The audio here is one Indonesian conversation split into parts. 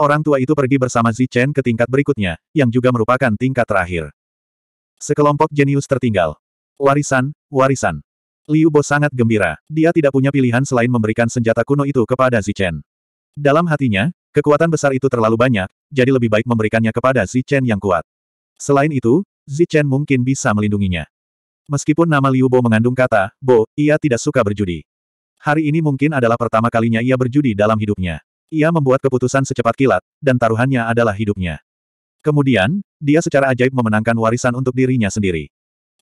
Orang tua itu pergi bersama Zichen ke tingkat berikutnya, yang juga merupakan tingkat terakhir. Sekelompok jenius tertinggal. Warisan, warisan. Liu Bo sangat gembira. Dia tidak punya pilihan selain memberikan senjata kuno itu kepada Zichen. Dalam hatinya, kekuatan besar itu terlalu banyak, jadi lebih baik memberikannya kepada Zichen yang kuat. Selain itu, Zichen mungkin bisa melindunginya. Meskipun nama Liu Bo mengandung kata, Bo, ia tidak suka berjudi. Hari ini mungkin adalah pertama kalinya ia berjudi dalam hidupnya. Ia membuat keputusan secepat kilat, dan taruhannya adalah hidupnya. Kemudian, dia secara ajaib memenangkan warisan untuk dirinya sendiri.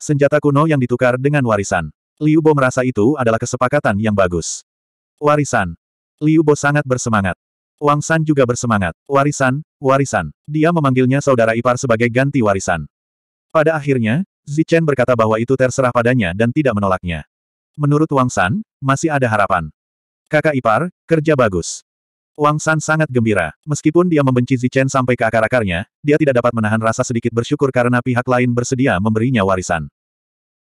Senjata kuno yang ditukar dengan warisan. Liu Bo merasa itu adalah kesepakatan yang bagus. Warisan. Liu Bo sangat bersemangat. Wang San juga bersemangat. Warisan, warisan. Dia memanggilnya saudara ipar sebagai ganti warisan. Pada akhirnya, Zichen berkata bahwa itu terserah padanya dan tidak menolaknya. Menurut Wang San, masih ada harapan. Kakak ipar, kerja bagus. Wang San sangat gembira. Meskipun dia membenci Zichen sampai ke akar-akarnya, dia tidak dapat menahan rasa sedikit bersyukur karena pihak lain bersedia memberinya warisan.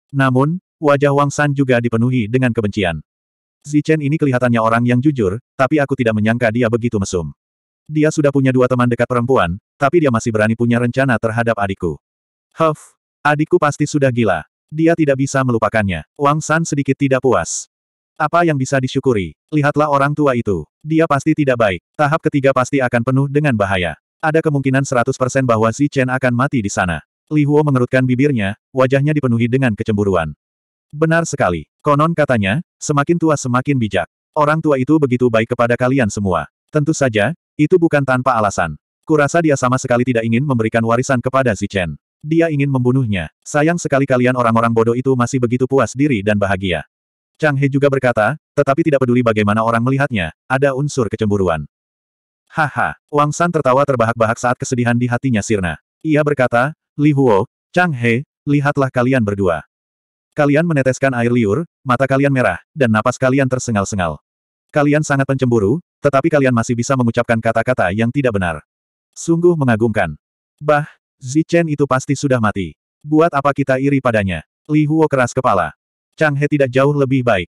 Namun, wajah Wang San juga dipenuhi dengan kebencian. Zichen ini kelihatannya orang yang jujur, tapi aku tidak menyangka dia begitu mesum. Dia sudah punya dua teman dekat perempuan, tapi dia masih berani punya rencana terhadap adikku. Huff, adikku pasti sudah gila. Dia tidak bisa melupakannya. Wang San sedikit tidak puas. Apa yang bisa disyukuri? Lihatlah orang tua itu. Dia pasti tidak baik. Tahap ketiga pasti akan penuh dengan bahaya. Ada kemungkinan 100% bahwa Si Chen akan mati di sana. Li Huo mengerutkan bibirnya, wajahnya dipenuhi dengan kecemburuan. Benar sekali. Konon katanya, semakin tua semakin bijak. Orang tua itu begitu baik kepada kalian semua. Tentu saja, itu bukan tanpa alasan. Kurasa dia sama sekali tidak ingin memberikan warisan kepada Si Chen. Dia ingin membunuhnya. Sayang sekali kalian orang-orang bodoh itu masih begitu puas diri dan bahagia. Chang He juga berkata, tetapi tidak peduli bagaimana orang melihatnya, ada unsur kecemburuan. Haha, Wang San tertawa terbahak-bahak saat kesedihan di hatinya sirna. Ia berkata, Li Huo, Chang He, lihatlah kalian berdua. Kalian meneteskan air liur, mata kalian merah, dan napas kalian tersengal-sengal. Kalian sangat pencemburu, tetapi kalian masih bisa mengucapkan kata-kata yang tidak benar. Sungguh mengagumkan. Bah, Zichen itu pasti sudah mati. Buat apa kita iri padanya? Li Huo keras kepala. Chang He tidak jauh lebih baik.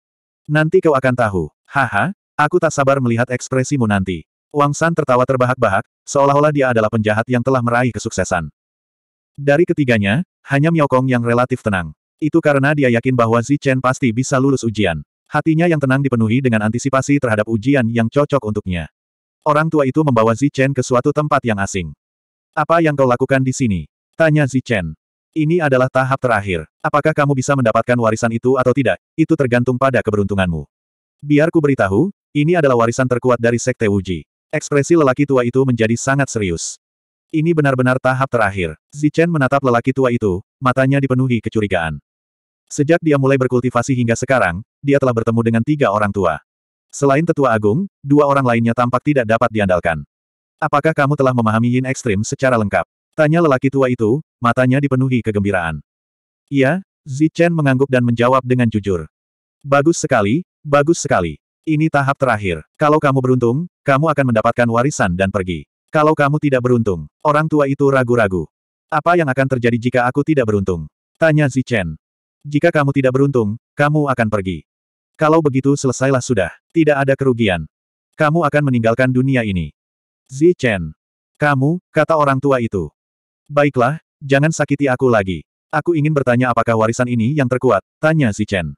Nanti kau akan tahu. Haha, aku tak sabar melihat ekspresimu nanti. Wang San tertawa terbahak-bahak, seolah-olah dia adalah penjahat yang telah meraih kesuksesan. Dari ketiganya, hanya Miao Kong yang relatif tenang. Itu karena dia yakin bahwa Zi Chen pasti bisa lulus ujian. Hatinya yang tenang dipenuhi dengan antisipasi terhadap ujian yang cocok untuknya. Orang tua itu membawa Zi Chen ke suatu tempat yang asing. Apa yang kau lakukan di sini? Tanya Zi Chen. Ini adalah tahap terakhir. Apakah kamu bisa mendapatkan warisan itu atau tidak, itu tergantung pada keberuntunganmu. Biar ku beritahu, ini adalah warisan terkuat dari Sekte Wuji. Ekspresi lelaki tua itu menjadi sangat serius. Ini benar-benar tahap terakhir. Zichen menatap lelaki tua itu, matanya dipenuhi kecurigaan. Sejak dia mulai berkultivasi hingga sekarang, dia telah bertemu dengan tiga orang tua. Selain tetua agung, dua orang lainnya tampak tidak dapat diandalkan. Apakah kamu telah memahami yin ekstrim secara lengkap? Tanya lelaki tua itu, matanya dipenuhi kegembiraan. Iya, Zichen mengangguk dan menjawab dengan jujur. Bagus sekali, bagus sekali. Ini tahap terakhir. Kalau kamu beruntung, kamu akan mendapatkan warisan dan pergi. Kalau kamu tidak beruntung, orang tua itu ragu-ragu. Apa yang akan terjadi jika aku tidak beruntung? Tanya Zichen. Jika kamu tidak beruntung, kamu akan pergi. Kalau begitu selesailah sudah. Tidak ada kerugian. Kamu akan meninggalkan dunia ini. Zichen. Kamu, kata orang tua itu. Baiklah, jangan sakiti aku lagi. Aku ingin bertanya apakah warisan ini yang terkuat, tanya si Chen.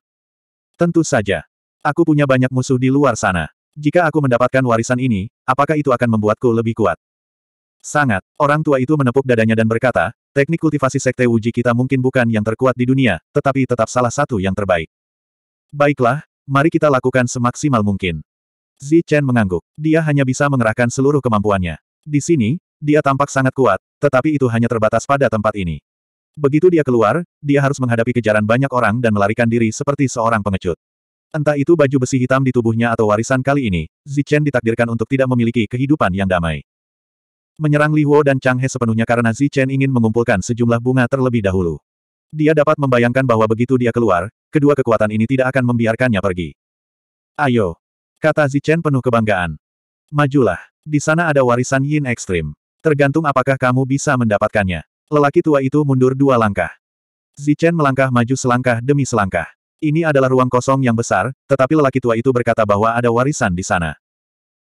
Tentu saja. Aku punya banyak musuh di luar sana. Jika aku mendapatkan warisan ini, apakah itu akan membuatku lebih kuat? Sangat, orang tua itu menepuk dadanya dan berkata, teknik kultivasi sekte Wuji kita mungkin bukan yang terkuat di dunia, tetapi tetap salah satu yang terbaik. Baiklah, mari kita lakukan semaksimal mungkin. Zi Chen mengangguk. Dia hanya bisa mengerahkan seluruh kemampuannya. Di sini, dia tampak sangat kuat, tetapi itu hanya terbatas pada tempat ini. Begitu dia keluar, dia harus menghadapi kejaran banyak orang dan melarikan diri seperti seorang pengecut. Entah itu baju besi hitam di tubuhnya atau warisan kali ini, Zichen ditakdirkan untuk tidak memiliki kehidupan yang damai. Menyerang Li Huo dan Chang He sepenuhnya karena Zichen ingin mengumpulkan sejumlah bunga terlebih dahulu. Dia dapat membayangkan bahwa begitu dia keluar, kedua kekuatan ini tidak akan membiarkannya pergi. Ayo! Kata Zichen penuh kebanggaan. Majulah! Di sana ada warisan Yin Ekstrim. Tergantung apakah kamu bisa mendapatkannya. Lelaki tua itu mundur dua langkah. Zichen melangkah maju selangkah demi selangkah. Ini adalah ruang kosong yang besar, tetapi lelaki tua itu berkata bahwa ada warisan di sana.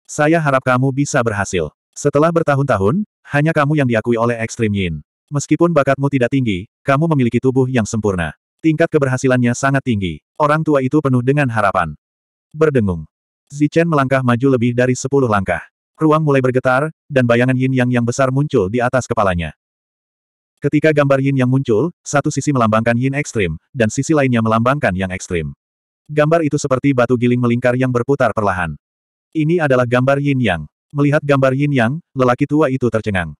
Saya harap kamu bisa berhasil. Setelah bertahun-tahun, hanya kamu yang diakui oleh ekstrim Yin. Meskipun bakatmu tidak tinggi, kamu memiliki tubuh yang sempurna. Tingkat keberhasilannya sangat tinggi. Orang tua itu penuh dengan harapan. Berdengung. Zichen melangkah maju lebih dari sepuluh langkah. Ruang mulai bergetar, dan bayangan yin yang yang besar muncul di atas kepalanya. Ketika gambar yin yang muncul, satu sisi melambangkan yin ekstrim, dan sisi lainnya melambangkan yang ekstrim. Gambar itu seperti batu giling melingkar yang berputar perlahan. Ini adalah gambar yin yang. Melihat gambar yin yang, lelaki tua itu tercengang.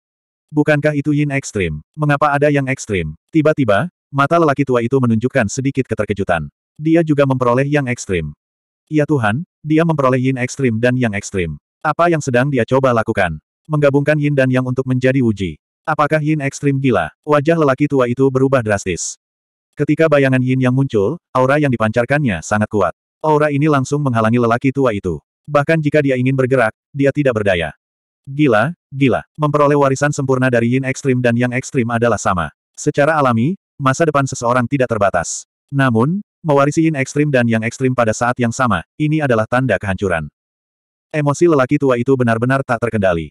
Bukankah itu yin ekstrim? Mengapa ada yang ekstrim? Tiba-tiba, mata lelaki tua itu menunjukkan sedikit keterkejutan. Dia juga memperoleh yang ekstrim. Ya Tuhan, dia memperoleh yin ekstrim dan yang ekstrim. Apa yang sedang dia coba lakukan? Menggabungkan yin dan yang untuk menjadi Wuji. Apakah yin ekstrim gila? Wajah lelaki tua itu berubah drastis. Ketika bayangan yin yang muncul, aura yang dipancarkannya sangat kuat. Aura ini langsung menghalangi lelaki tua itu. Bahkan jika dia ingin bergerak, dia tidak berdaya. Gila, gila. Memperoleh warisan sempurna dari yin ekstrim dan yang ekstrim adalah sama. Secara alami, masa depan seseorang tidak terbatas. Namun, mewarisi yin ekstrim dan yang ekstrim pada saat yang sama, ini adalah tanda kehancuran. Emosi lelaki tua itu benar-benar tak terkendali.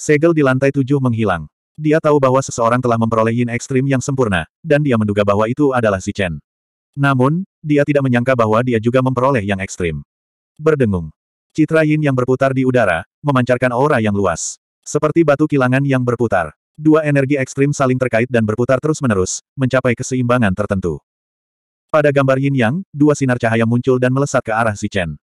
Segel di lantai tujuh menghilang. Dia tahu bahwa seseorang telah memperoleh yin ekstrim yang sempurna, dan dia menduga bahwa itu adalah si Chen. Namun, dia tidak menyangka bahwa dia juga memperoleh yang ekstrim. Berdengung. Citra yin yang berputar di udara, memancarkan aura yang luas. Seperti batu kilangan yang berputar. Dua energi ekstrim saling terkait dan berputar terus-menerus, mencapai keseimbangan tertentu. Pada gambar yin yang, dua sinar cahaya muncul dan melesat ke arah si Chen.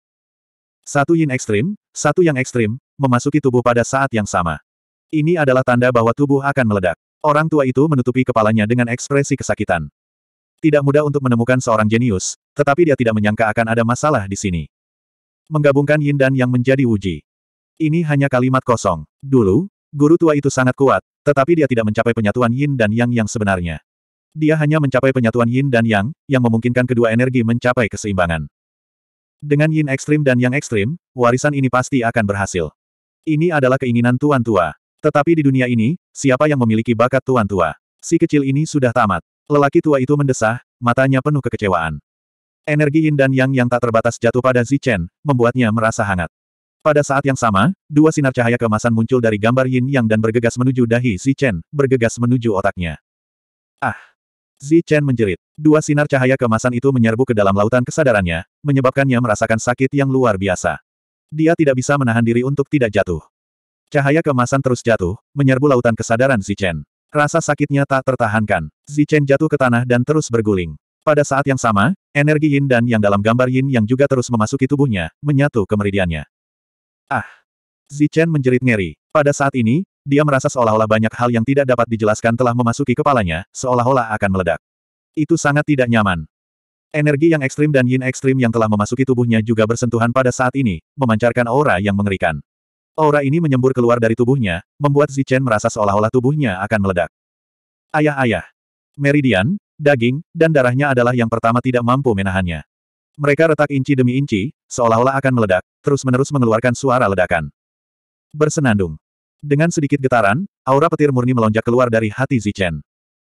Satu yin ekstrim, satu yang ekstrim, memasuki tubuh pada saat yang sama. Ini adalah tanda bahwa tubuh akan meledak. Orang tua itu menutupi kepalanya dengan ekspresi kesakitan. Tidak mudah untuk menemukan seorang jenius, tetapi dia tidak menyangka akan ada masalah di sini. Menggabungkan yin dan yang menjadi wuji. Ini hanya kalimat kosong. Dulu, guru tua itu sangat kuat, tetapi dia tidak mencapai penyatuan yin dan yang yang sebenarnya. Dia hanya mencapai penyatuan yin dan yang, yang memungkinkan kedua energi mencapai keseimbangan. Dengan yin ekstrim dan yang ekstrim, warisan ini pasti akan berhasil. Ini adalah keinginan tuan tua. Tetapi di dunia ini, siapa yang memiliki bakat tuan tua? Si kecil ini sudah tamat. Lelaki tua itu mendesah, matanya penuh kekecewaan. Energi yin dan yang yang tak terbatas jatuh pada Zichen, membuatnya merasa hangat. Pada saat yang sama, dua sinar cahaya kemasan muncul dari gambar Yin Yang dan bergegas menuju dahi Si Chen, bergegas menuju otaknya. Ah! Zi Chen menjerit. Dua sinar cahaya kemasan itu menyerbu ke dalam lautan kesadarannya, menyebabkannya merasakan sakit yang luar biasa. Dia tidak bisa menahan diri untuk tidak jatuh. Cahaya kemasan terus jatuh, menyerbu lautan kesadaran Zi Chen. Rasa sakitnya tak tertahankan. Zi Chen jatuh ke tanah dan terus berguling. Pada saat yang sama, energi yin dan yang dalam gambar yin yang juga terus memasuki tubuhnya, menyatu ke meridiannya. Ah! Zi Chen menjerit ngeri. Pada saat ini, dia merasa seolah-olah banyak hal yang tidak dapat dijelaskan telah memasuki kepalanya, seolah-olah akan meledak. Itu sangat tidak nyaman. Energi yang ekstrim dan yin ekstrim yang telah memasuki tubuhnya juga bersentuhan pada saat ini, memancarkan aura yang mengerikan. Aura ini menyembur keluar dari tubuhnya, membuat Zichen merasa seolah-olah tubuhnya akan meledak. Ayah-ayah. Meridian, daging, dan darahnya adalah yang pertama tidak mampu menahannya. Mereka retak inci demi inci, seolah-olah akan meledak, terus-menerus mengeluarkan suara ledakan. Bersenandung. Dengan sedikit getaran, aura petir murni melonjak keluar dari hati Zichen.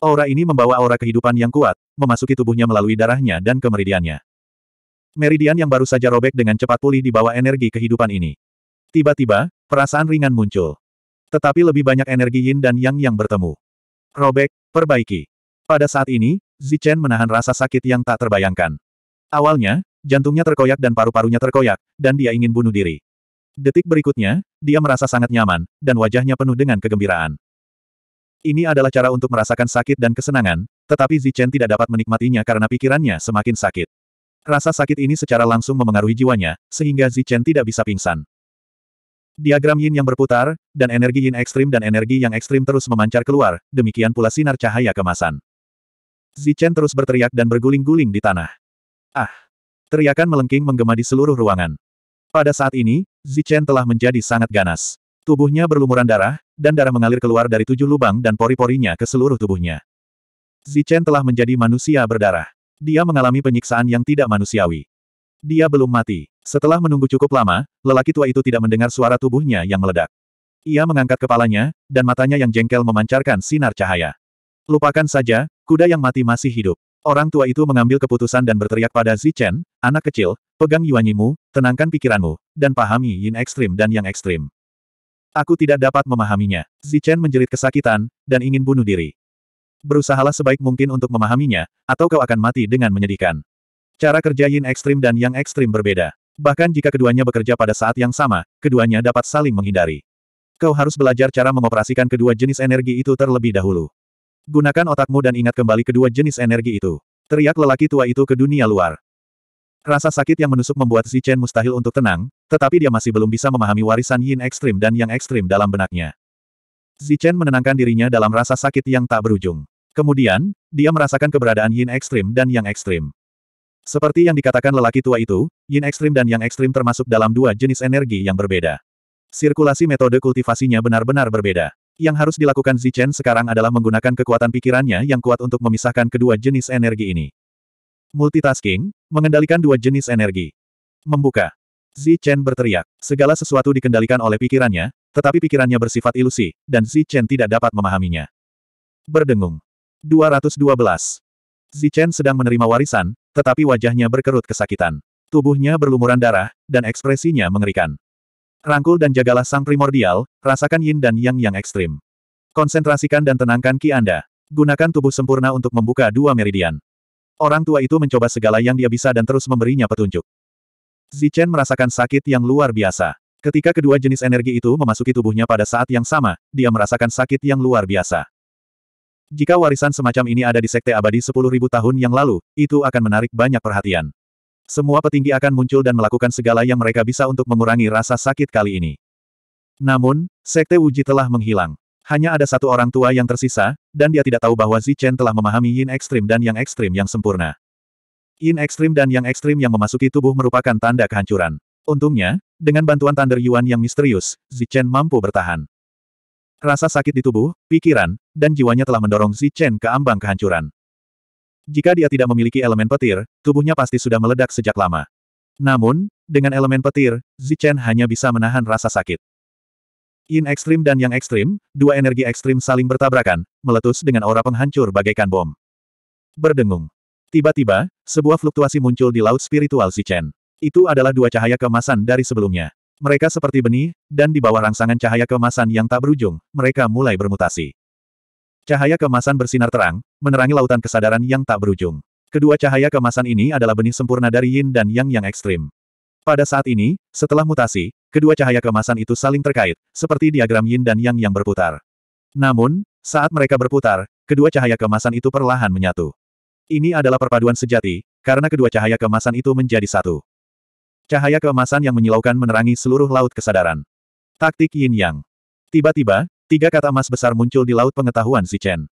Aura ini membawa aura kehidupan yang kuat, memasuki tubuhnya melalui darahnya dan kemeridiannya. Meridian yang baru saja robek dengan cepat pulih di bawah energi kehidupan ini. Tiba-tiba, perasaan ringan muncul. Tetapi lebih banyak energi yin dan yang yang bertemu. Robek, perbaiki. Pada saat ini, Zichen menahan rasa sakit yang tak terbayangkan. Awalnya, jantungnya terkoyak dan paru-parunya terkoyak, dan dia ingin bunuh diri. Detik berikutnya, dia merasa sangat nyaman, dan wajahnya penuh dengan kegembiraan. Ini adalah cara untuk merasakan sakit dan kesenangan, tetapi Zichen tidak dapat menikmatinya karena pikirannya semakin sakit. Rasa sakit ini secara langsung memengaruhi jiwanya, sehingga Zichen tidak bisa pingsan. Diagram yin yang berputar, dan energi yin ekstrim dan energi yang ekstrim terus memancar keluar, demikian pula sinar cahaya kemasan. Zichen terus berteriak dan berguling-guling di tanah. Ah! Teriakan melengking menggema di seluruh ruangan. Pada saat ini, Zichen telah menjadi sangat ganas. Tubuhnya berlumuran darah, dan darah mengalir keluar dari tujuh lubang dan pori-porinya ke seluruh tubuhnya. Zichen telah menjadi manusia berdarah. Dia mengalami penyiksaan yang tidak manusiawi. Dia belum mati. Setelah menunggu cukup lama, lelaki tua itu tidak mendengar suara tubuhnya yang meledak. Ia mengangkat kepalanya, dan matanya yang jengkel memancarkan sinar cahaya. Lupakan saja, kuda yang mati masih hidup. Orang tua itu mengambil keputusan dan berteriak pada Zichen, anak kecil, pegang Yuanyimu, tenangkan pikiranmu, dan pahami yin ekstrim dan yang ekstrim. Aku tidak dapat memahaminya. Zichen menjerit kesakitan, dan ingin bunuh diri. Berusahalah sebaik mungkin untuk memahaminya, atau kau akan mati dengan menyedihkan. Cara kerja yin ekstrim dan yang ekstrim berbeda. Bahkan jika keduanya bekerja pada saat yang sama, keduanya dapat saling menghindari. Kau harus belajar cara mengoperasikan kedua jenis energi itu terlebih dahulu. Gunakan otakmu dan ingat kembali kedua jenis energi itu. Teriak lelaki tua itu ke dunia luar. Rasa sakit yang menusuk membuat Zichen mustahil untuk tenang, tetapi dia masih belum bisa memahami warisan yin ekstrim dan yang ekstrim dalam benaknya. Zichen menenangkan dirinya dalam rasa sakit yang tak berujung. Kemudian, dia merasakan keberadaan yin ekstrim dan yang ekstrim. Seperti yang dikatakan lelaki tua itu, yin ekstrim dan yang ekstrim termasuk dalam dua jenis energi yang berbeda. Sirkulasi metode kultivasinya benar-benar berbeda. Yang harus dilakukan Zichen sekarang adalah menggunakan kekuatan pikirannya yang kuat untuk memisahkan kedua jenis energi ini. Multitasking, mengendalikan dua jenis energi. Membuka. Zichen berteriak. Segala sesuatu dikendalikan oleh pikirannya, tetapi pikirannya bersifat ilusi, dan Zichen tidak dapat memahaminya. Berdengung. 212. Zichen sedang menerima warisan, tetapi wajahnya berkerut kesakitan. Tubuhnya berlumuran darah, dan ekspresinya mengerikan. Rangkul dan jagalah sang primordial, rasakan yin dan yang yang ekstrim. Konsentrasikan dan tenangkan ki Anda. Gunakan tubuh sempurna untuk membuka dua meridian. Orang tua itu mencoba segala yang dia bisa dan terus memberinya petunjuk. Zichen merasakan sakit yang luar biasa. Ketika kedua jenis energi itu memasuki tubuhnya pada saat yang sama, dia merasakan sakit yang luar biasa. Jika warisan semacam ini ada di Sekte Abadi 10.000 tahun yang lalu, itu akan menarik banyak perhatian. Semua petinggi akan muncul dan melakukan segala yang mereka bisa untuk mengurangi rasa sakit kali ini. Namun, Sekte Wuji telah menghilang. Hanya ada satu orang tua yang tersisa, dan dia tidak tahu bahwa Zichen telah memahami Yin Ekstrim dan Yang Ekstrim yang sempurna. Yin Ekstrim dan Yang Ekstrim yang memasuki tubuh merupakan tanda kehancuran. Untungnya, dengan bantuan Thunder Yuan yang misterius, Zichen mampu bertahan. Rasa sakit di tubuh, pikiran, dan jiwanya telah mendorong Zichen ke ambang kehancuran. Jika dia tidak memiliki elemen petir, tubuhnya pasti sudah meledak sejak lama. Namun, dengan elemen petir, Zichen hanya bisa menahan rasa sakit. Yin ekstrim dan yang ekstrim, dua energi ekstrim saling bertabrakan, meletus dengan aura penghancur bagaikan bom. Berdengung. Tiba-tiba, sebuah fluktuasi muncul di laut spiritual Zichen. Itu adalah dua cahaya kemasan dari sebelumnya. Mereka seperti benih, dan di bawah rangsangan cahaya kemasan yang tak berujung, mereka mulai bermutasi. Cahaya kemasan bersinar terang, menerangi lautan kesadaran yang tak berujung. Kedua cahaya kemasan ini adalah benih sempurna dari yin dan yang yang ekstrim. Pada saat ini, setelah mutasi, kedua cahaya kemasan itu saling terkait, seperti diagram yin dan yang yang berputar. Namun, saat mereka berputar, kedua cahaya kemasan itu perlahan menyatu. Ini adalah perpaduan sejati, karena kedua cahaya kemasan itu menjadi satu. Cahaya kemasan yang menyilaukan menerangi seluruh laut kesadaran. Taktik Yin Yang. Tiba-tiba, Tiga kata emas besar muncul di laut pengetahuan si Chen.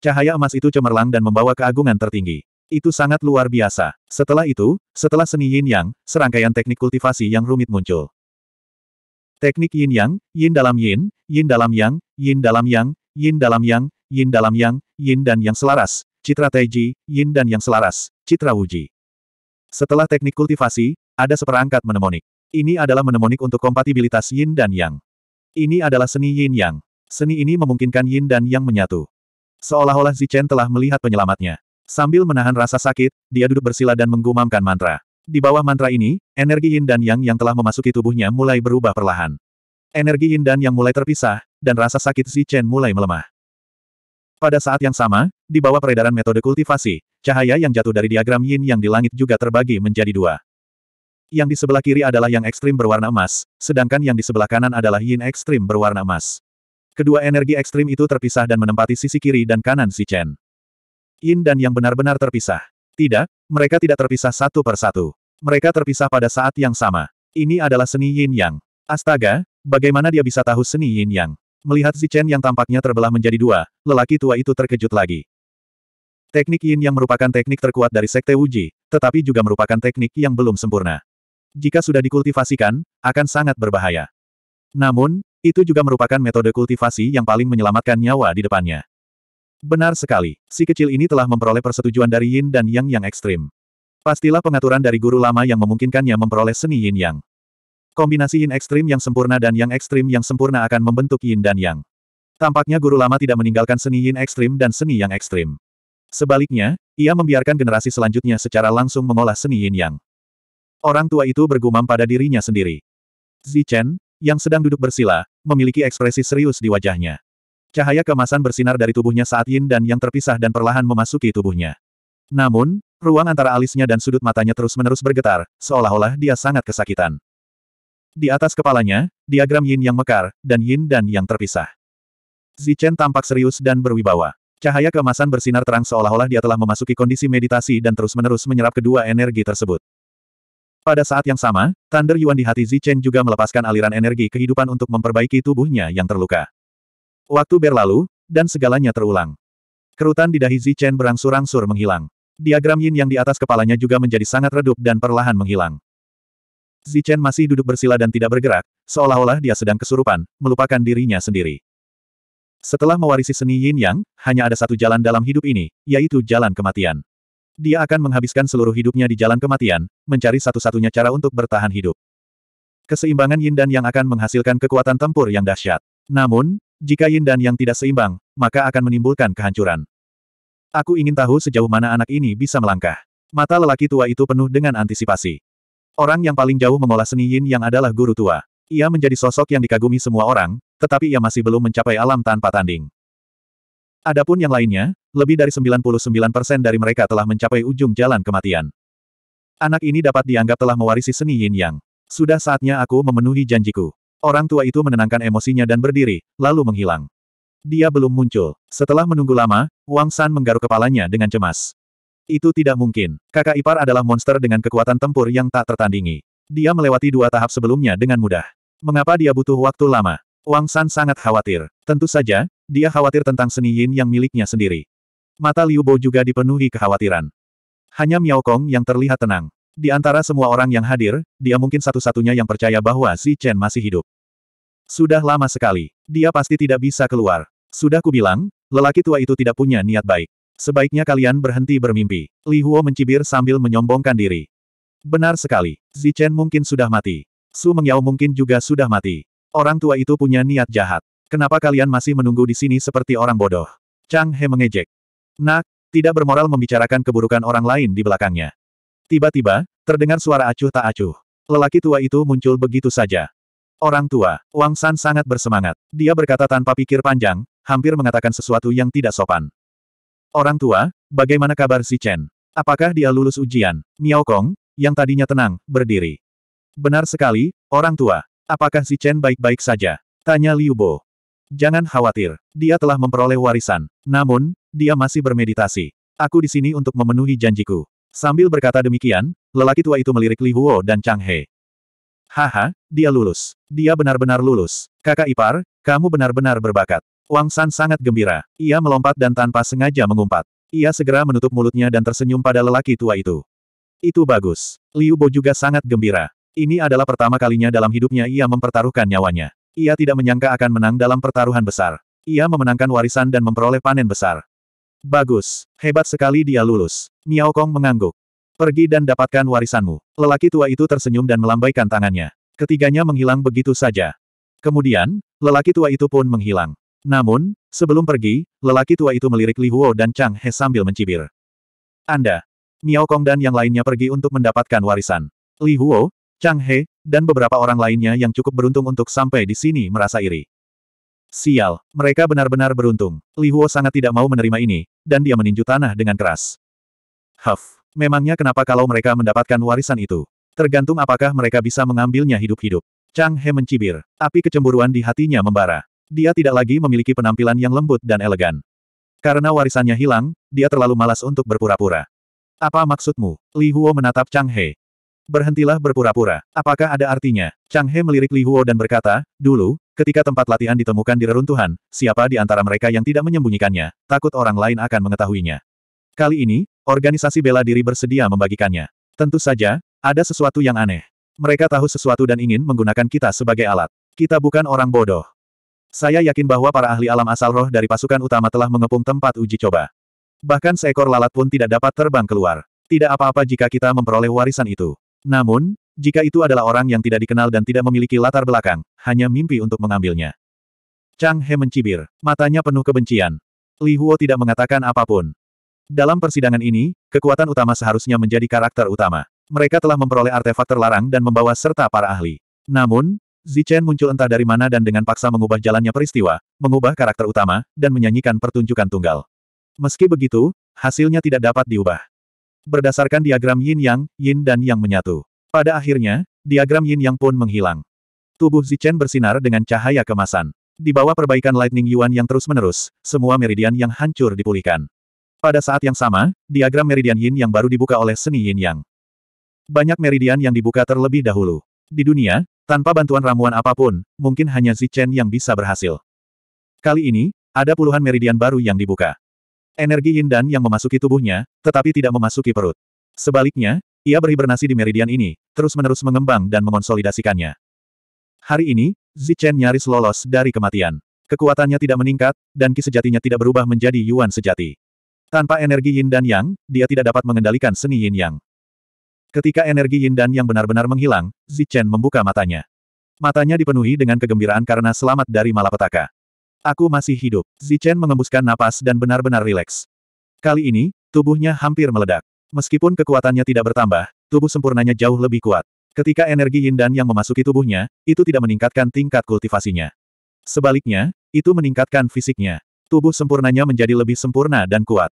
Cahaya emas itu cemerlang dan membawa keagungan tertinggi. Itu sangat luar biasa. Setelah itu, setelah seni yin yang, serangkaian teknik kultivasi yang rumit muncul. Teknik yin yang, yin dalam yin, yin dalam yang, yin dalam yang, yin dalam yang, yin dalam yang, yin dan yang selaras, citra Teji, yin dan yang selaras, citra wuji. Setelah teknik kultivasi, ada seperangkat menemonik. Ini adalah menemonik untuk kompatibilitas yin dan yang. Ini adalah seni yin yang. Seni ini memungkinkan Yin dan Yang menyatu. Seolah-olah Zichen telah melihat penyelamatnya. Sambil menahan rasa sakit, dia duduk bersila dan menggumamkan mantra. Di bawah mantra ini, energi Yin dan Yang yang telah memasuki tubuhnya mulai berubah perlahan. Energi Yin dan Yang mulai terpisah, dan rasa sakit Zichen mulai melemah. Pada saat yang sama, di bawah peredaran metode kultivasi, cahaya yang jatuh dari diagram yin yang di langit juga terbagi menjadi dua. Yang di sebelah kiri adalah yang ekstrim berwarna emas, sedangkan yang di sebelah kanan adalah yin ekstrim berwarna emas. Kedua energi ekstrim itu terpisah dan menempati sisi kiri dan kanan si Chen. Yin dan yang benar-benar terpisah. Tidak, mereka tidak terpisah satu per satu. Mereka terpisah pada saat yang sama. Ini adalah seni Yin Yang. Astaga, bagaimana dia bisa tahu seni Yin Yang? Melihat si Chen yang tampaknya terbelah menjadi dua, lelaki tua itu terkejut lagi. Teknik Yin Yang merupakan teknik terkuat dari Sekte Wuji, tetapi juga merupakan teknik yang belum sempurna. Jika sudah dikultivasikan, akan sangat berbahaya. Namun, itu juga merupakan metode kultivasi yang paling menyelamatkan nyawa di depannya. Benar sekali, si kecil ini telah memperoleh persetujuan dari yin dan yang yang ekstrim. Pastilah pengaturan dari guru lama yang memungkinkannya memperoleh seni yin yang. Kombinasi yin ekstrim yang sempurna dan yang ekstrim yang sempurna akan membentuk yin dan yang. Tampaknya guru lama tidak meninggalkan seni yin ekstrim dan seni yang ekstrim. Sebaliknya, ia membiarkan generasi selanjutnya secara langsung mengolah seni yin yang. Orang tua itu bergumam pada dirinya sendiri. Zichen, yang sedang duduk bersila, memiliki ekspresi serius di wajahnya. Cahaya kemasan bersinar dari tubuhnya saat Yin dan Yang terpisah dan perlahan memasuki tubuhnya. Namun, ruang antara alisnya dan sudut matanya terus-menerus bergetar, seolah-olah dia sangat kesakitan. Di atas kepalanya, diagram Yin yang mekar, dan Yin dan Yang terpisah. Zichen tampak serius dan berwibawa. Cahaya kemasan bersinar terang seolah-olah dia telah memasuki kondisi meditasi dan terus-menerus menyerap kedua energi tersebut. Pada saat yang sama, Thunder Yuan di hati Zichen juga melepaskan aliran energi kehidupan untuk memperbaiki tubuhnya yang terluka. Waktu berlalu, dan segalanya terulang. Kerutan di dahi Zichen berangsur-angsur menghilang. Diagram yin yang di atas kepalanya juga menjadi sangat redup dan perlahan menghilang. Zichen masih duduk bersila dan tidak bergerak, seolah-olah dia sedang kesurupan, melupakan dirinya sendiri. Setelah mewarisi seni yin yang, hanya ada satu jalan dalam hidup ini, yaitu jalan kematian. Dia akan menghabiskan seluruh hidupnya di jalan kematian, mencari satu-satunya cara untuk bertahan hidup. Keseimbangan yin dan yang akan menghasilkan kekuatan tempur yang dahsyat. Namun, jika yin dan yang tidak seimbang, maka akan menimbulkan kehancuran. Aku ingin tahu sejauh mana anak ini bisa melangkah. Mata lelaki tua itu penuh dengan antisipasi. Orang yang paling jauh mengolah seni yin yang adalah guru tua. Ia menjadi sosok yang dikagumi semua orang, tetapi ia masih belum mencapai alam tanpa tanding. Adapun yang lainnya, lebih dari 99% dari mereka telah mencapai ujung jalan kematian. Anak ini dapat dianggap telah mewarisi seni yin yang. Sudah saatnya aku memenuhi janjiku. Orang tua itu menenangkan emosinya dan berdiri, lalu menghilang. Dia belum muncul. Setelah menunggu lama, Wang San menggaruk kepalanya dengan cemas. Itu tidak mungkin. Kakak ipar adalah monster dengan kekuatan tempur yang tak tertandingi. Dia melewati dua tahap sebelumnya dengan mudah. Mengapa dia butuh waktu lama? Wang San sangat khawatir. Tentu saja, dia khawatir tentang seni yin yang miliknya sendiri. Mata Liu Bo juga dipenuhi kekhawatiran. Hanya Miao Kong yang terlihat tenang. Di antara semua orang yang hadir, dia mungkin satu-satunya yang percaya bahwa si Chen masih hidup. Sudah lama sekali. Dia pasti tidak bisa keluar. Sudah kubilang, lelaki tua itu tidak punya niat baik. Sebaiknya kalian berhenti bermimpi. Li Huo mencibir sambil menyombongkan diri. Benar sekali. Chen mungkin sudah mati. Su Mengyao mungkin juga sudah mati. Orang tua itu punya niat jahat. Kenapa kalian masih menunggu di sini seperti orang bodoh? Chang He mengejek. Nak, tidak bermoral membicarakan keburukan orang lain di belakangnya. Tiba-tiba, terdengar suara acuh tak acuh. Lelaki tua itu muncul begitu saja. Orang tua, Wang San sangat bersemangat. Dia berkata tanpa pikir panjang, hampir mengatakan sesuatu yang tidak sopan. Orang tua, bagaimana kabar si Chen? Apakah dia lulus ujian? Miao Kong, yang tadinya tenang, berdiri. Benar sekali, orang tua. Apakah si Chen baik-baik saja? Tanya Liu Bo. Jangan khawatir, dia telah memperoleh warisan. Namun, dia masih bermeditasi. Aku di sini untuk memenuhi janjiku. Sambil berkata demikian, lelaki tua itu melirik Li Huo dan Chang He. Haha, dia lulus. Dia benar-benar lulus. Kakak ipar, kamu benar-benar berbakat. Wang San sangat gembira. Ia melompat dan tanpa sengaja mengumpat. Ia segera menutup mulutnya dan tersenyum pada lelaki tua itu. Itu bagus. Liu Bo juga sangat gembira. Ini adalah pertama kalinya dalam hidupnya ia mempertaruhkan nyawanya. Ia tidak menyangka akan menang dalam pertaruhan besar. Ia memenangkan warisan dan memperoleh panen besar. Bagus. Hebat sekali dia lulus. Miao Kong mengangguk. Pergi dan dapatkan warisanmu. Lelaki tua itu tersenyum dan melambaikan tangannya. Ketiganya menghilang begitu saja. Kemudian, lelaki tua itu pun menghilang. Namun, sebelum pergi, lelaki tua itu melirik Li Huo dan Chang He sambil mencibir. Anda, Miao Kong dan yang lainnya pergi untuk mendapatkan warisan. Li Huo, Chang He, dan beberapa orang lainnya yang cukup beruntung untuk sampai di sini merasa iri. Sial, mereka benar-benar beruntung. Li Huo sangat tidak mau menerima ini, dan dia meninju tanah dengan keras. Huff, memangnya kenapa kalau mereka mendapatkan warisan itu? Tergantung apakah mereka bisa mengambilnya hidup-hidup. Chang He mencibir, api kecemburuan di hatinya membara. Dia tidak lagi memiliki penampilan yang lembut dan elegan. Karena warisannya hilang, dia terlalu malas untuk berpura-pura. Apa maksudmu? Li Huo menatap Chang He. Berhentilah berpura-pura. Apakah ada artinya? Chang He melirik Li Huo dan berkata, dulu, ketika tempat latihan ditemukan di reruntuhan, siapa di antara mereka yang tidak menyembunyikannya, takut orang lain akan mengetahuinya. Kali ini, organisasi bela diri bersedia membagikannya. Tentu saja, ada sesuatu yang aneh. Mereka tahu sesuatu dan ingin menggunakan kita sebagai alat. Kita bukan orang bodoh. Saya yakin bahwa para ahli alam asal roh dari pasukan utama telah mengepung tempat uji coba. Bahkan seekor lalat pun tidak dapat terbang keluar. Tidak apa-apa jika kita memperoleh warisan itu. Namun, jika itu adalah orang yang tidak dikenal dan tidak memiliki latar belakang, hanya mimpi untuk mengambilnya. Chang He mencibir, matanya penuh kebencian. Li Huo tidak mengatakan apapun. Dalam persidangan ini, kekuatan utama seharusnya menjadi karakter utama. Mereka telah memperoleh artefak terlarang dan membawa serta para ahli. Namun, Zichen muncul entah dari mana dan dengan paksa mengubah jalannya peristiwa, mengubah karakter utama, dan menyanyikan pertunjukan tunggal. Meski begitu, hasilnya tidak dapat diubah. Berdasarkan diagram yin-yang, yin dan yang menyatu. Pada akhirnya, diagram yin-yang pun menghilang. Tubuh Zichen bersinar dengan cahaya kemasan. Di bawah perbaikan Lightning Yuan yang terus-menerus, semua meridian yang hancur dipulihkan. Pada saat yang sama, diagram meridian yin yang baru dibuka oleh seni yin yang. Banyak meridian yang dibuka terlebih dahulu. Di dunia, tanpa bantuan ramuan apapun, mungkin hanya Zichen yang bisa berhasil. Kali ini, ada puluhan meridian baru yang dibuka energi yin dan yang memasuki tubuhnya, tetapi tidak memasuki perut. Sebaliknya, ia berhibernasi di meridian ini, terus-menerus mengembang dan mengonsolidasikannya. Hari ini, Zichen nyaris lolos dari kematian. Kekuatannya tidak meningkat, dan ki sejatinya tidak berubah menjadi Yuan sejati. Tanpa energi yin dan yang, dia tidak dapat mengendalikan seni yin yang. Ketika energi yin dan yang benar-benar menghilang, Zichen membuka matanya. Matanya dipenuhi dengan kegembiraan karena selamat dari malapetaka. Aku masih hidup. Zichen mengembuskan napas dan benar-benar rileks. Kali ini, tubuhnya hampir meledak. Meskipun kekuatannya tidak bertambah, tubuh sempurnanya jauh lebih kuat. Ketika energi yin dan yang memasuki tubuhnya, itu tidak meningkatkan tingkat kultivasinya. Sebaliknya, itu meningkatkan fisiknya. Tubuh sempurnanya menjadi lebih sempurna dan kuat.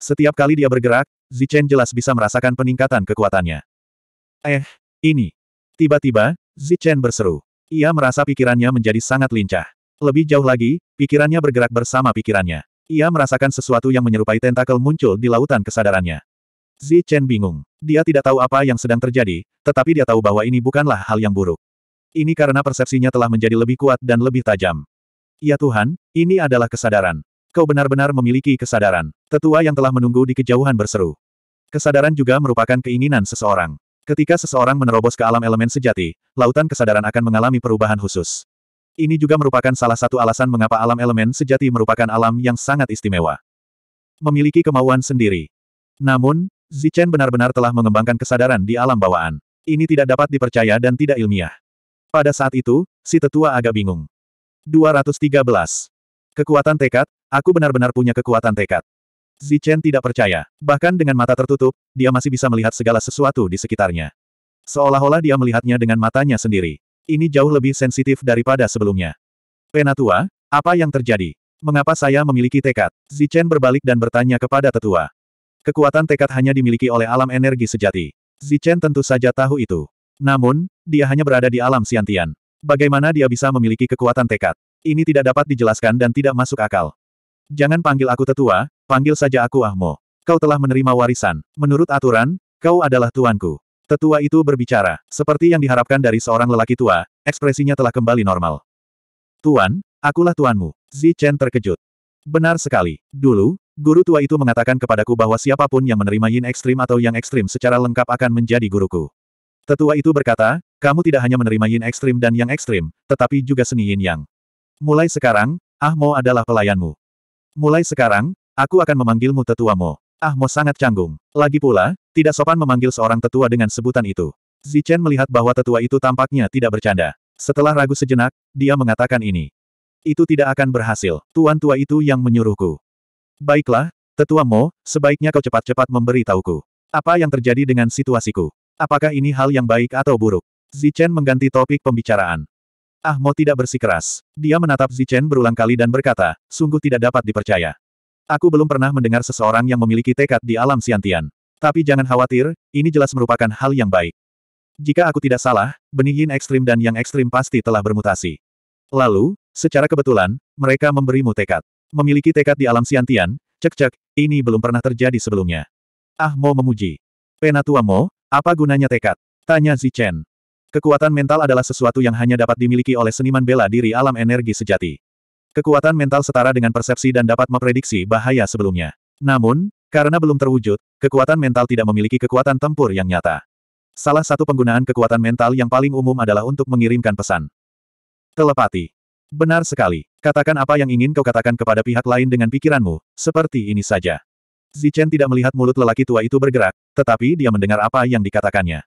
Setiap kali dia bergerak, Zichen jelas bisa merasakan peningkatan kekuatannya. Eh, ini. Tiba-tiba, Zichen berseru. Ia merasa pikirannya menjadi sangat lincah. Lebih jauh lagi, pikirannya bergerak bersama pikirannya. Ia merasakan sesuatu yang menyerupai tentakel muncul di lautan kesadarannya. Zi Chen bingung. Dia tidak tahu apa yang sedang terjadi, tetapi dia tahu bahwa ini bukanlah hal yang buruk. Ini karena persepsinya telah menjadi lebih kuat dan lebih tajam. Ya Tuhan, ini adalah kesadaran. Kau benar-benar memiliki kesadaran. Tetua yang telah menunggu di kejauhan berseru. Kesadaran juga merupakan keinginan seseorang. Ketika seseorang menerobos ke alam elemen sejati, lautan kesadaran akan mengalami perubahan khusus. Ini juga merupakan salah satu alasan mengapa alam elemen sejati merupakan alam yang sangat istimewa. Memiliki kemauan sendiri. Namun, Zichen benar-benar telah mengembangkan kesadaran di alam bawaan. Ini tidak dapat dipercaya dan tidak ilmiah. Pada saat itu, si tetua agak bingung. 213. Kekuatan tekad, aku benar-benar punya kekuatan tekad. Zichen tidak percaya. Bahkan dengan mata tertutup, dia masih bisa melihat segala sesuatu di sekitarnya. Seolah-olah dia melihatnya dengan matanya sendiri. Ini jauh lebih sensitif daripada sebelumnya. Penatua, apa yang terjadi? Mengapa saya memiliki tekad? Zichen berbalik dan bertanya kepada tetua. Kekuatan tekad hanya dimiliki oleh alam energi sejati. Zichen tentu saja tahu itu. Namun, dia hanya berada di alam siantian. Bagaimana dia bisa memiliki kekuatan tekad? Ini tidak dapat dijelaskan dan tidak masuk akal. Jangan panggil aku tetua, panggil saja aku Ahmo. Kau telah menerima warisan. Menurut aturan, kau adalah tuanku. Tetua itu berbicara, seperti yang diharapkan dari seorang lelaki tua, ekspresinya telah kembali normal. Tuan, akulah tuanmu. Zi Chen terkejut. Benar sekali. Dulu, guru tua itu mengatakan kepadaku bahwa siapapun yang menerima yin ekstrim atau yang ekstrim secara lengkap akan menjadi guruku. Tetua itu berkata, kamu tidak hanya menerima yin ekstrim dan yang ekstrim, tetapi juga seni yin yang. Mulai sekarang, Ahmo adalah pelayanmu. Mulai sekarang, aku akan memanggilmu Tetua Mo. Ah Mo sangat canggung. Lagi pula, tidak sopan memanggil seorang tetua dengan sebutan itu. Zichen melihat bahwa tetua itu tampaknya tidak bercanda. Setelah ragu sejenak, dia mengatakan ini. Itu tidak akan berhasil, tuan tua itu yang menyuruhku. Baiklah, tetua Mo, sebaiknya kau cepat-cepat memberitahuku. Apa yang terjadi dengan situasiku? Apakah ini hal yang baik atau buruk? Zichen mengganti topik pembicaraan. Ah Mo tidak bersikeras. Dia menatap Zichen berulang kali dan berkata, sungguh tidak dapat dipercaya. Aku belum pernah mendengar seseorang yang memiliki tekad di alam siantian. Tapi jangan khawatir, ini jelas merupakan hal yang baik. Jika aku tidak salah, benih yin ekstrim dan yang ekstrim pasti telah bermutasi. Lalu, secara kebetulan, mereka memberimu tekad. Memiliki tekad di alam siantian, cek-cek, ini belum pernah terjadi sebelumnya. Ah Mo memuji. Penatua Mo, apa gunanya tekad? Tanya Zichen. Kekuatan mental adalah sesuatu yang hanya dapat dimiliki oleh seniman bela diri alam energi sejati. Kekuatan mental setara dengan persepsi dan dapat memprediksi bahaya sebelumnya. Namun, karena belum terwujud, kekuatan mental tidak memiliki kekuatan tempur yang nyata. Salah satu penggunaan kekuatan mental yang paling umum adalah untuk mengirimkan pesan. Telepati. Benar sekali. Katakan apa yang ingin kau katakan kepada pihak lain dengan pikiranmu, seperti ini saja. Zichen tidak melihat mulut lelaki tua itu bergerak, tetapi dia mendengar apa yang dikatakannya.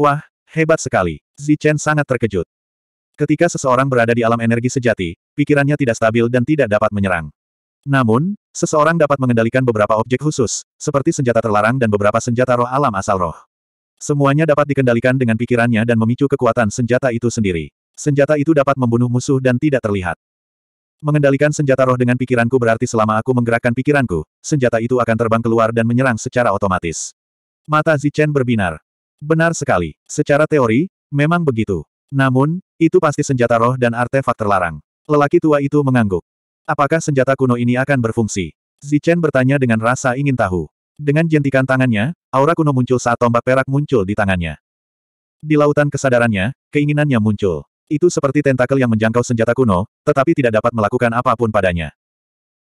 Wah, hebat sekali. Zichen sangat terkejut. Ketika seseorang berada di alam energi sejati, pikirannya tidak stabil dan tidak dapat menyerang. Namun, seseorang dapat mengendalikan beberapa objek khusus, seperti senjata terlarang dan beberapa senjata roh alam asal roh. Semuanya dapat dikendalikan dengan pikirannya dan memicu kekuatan senjata itu sendiri. Senjata itu dapat membunuh musuh dan tidak terlihat. Mengendalikan senjata roh dengan pikiranku berarti selama aku menggerakkan pikiranku, senjata itu akan terbang keluar dan menyerang secara otomatis. Mata Zichen berbinar. Benar sekali. Secara teori, memang begitu. Namun, itu pasti senjata roh dan artefak terlarang. Lelaki tua itu mengangguk. Apakah senjata kuno ini akan berfungsi? Zichen bertanya dengan rasa ingin tahu. Dengan jentikan tangannya, aura kuno muncul saat tombak perak muncul di tangannya. Di lautan kesadarannya, keinginannya muncul. Itu seperti tentakel yang menjangkau senjata kuno, tetapi tidak dapat melakukan apapun padanya.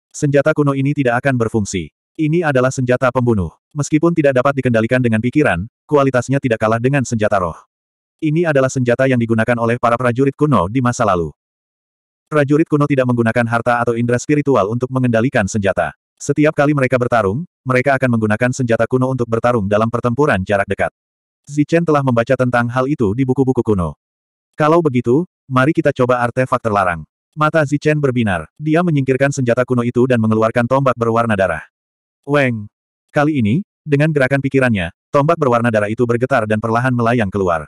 Senjata kuno ini tidak akan berfungsi. Ini adalah senjata pembunuh. Meskipun tidak dapat dikendalikan dengan pikiran, kualitasnya tidak kalah dengan senjata roh. Ini adalah senjata yang digunakan oleh para prajurit kuno di masa lalu. Prajurit kuno tidak menggunakan harta atau indera spiritual untuk mengendalikan senjata. Setiap kali mereka bertarung, mereka akan menggunakan senjata kuno untuk bertarung dalam pertempuran jarak dekat. Zichen telah membaca tentang hal itu di buku-buku kuno. Kalau begitu, mari kita coba artefak terlarang. Mata Zichen berbinar. Dia menyingkirkan senjata kuno itu dan mengeluarkan tombak berwarna darah. Weng. Kali ini, dengan gerakan pikirannya, tombak berwarna darah itu bergetar dan perlahan melayang keluar.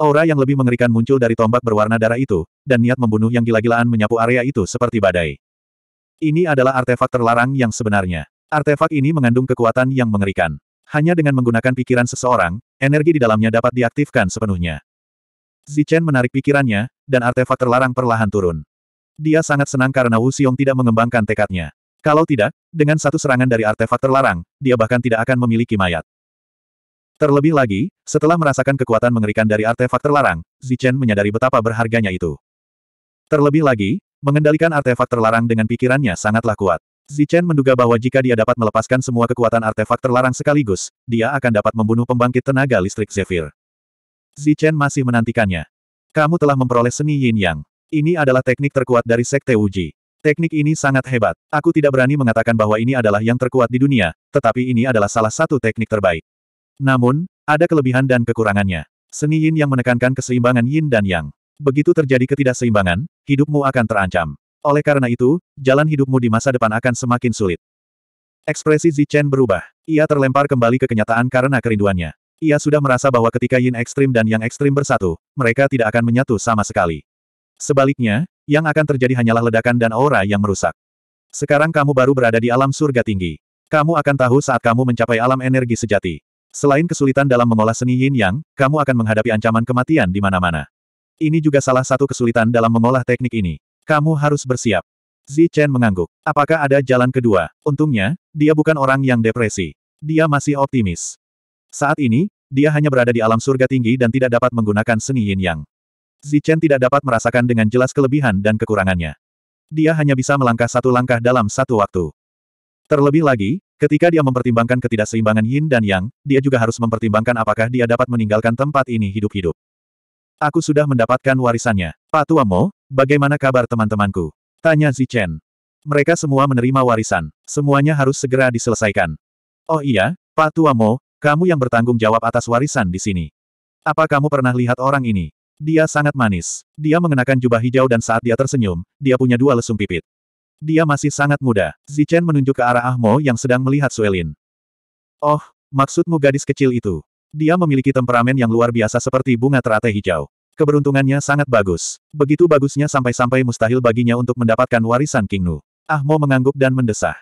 Aura yang lebih mengerikan muncul dari tombak berwarna darah itu, dan niat membunuh yang gila-gilaan menyapu area itu seperti badai. Ini adalah artefak terlarang yang sebenarnya. Artefak ini mengandung kekuatan yang mengerikan. Hanya dengan menggunakan pikiran seseorang, energi di dalamnya dapat diaktifkan sepenuhnya. Zichen menarik pikirannya, dan artefak terlarang perlahan turun. Dia sangat senang karena Wu Xiong tidak mengembangkan tekadnya. Kalau tidak, dengan satu serangan dari artefak terlarang, dia bahkan tidak akan memiliki mayat. Terlebih lagi, setelah merasakan kekuatan mengerikan dari artefak terlarang, Zichen menyadari betapa berharganya itu. Terlebih lagi, mengendalikan artefak terlarang dengan pikirannya sangatlah kuat. Zichen menduga bahwa jika dia dapat melepaskan semua kekuatan artefak terlarang sekaligus, dia akan dapat membunuh pembangkit tenaga listrik Zephyr. Zichen masih menantikannya. Kamu telah memperoleh seni yin yang. Ini adalah teknik terkuat dari Sekte Wuji. Teknik ini sangat hebat. Aku tidak berani mengatakan bahwa ini adalah yang terkuat di dunia, tetapi ini adalah salah satu teknik terbaik. Namun, ada kelebihan dan kekurangannya. Seni yin yang menekankan keseimbangan yin dan yang. Begitu terjadi ketidakseimbangan, hidupmu akan terancam. Oleh karena itu, jalan hidupmu di masa depan akan semakin sulit. Ekspresi Zichen berubah. Ia terlempar kembali ke kenyataan karena kerinduannya. Ia sudah merasa bahwa ketika yin ekstrim dan yang ekstrim bersatu, mereka tidak akan menyatu sama sekali. Sebaliknya, yang akan terjadi hanyalah ledakan dan aura yang merusak. Sekarang kamu baru berada di alam surga tinggi. Kamu akan tahu saat kamu mencapai alam energi sejati. Selain kesulitan dalam mengolah seni yin yang, kamu akan menghadapi ancaman kematian di mana-mana. Ini juga salah satu kesulitan dalam mengolah teknik ini. Kamu harus bersiap. Zi Chen mengangguk. Apakah ada jalan kedua? Untungnya, dia bukan orang yang depresi. Dia masih optimis. Saat ini, dia hanya berada di alam surga tinggi dan tidak dapat menggunakan seni yin yang. Zi Chen tidak dapat merasakan dengan jelas kelebihan dan kekurangannya. Dia hanya bisa melangkah satu langkah dalam satu waktu. Terlebih lagi, ketika dia mempertimbangkan ketidakseimbangan yin dan yang, dia juga harus mempertimbangkan apakah dia dapat meninggalkan tempat ini hidup-hidup. Aku sudah mendapatkan warisannya. Pak Tua Mo. bagaimana kabar teman-temanku? Tanya Zichen. Mereka semua menerima warisan. Semuanya harus segera diselesaikan. Oh iya, Pak Tua Mo, kamu yang bertanggung jawab atas warisan di sini. Apa kamu pernah lihat orang ini? Dia sangat manis. Dia mengenakan jubah hijau dan saat dia tersenyum, dia punya dua lesung pipit. Dia masih sangat muda. Zichen menunjuk ke arah Ahmo yang sedang melihat Suelin. Oh, maksudmu gadis kecil itu. Dia memiliki temperamen yang luar biasa seperti bunga teratai hijau. Keberuntungannya sangat bagus. Begitu bagusnya sampai-sampai mustahil baginya untuk mendapatkan warisan King Nu. Ahmo mengangguk dan mendesah.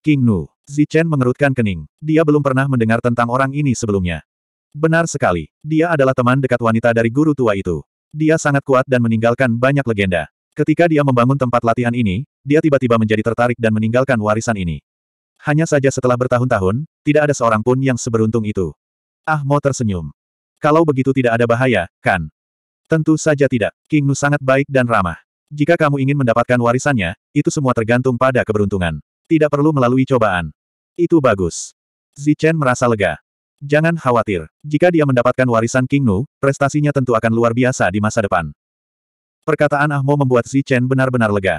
King Nu. Zichen mengerutkan kening. Dia belum pernah mendengar tentang orang ini sebelumnya. Benar sekali. Dia adalah teman dekat wanita dari guru tua itu. Dia sangat kuat dan meninggalkan banyak legenda. Ketika dia membangun tempat latihan ini, dia tiba-tiba menjadi tertarik dan meninggalkan warisan ini. Hanya saja setelah bertahun-tahun, tidak ada seorang pun yang seberuntung itu. Ah, Mo tersenyum. Kalau begitu tidak ada bahaya, kan? Tentu saja tidak. King Nu sangat baik dan ramah. Jika kamu ingin mendapatkan warisannya, itu semua tergantung pada keberuntungan. Tidak perlu melalui cobaan. Itu bagus. Zichen merasa lega. Jangan khawatir. Jika dia mendapatkan warisan King Nu, prestasinya tentu akan luar biasa di masa depan. Perkataan Ahmo membuat Chen benar-benar lega.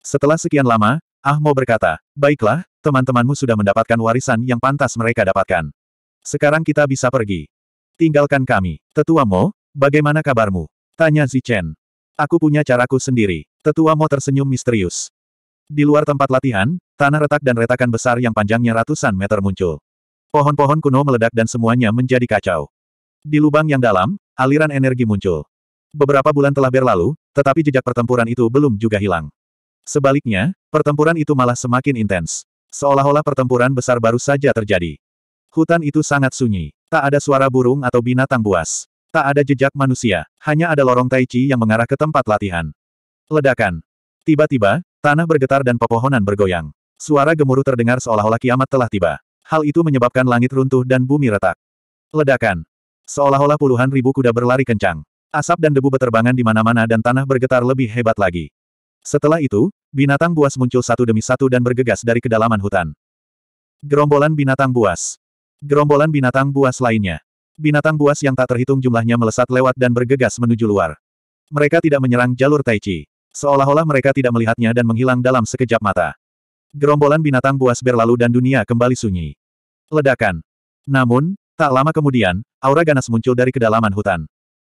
Setelah sekian lama, Ahmo berkata, Baiklah, teman-temanmu sudah mendapatkan warisan yang pantas mereka dapatkan. Sekarang kita bisa pergi. Tinggalkan kami. Tetua Mo, bagaimana kabarmu? Tanya Chen. Aku punya caraku sendiri. Tetua Mo tersenyum misterius. Di luar tempat latihan, tanah retak dan retakan besar yang panjangnya ratusan meter muncul. Pohon-pohon kuno meledak dan semuanya menjadi kacau. Di lubang yang dalam, aliran energi muncul. Beberapa bulan telah berlalu, tetapi jejak pertempuran itu belum juga hilang. Sebaliknya, pertempuran itu malah semakin intens. Seolah-olah pertempuran besar baru saja terjadi. Hutan itu sangat sunyi. Tak ada suara burung atau binatang buas. Tak ada jejak manusia. Hanya ada lorong tai chi yang mengarah ke tempat latihan. Ledakan. Tiba-tiba, tanah bergetar dan pepohonan bergoyang. Suara gemuruh terdengar seolah-olah kiamat telah tiba. Hal itu menyebabkan langit runtuh dan bumi retak. Ledakan. Seolah-olah puluhan ribu kuda berlari kencang. Asap dan debu beterbangan di mana-mana dan tanah bergetar lebih hebat lagi. Setelah itu, binatang buas muncul satu demi satu dan bergegas dari kedalaman hutan. Gerombolan binatang buas. Gerombolan binatang buas lainnya. Binatang buas yang tak terhitung jumlahnya melesat lewat dan bergegas menuju luar. Mereka tidak menyerang jalur Taichi, Seolah-olah mereka tidak melihatnya dan menghilang dalam sekejap mata. Gerombolan binatang buas berlalu dan dunia kembali sunyi. Ledakan. Namun, tak lama kemudian, aura ganas muncul dari kedalaman hutan.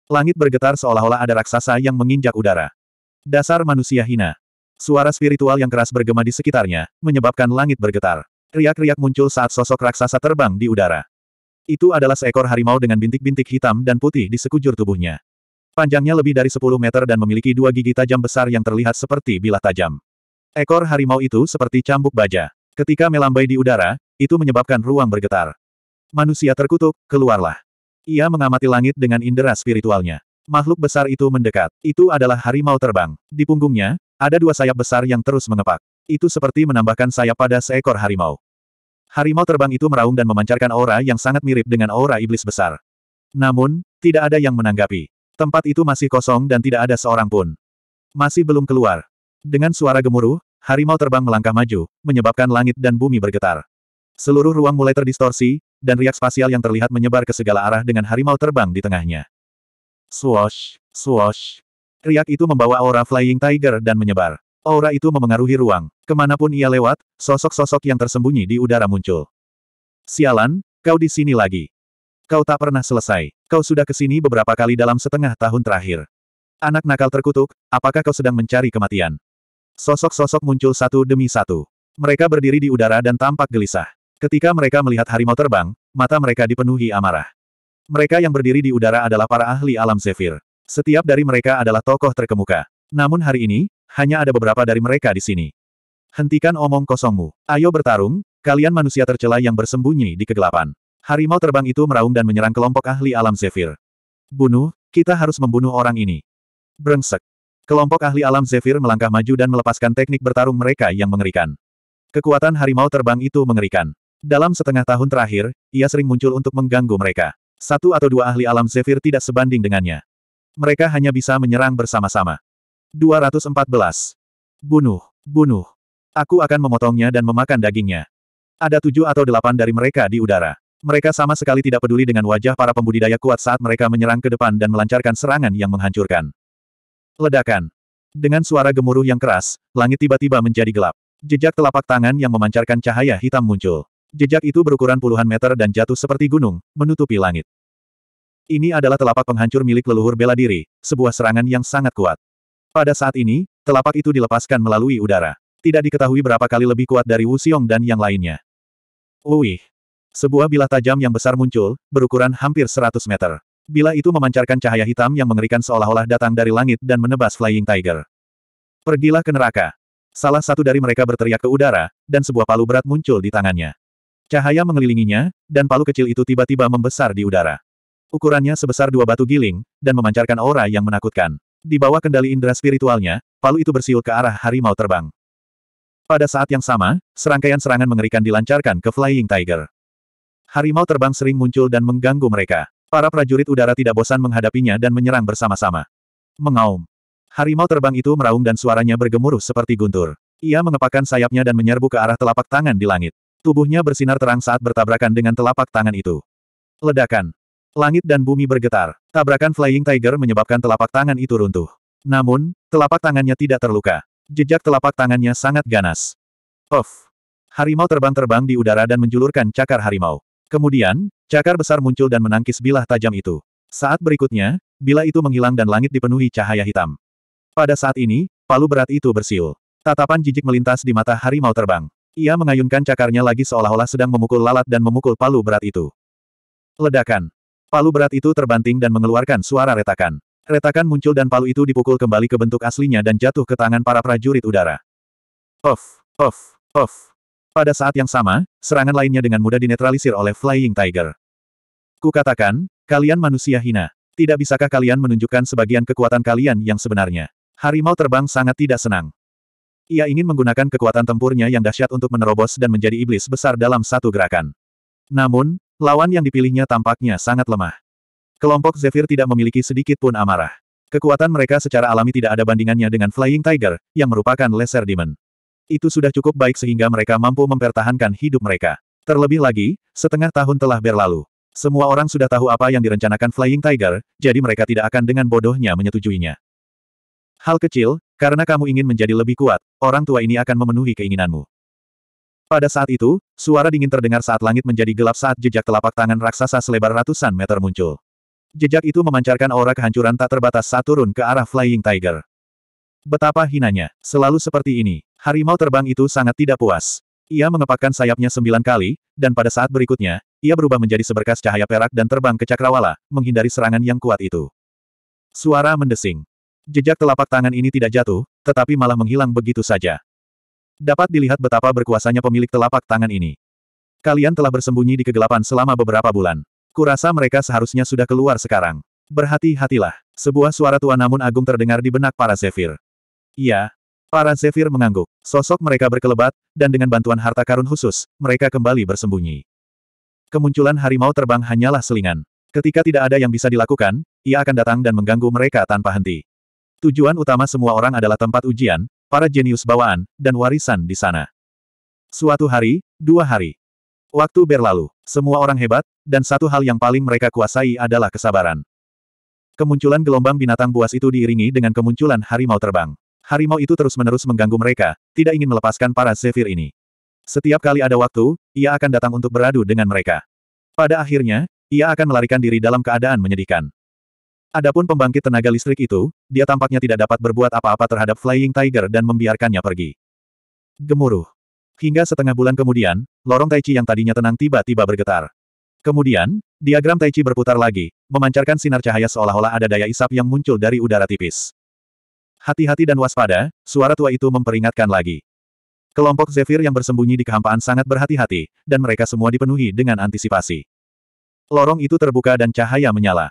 Langit bergetar seolah-olah ada raksasa yang menginjak udara. Dasar manusia hina. Suara spiritual yang keras bergema di sekitarnya, menyebabkan langit bergetar. Riak-riak muncul saat sosok raksasa terbang di udara. Itu adalah seekor harimau dengan bintik-bintik hitam dan putih di sekujur tubuhnya. Panjangnya lebih dari 10 meter dan memiliki dua gigi tajam besar yang terlihat seperti bilah tajam. Ekor harimau itu seperti cambuk baja. Ketika melambai di udara, itu menyebabkan ruang bergetar. Manusia terkutuk, keluarlah. Ia mengamati langit dengan indera spiritualnya. Makhluk besar itu mendekat. Itu adalah harimau terbang. Di punggungnya, ada dua sayap besar yang terus mengepak. Itu seperti menambahkan sayap pada seekor harimau. Harimau terbang itu meraung dan memancarkan aura yang sangat mirip dengan aura iblis besar. Namun, tidak ada yang menanggapi. Tempat itu masih kosong dan tidak ada seorang pun. Masih belum keluar. Dengan suara gemuruh, harimau terbang melangkah maju, menyebabkan langit dan bumi bergetar. Seluruh ruang mulai terdistorsi, dan riak spasial yang terlihat menyebar ke segala arah dengan harimau terbang di tengahnya. Swash, swash. Riak itu membawa aura Flying Tiger dan menyebar. Aura itu memengaruhi ruang. Kemanapun ia lewat, sosok-sosok yang tersembunyi di udara muncul. Sialan, kau di sini lagi. Kau tak pernah selesai. Kau sudah ke sini beberapa kali dalam setengah tahun terakhir. Anak nakal terkutuk, apakah kau sedang mencari kematian? Sosok-sosok muncul satu demi satu. Mereka berdiri di udara dan tampak gelisah. Ketika mereka melihat harimau terbang, mata mereka dipenuhi amarah. Mereka yang berdiri di udara adalah para ahli alam Zephyr. Setiap dari mereka adalah tokoh terkemuka. Namun hari ini, hanya ada beberapa dari mereka di sini. Hentikan omong kosongmu. Ayo bertarung, kalian manusia tercela yang bersembunyi di kegelapan. Harimau terbang itu meraung dan menyerang kelompok ahli alam Zephyr. Bunuh, kita harus membunuh orang ini. Brengsek. Kelompok ahli alam Zephyr melangkah maju dan melepaskan teknik bertarung mereka yang mengerikan. Kekuatan harimau terbang itu mengerikan. Dalam setengah tahun terakhir, ia sering muncul untuk mengganggu mereka. Satu atau dua ahli alam Zephyr tidak sebanding dengannya. Mereka hanya bisa menyerang bersama-sama. 214. Bunuh, bunuh. Aku akan memotongnya dan memakan dagingnya. Ada tujuh atau delapan dari mereka di udara. Mereka sama sekali tidak peduli dengan wajah para pembudidaya kuat saat mereka menyerang ke depan dan melancarkan serangan yang menghancurkan. Ledakan. Dengan suara gemuruh yang keras, langit tiba-tiba menjadi gelap. Jejak telapak tangan yang memancarkan cahaya hitam muncul. Jejak itu berukuran puluhan meter dan jatuh seperti gunung, menutupi langit. Ini adalah telapak penghancur milik leluhur bela diri, sebuah serangan yang sangat kuat. Pada saat ini, telapak itu dilepaskan melalui udara. Tidak diketahui berapa kali lebih kuat dari Wu Xiong dan yang lainnya. Uih! Sebuah bilah tajam yang besar muncul, berukuran hampir 100 meter. Bila itu memancarkan cahaya hitam yang mengerikan seolah-olah datang dari langit dan menebas Flying Tiger. Pergilah ke neraka. Salah satu dari mereka berteriak ke udara, dan sebuah palu berat muncul di tangannya. Cahaya mengelilinginya, dan palu kecil itu tiba-tiba membesar di udara. Ukurannya sebesar dua batu giling, dan memancarkan aura yang menakutkan. Di bawah kendali indera spiritualnya, palu itu bersiul ke arah harimau terbang. Pada saat yang sama, serangkaian serangan mengerikan dilancarkan ke Flying Tiger. Harimau terbang sering muncul dan mengganggu mereka. Para prajurit udara tidak bosan menghadapinya dan menyerang bersama-sama. Mengaum. Harimau terbang itu meraung dan suaranya bergemuruh seperti guntur. Ia mengepakkan sayapnya dan menyerbu ke arah telapak tangan di langit. Tubuhnya bersinar terang saat bertabrakan dengan telapak tangan itu. Ledakan. Langit dan bumi bergetar. Tabrakan Flying Tiger menyebabkan telapak tangan itu runtuh. Namun, telapak tangannya tidak terluka. Jejak telapak tangannya sangat ganas. Puff. Harimau terbang-terbang di udara dan menjulurkan cakar harimau. Kemudian, cakar besar muncul dan menangkis bilah tajam itu. Saat berikutnya, bilah itu menghilang dan langit dipenuhi cahaya hitam. Pada saat ini, palu berat itu bersiul. Tatapan jijik melintas di mata harimau terbang. Ia mengayunkan cakarnya lagi seolah-olah sedang memukul lalat dan memukul palu berat itu. Ledakan. Palu berat itu terbanting dan mengeluarkan suara retakan. Retakan muncul dan palu itu dipukul kembali ke bentuk aslinya dan jatuh ke tangan para prajurit udara. Of, of, of. Pada saat yang sama, serangan lainnya dengan mudah dinetralisir oleh Flying Tiger. Kukatakan, kalian manusia hina. Tidak bisakah kalian menunjukkan sebagian kekuatan kalian yang sebenarnya? Harimau terbang sangat tidak senang. Ia ingin menggunakan kekuatan tempurnya yang dahsyat untuk menerobos dan menjadi iblis besar dalam satu gerakan. Namun, lawan yang dipilihnya tampaknya sangat lemah. Kelompok Zephyr tidak memiliki sedikit pun amarah. Kekuatan mereka secara alami tidak ada bandingannya dengan Flying Tiger, yang merupakan Lesser Demon. Itu sudah cukup baik sehingga mereka mampu mempertahankan hidup mereka. Terlebih lagi, setengah tahun telah berlalu. Semua orang sudah tahu apa yang direncanakan Flying Tiger, jadi mereka tidak akan dengan bodohnya menyetujuinya. Hal kecil, karena kamu ingin menjadi lebih kuat, orang tua ini akan memenuhi keinginanmu. Pada saat itu, suara dingin terdengar saat langit menjadi gelap saat jejak telapak tangan raksasa selebar ratusan meter muncul. Jejak itu memancarkan aura kehancuran tak terbatas saat turun ke arah Flying Tiger. Betapa hinanya, selalu seperti ini. Harimau terbang itu sangat tidak puas. Ia mengepakkan sayapnya sembilan kali, dan pada saat berikutnya, ia berubah menjadi seberkas cahaya perak dan terbang ke cakrawala, menghindari serangan yang kuat itu. Suara mendesing. Jejak telapak tangan ini tidak jatuh, tetapi malah menghilang begitu saja. Dapat dilihat betapa berkuasanya pemilik telapak tangan ini. Kalian telah bersembunyi di kegelapan selama beberapa bulan. Kurasa mereka seharusnya sudah keluar sekarang. Berhati-hatilah. Sebuah suara tua namun agung terdengar di benak para Zephyr. Iya. Para Zephyr mengangguk. Sosok mereka berkelebat, dan dengan bantuan harta karun khusus, mereka kembali bersembunyi. Kemunculan harimau terbang hanyalah selingan. Ketika tidak ada yang bisa dilakukan, ia akan datang dan mengganggu mereka tanpa henti. Tujuan utama semua orang adalah tempat ujian, para jenius bawaan, dan warisan di sana. Suatu hari, dua hari. Waktu berlalu, semua orang hebat, dan satu hal yang paling mereka kuasai adalah kesabaran. Kemunculan gelombang binatang buas itu diiringi dengan kemunculan harimau terbang. Harimau itu terus-menerus mengganggu mereka, tidak ingin melepaskan para zephyr ini. Setiap kali ada waktu, ia akan datang untuk beradu dengan mereka. Pada akhirnya, ia akan melarikan diri dalam keadaan menyedihkan. Adapun pembangkit tenaga listrik itu, dia tampaknya tidak dapat berbuat apa-apa terhadap Flying Tiger dan membiarkannya pergi. Gemuruh. Hingga setengah bulan kemudian, lorong Tai Chi yang tadinya tenang tiba-tiba bergetar. Kemudian, diagram Tai Chi berputar lagi, memancarkan sinar cahaya seolah-olah ada daya isap yang muncul dari udara tipis. Hati-hati dan waspada, suara tua itu memperingatkan lagi. Kelompok Zephyr yang bersembunyi di kehampaan sangat berhati-hati, dan mereka semua dipenuhi dengan antisipasi. Lorong itu terbuka dan cahaya menyala.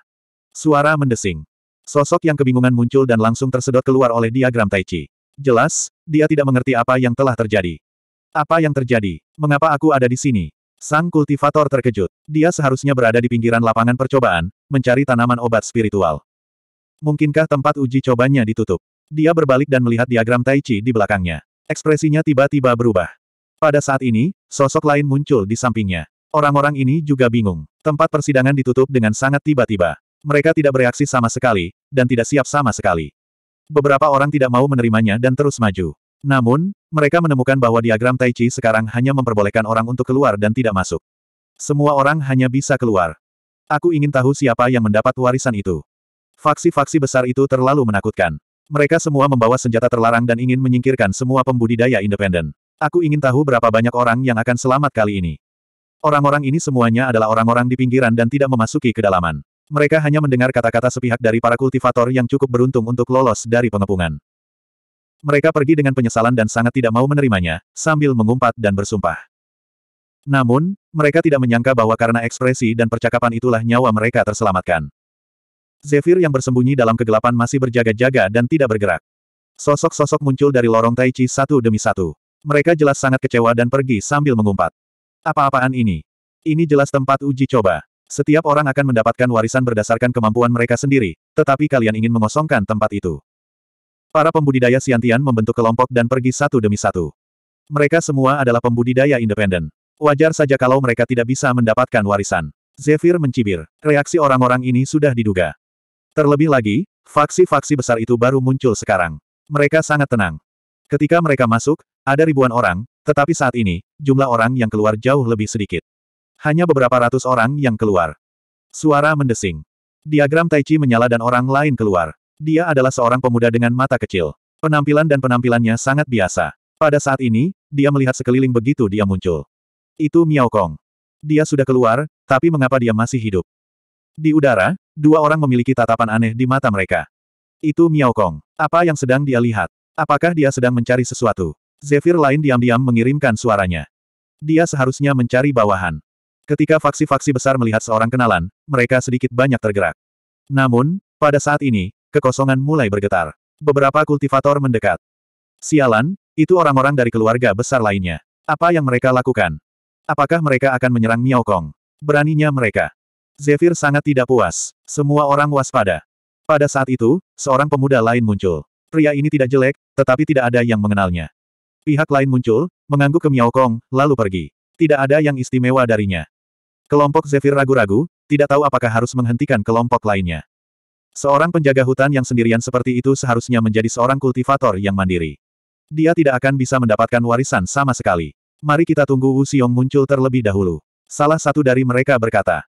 Suara mendesing. Sosok yang kebingungan muncul dan langsung tersedot keluar oleh diagram Tai Chi. Jelas, dia tidak mengerti apa yang telah terjadi. Apa yang terjadi? Mengapa aku ada di sini? Sang kultivator terkejut. Dia seharusnya berada di pinggiran lapangan percobaan, mencari tanaman obat spiritual. Mungkinkah tempat uji cobanya ditutup? Dia berbalik dan melihat diagram Tai Chi di belakangnya. Ekspresinya tiba-tiba berubah. Pada saat ini, sosok lain muncul di sampingnya. Orang-orang ini juga bingung. Tempat persidangan ditutup dengan sangat tiba-tiba. Mereka tidak bereaksi sama sekali, dan tidak siap sama sekali. Beberapa orang tidak mau menerimanya dan terus maju. Namun, mereka menemukan bahwa diagram Tai Chi sekarang hanya memperbolehkan orang untuk keluar dan tidak masuk. Semua orang hanya bisa keluar. Aku ingin tahu siapa yang mendapat warisan itu. Faksi-faksi besar itu terlalu menakutkan. Mereka semua membawa senjata terlarang dan ingin menyingkirkan semua pembudidaya independen. Aku ingin tahu berapa banyak orang yang akan selamat kali ini. Orang-orang ini semuanya adalah orang-orang di pinggiran dan tidak memasuki kedalaman. Mereka hanya mendengar kata-kata sepihak dari para kultivator yang cukup beruntung untuk lolos dari pengepungan. Mereka pergi dengan penyesalan dan sangat tidak mau menerimanya, sambil mengumpat dan bersumpah. Namun, mereka tidak menyangka bahwa karena ekspresi dan percakapan itulah nyawa mereka terselamatkan. Zephyr yang bersembunyi dalam kegelapan masih berjaga-jaga dan tidak bergerak. Sosok-sosok muncul dari lorong Tai Chi satu demi satu. Mereka jelas sangat kecewa dan pergi sambil mengumpat. Apa-apaan ini? Ini jelas tempat uji coba. Setiap orang akan mendapatkan warisan berdasarkan kemampuan mereka sendiri, tetapi kalian ingin mengosongkan tempat itu. Para pembudidaya Siantian membentuk kelompok dan pergi satu demi satu. Mereka semua adalah pembudidaya independen. Wajar saja kalau mereka tidak bisa mendapatkan warisan. Zephyr mencibir. Reaksi orang-orang ini sudah diduga. Terlebih lagi, faksi-faksi besar itu baru muncul sekarang. Mereka sangat tenang. Ketika mereka masuk, ada ribuan orang, tetapi saat ini, jumlah orang yang keluar jauh lebih sedikit. Hanya beberapa ratus orang yang keluar. Suara mendesing. Diagram Tai Chi menyala dan orang lain keluar. Dia adalah seorang pemuda dengan mata kecil. Penampilan dan penampilannya sangat biasa. Pada saat ini, dia melihat sekeliling begitu dia muncul. Itu Miao Kong. Dia sudah keluar, tapi mengapa dia masih hidup? Di udara, dua orang memiliki tatapan aneh di mata mereka. Itu Miao Kong. Apa yang sedang dia lihat? Apakah dia sedang mencari sesuatu? Zephyr lain diam-diam mengirimkan suaranya. Dia seharusnya mencari bawahan. Ketika faksi-faksi besar melihat seorang kenalan, mereka sedikit banyak tergerak. Namun, pada saat ini, kekosongan mulai bergetar. Beberapa kultivator mendekat. Sialan, itu orang-orang dari keluarga besar lainnya. Apa yang mereka lakukan? Apakah mereka akan menyerang Miao Kong? Beraninya mereka. Zephyr sangat tidak puas. Semua orang waspada. Pada saat itu, seorang pemuda lain muncul. Pria ini tidak jelek, tetapi tidak ada yang mengenalnya. Pihak lain muncul, mengangguk ke Miao Kong, lalu pergi. Tidak ada yang istimewa darinya. Kelompok Zephyr ragu-ragu, tidak tahu apakah harus menghentikan kelompok lainnya. Seorang penjaga hutan yang sendirian seperti itu seharusnya menjadi seorang kultivator yang mandiri. Dia tidak akan bisa mendapatkan warisan sama sekali. Mari kita tunggu Wu Xiong muncul terlebih dahulu. Salah satu dari mereka berkata.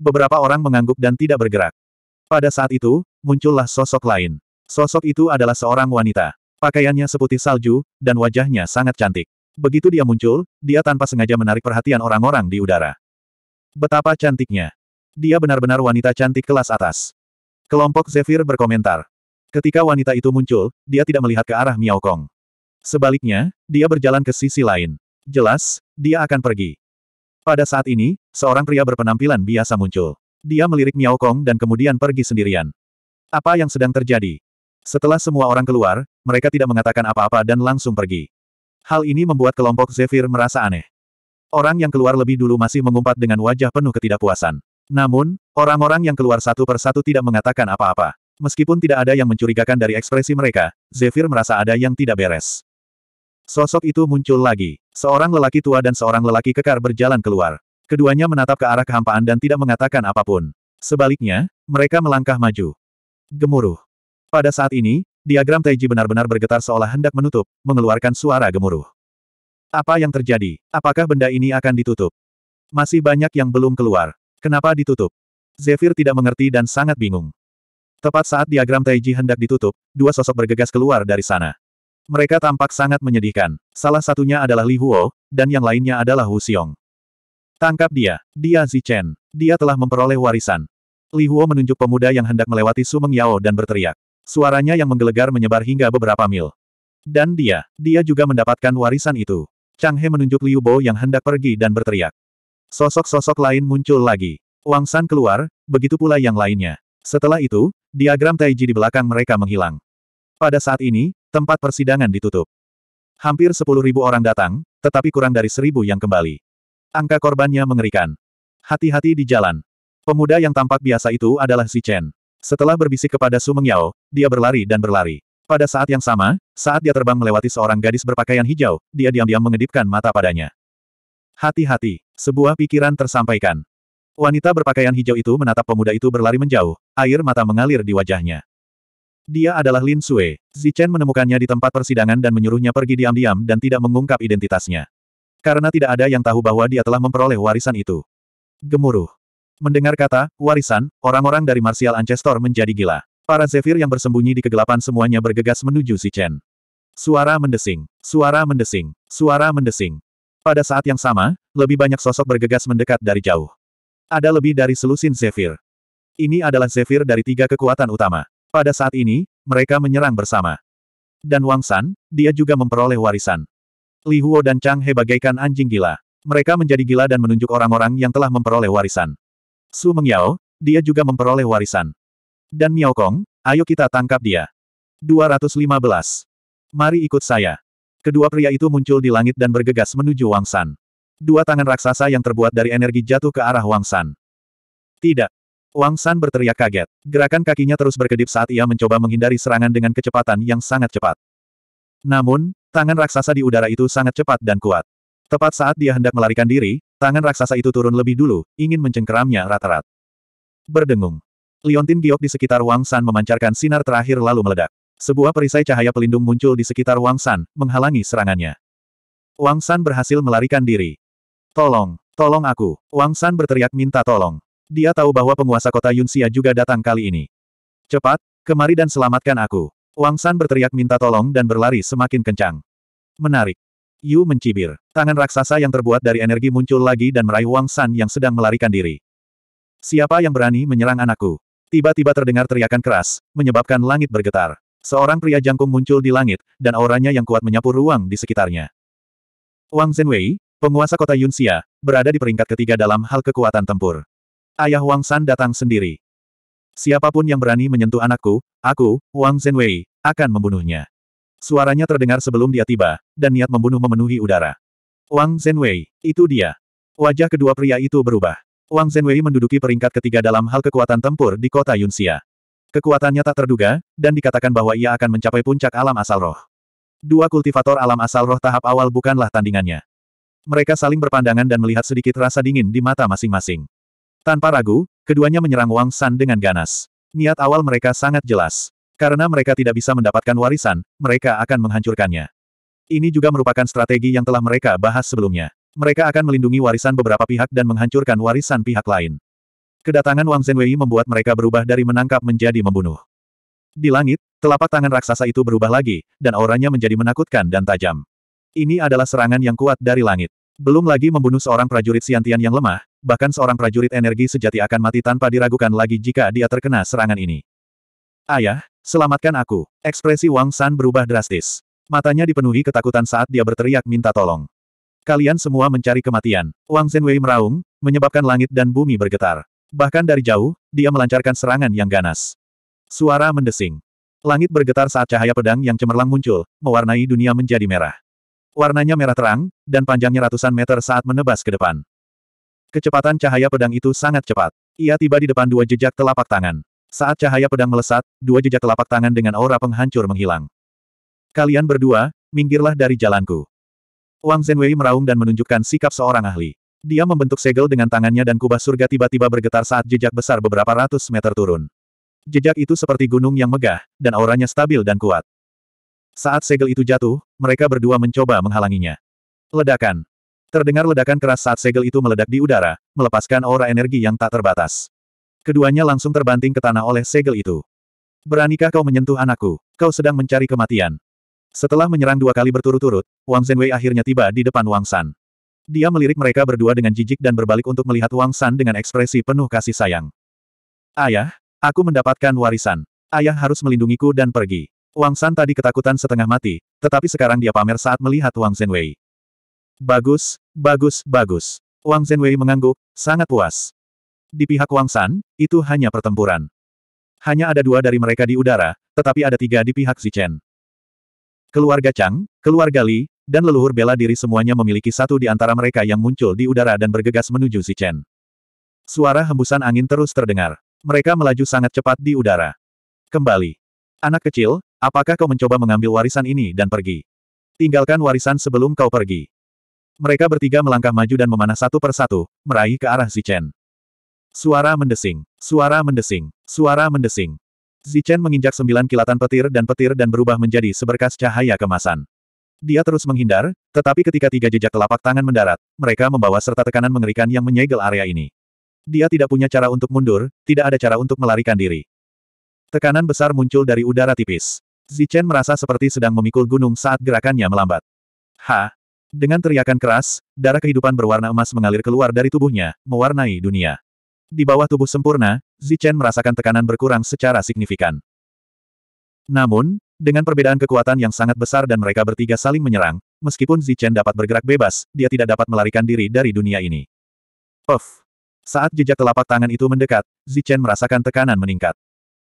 Beberapa orang mengangguk dan tidak bergerak. Pada saat itu, muncullah sosok lain. Sosok itu adalah seorang wanita. Pakaiannya seputih salju, dan wajahnya sangat cantik. Begitu dia muncul, dia tanpa sengaja menarik perhatian orang-orang di udara. Betapa cantiknya. Dia benar-benar wanita cantik kelas atas. Kelompok Zephyr berkomentar. Ketika wanita itu muncul, dia tidak melihat ke arah Miao Kong. Sebaliknya, dia berjalan ke sisi lain. Jelas, dia akan pergi. Pada saat ini, seorang pria berpenampilan biasa muncul. Dia melirik Miao Kong dan kemudian pergi sendirian. Apa yang sedang terjadi? Setelah semua orang keluar, mereka tidak mengatakan apa-apa dan langsung pergi. Hal ini membuat kelompok Zephyr merasa aneh. Orang yang keluar lebih dulu masih mengumpat dengan wajah penuh ketidakpuasan. Namun, orang-orang yang keluar satu per satu tidak mengatakan apa-apa. Meskipun tidak ada yang mencurigakan dari ekspresi mereka, Zephyr merasa ada yang tidak beres. Sosok itu muncul lagi. Seorang lelaki tua dan seorang lelaki kekar berjalan keluar. Keduanya menatap ke arah kehampaan dan tidak mengatakan apapun. Sebaliknya, mereka melangkah maju. Gemuruh. Pada saat ini, diagram Taiji benar-benar bergetar seolah hendak menutup, mengeluarkan suara gemuruh. Apa yang terjadi? Apakah benda ini akan ditutup? Masih banyak yang belum keluar. Kenapa ditutup? Zephyr tidak mengerti dan sangat bingung. Tepat saat diagram Taiji hendak ditutup, dua sosok bergegas keluar dari sana. Mereka tampak sangat menyedihkan. Salah satunya adalah Li Huo, dan yang lainnya adalah Hu Xiong. Tangkap dia, dia Zichen. Dia telah memperoleh warisan. Li Huo menunjuk pemuda yang hendak melewati Sumeng Yao dan berteriak. Suaranya yang menggelegar menyebar hingga beberapa mil. Dan dia, dia juga mendapatkan warisan itu. Chang He menunjuk Liu Bo yang hendak pergi dan berteriak. Sosok-sosok lain muncul lagi. Wang San keluar, begitu pula yang lainnya. Setelah itu, diagram Taiji di belakang mereka menghilang. Pada saat ini, tempat persidangan ditutup. Hampir sepuluh ribu orang datang, tetapi kurang dari seribu yang kembali. Angka korbannya mengerikan. Hati-hati di jalan. Pemuda yang tampak biasa itu adalah Si Chen. Setelah berbisik kepada Su Mengyao, dia berlari dan berlari. Pada saat yang sama, saat dia terbang melewati seorang gadis berpakaian hijau, dia diam-diam mengedipkan mata padanya. Hati-hati, sebuah pikiran tersampaikan. Wanita berpakaian hijau itu menatap pemuda itu berlari menjauh, air mata mengalir di wajahnya. Dia adalah Lin Sue. Zichen menemukannya di tempat persidangan dan menyuruhnya pergi diam-diam dan tidak mengungkap identitasnya. Karena tidak ada yang tahu bahwa dia telah memperoleh warisan itu. Gemuruh. Mendengar kata, warisan, orang-orang dari Martial Ancestor menjadi gila. Para Zephyr yang bersembunyi di kegelapan semuanya bergegas menuju si Chen. Suara mendesing, suara mendesing, suara mendesing. Pada saat yang sama, lebih banyak sosok bergegas mendekat dari jauh. Ada lebih dari selusin Zephyr. Ini adalah Zephyr dari tiga kekuatan utama. Pada saat ini, mereka menyerang bersama. Dan Wang San, dia juga memperoleh warisan. Li Huo dan Chang He bagaikan anjing gila. Mereka menjadi gila dan menunjuk orang-orang yang telah memperoleh warisan. Su Mengyao, dia juga memperoleh warisan. Dan Miao Kong, ayo kita tangkap dia. 215. Mari ikut saya. Kedua pria itu muncul di langit dan bergegas menuju Wang San. Dua tangan raksasa yang terbuat dari energi jatuh ke arah Wang San. Tidak. Wang San berteriak kaget. Gerakan kakinya terus berkedip saat ia mencoba menghindari serangan dengan kecepatan yang sangat cepat. Namun, tangan raksasa di udara itu sangat cepat dan kuat. Tepat saat dia hendak melarikan diri, tangan raksasa itu turun lebih dulu, ingin mencengkeramnya rata rata Berdengung. Liontin giok di sekitar Wang San memancarkan sinar terakhir lalu meledak. Sebuah perisai cahaya pelindung muncul di sekitar Wang San, menghalangi serangannya. Wang San berhasil melarikan diri. Tolong, tolong aku. Wang San berteriak minta tolong. Dia tahu bahwa penguasa kota Yunxia juga datang kali ini. Cepat, kemari dan selamatkan aku. Wang San berteriak minta tolong dan berlari semakin kencang. Menarik. Yu mencibir. Tangan raksasa yang terbuat dari energi muncul lagi dan meraih Wang San yang sedang melarikan diri. Siapa yang berani menyerang anakku? Tiba-tiba terdengar teriakan keras, menyebabkan langit bergetar. Seorang pria jangkung muncul di langit, dan auranya yang kuat menyapu ruang di sekitarnya. Wang Zhenwei, penguasa kota Yunxia, berada di peringkat ketiga dalam hal kekuatan tempur. Ayah Wang San datang sendiri. Siapapun yang berani menyentuh anakku, aku, Wang Zhenwei, akan membunuhnya. Suaranya terdengar sebelum dia tiba, dan niat membunuh memenuhi udara. Wang Zhenwei, itu dia. Wajah kedua pria itu berubah. Wang Zhenwei menduduki peringkat ketiga dalam hal kekuatan tempur di kota Yunxia. Kekuatannya tak terduga, dan dikatakan bahwa ia akan mencapai puncak alam asal roh. Dua kultivator alam asal roh tahap awal bukanlah tandingannya. Mereka saling berpandangan dan melihat sedikit rasa dingin di mata masing-masing. Tanpa ragu, keduanya menyerang Wang San dengan ganas. Niat awal mereka sangat jelas. Karena mereka tidak bisa mendapatkan warisan, mereka akan menghancurkannya. Ini juga merupakan strategi yang telah mereka bahas sebelumnya mereka akan melindungi warisan beberapa pihak dan menghancurkan warisan pihak lain. Kedatangan Wang Zhenwei membuat mereka berubah dari menangkap menjadi membunuh. Di langit, telapak tangan raksasa itu berubah lagi, dan auranya menjadi menakutkan dan tajam. Ini adalah serangan yang kuat dari langit. Belum lagi membunuh seorang prajurit Siantian yang lemah, bahkan seorang prajurit energi sejati akan mati tanpa diragukan lagi jika dia terkena serangan ini. Ayah, selamatkan aku. Ekspresi Wang San berubah drastis. Matanya dipenuhi ketakutan saat dia berteriak minta tolong. Kalian semua mencari kematian. Wang Zhenwei meraung, menyebabkan langit dan bumi bergetar. Bahkan dari jauh, dia melancarkan serangan yang ganas. Suara mendesing. Langit bergetar saat cahaya pedang yang cemerlang muncul, mewarnai dunia menjadi merah. Warnanya merah terang, dan panjangnya ratusan meter saat menebas ke depan. Kecepatan cahaya pedang itu sangat cepat. Ia tiba di depan dua jejak telapak tangan. Saat cahaya pedang melesat, dua jejak telapak tangan dengan aura penghancur menghilang. Kalian berdua, minggirlah dari jalanku. Wang Zhenwei meraung dan menunjukkan sikap seorang ahli. Dia membentuk segel dengan tangannya dan kubah surga tiba-tiba bergetar saat jejak besar beberapa ratus meter turun. Jejak itu seperti gunung yang megah, dan auranya stabil dan kuat. Saat segel itu jatuh, mereka berdua mencoba menghalanginya. Ledakan. Terdengar ledakan keras saat segel itu meledak di udara, melepaskan aura energi yang tak terbatas. Keduanya langsung terbanting ke tanah oleh segel itu. Beranikah kau menyentuh anakku? Kau sedang mencari kematian. Setelah menyerang dua kali berturut-turut, Wang Zhenwei akhirnya tiba di depan Wang San. Dia melirik mereka berdua dengan jijik dan berbalik untuk melihat Wang San dengan ekspresi penuh kasih sayang. Ayah, aku mendapatkan warisan. Ayah harus melindungiku dan pergi. Wang San tadi ketakutan setengah mati, tetapi sekarang dia pamer saat melihat Wang Zhenwei. Bagus, bagus, bagus. Wang Zhenwei mengangguk, sangat puas. Di pihak Wang San, itu hanya pertempuran. Hanya ada dua dari mereka di udara, tetapi ada tiga di pihak Zichen. Keluarga Chang, keluarga Li, dan leluhur bela diri semuanya memiliki satu di antara mereka yang muncul di udara dan bergegas menuju si Chen. Suara hembusan angin terus terdengar. Mereka melaju sangat cepat di udara. Kembali. Anak kecil, apakah kau mencoba mengambil warisan ini dan pergi? Tinggalkan warisan sebelum kau pergi. Mereka bertiga melangkah maju dan memanah satu persatu, meraih ke arah si Chen. Suara mendesing, suara mendesing, suara mendesing. Zichen menginjak sembilan kilatan petir dan petir dan berubah menjadi seberkas cahaya kemasan. Dia terus menghindar, tetapi ketika tiga jejak telapak tangan mendarat, mereka membawa serta tekanan mengerikan yang menyegel area ini. Dia tidak punya cara untuk mundur, tidak ada cara untuk melarikan diri. Tekanan besar muncul dari udara tipis. Zichen merasa seperti sedang memikul gunung saat gerakannya melambat. Ha! Dengan teriakan keras, darah kehidupan berwarna emas mengalir keluar dari tubuhnya, mewarnai dunia. Di bawah tubuh sempurna, Zichen merasakan tekanan berkurang secara signifikan. Namun, dengan perbedaan kekuatan yang sangat besar dan mereka bertiga saling menyerang, meskipun Zichen dapat bergerak bebas, dia tidak dapat melarikan diri dari dunia ini. Puf. Saat jejak telapak tangan itu mendekat, Zichen merasakan tekanan meningkat.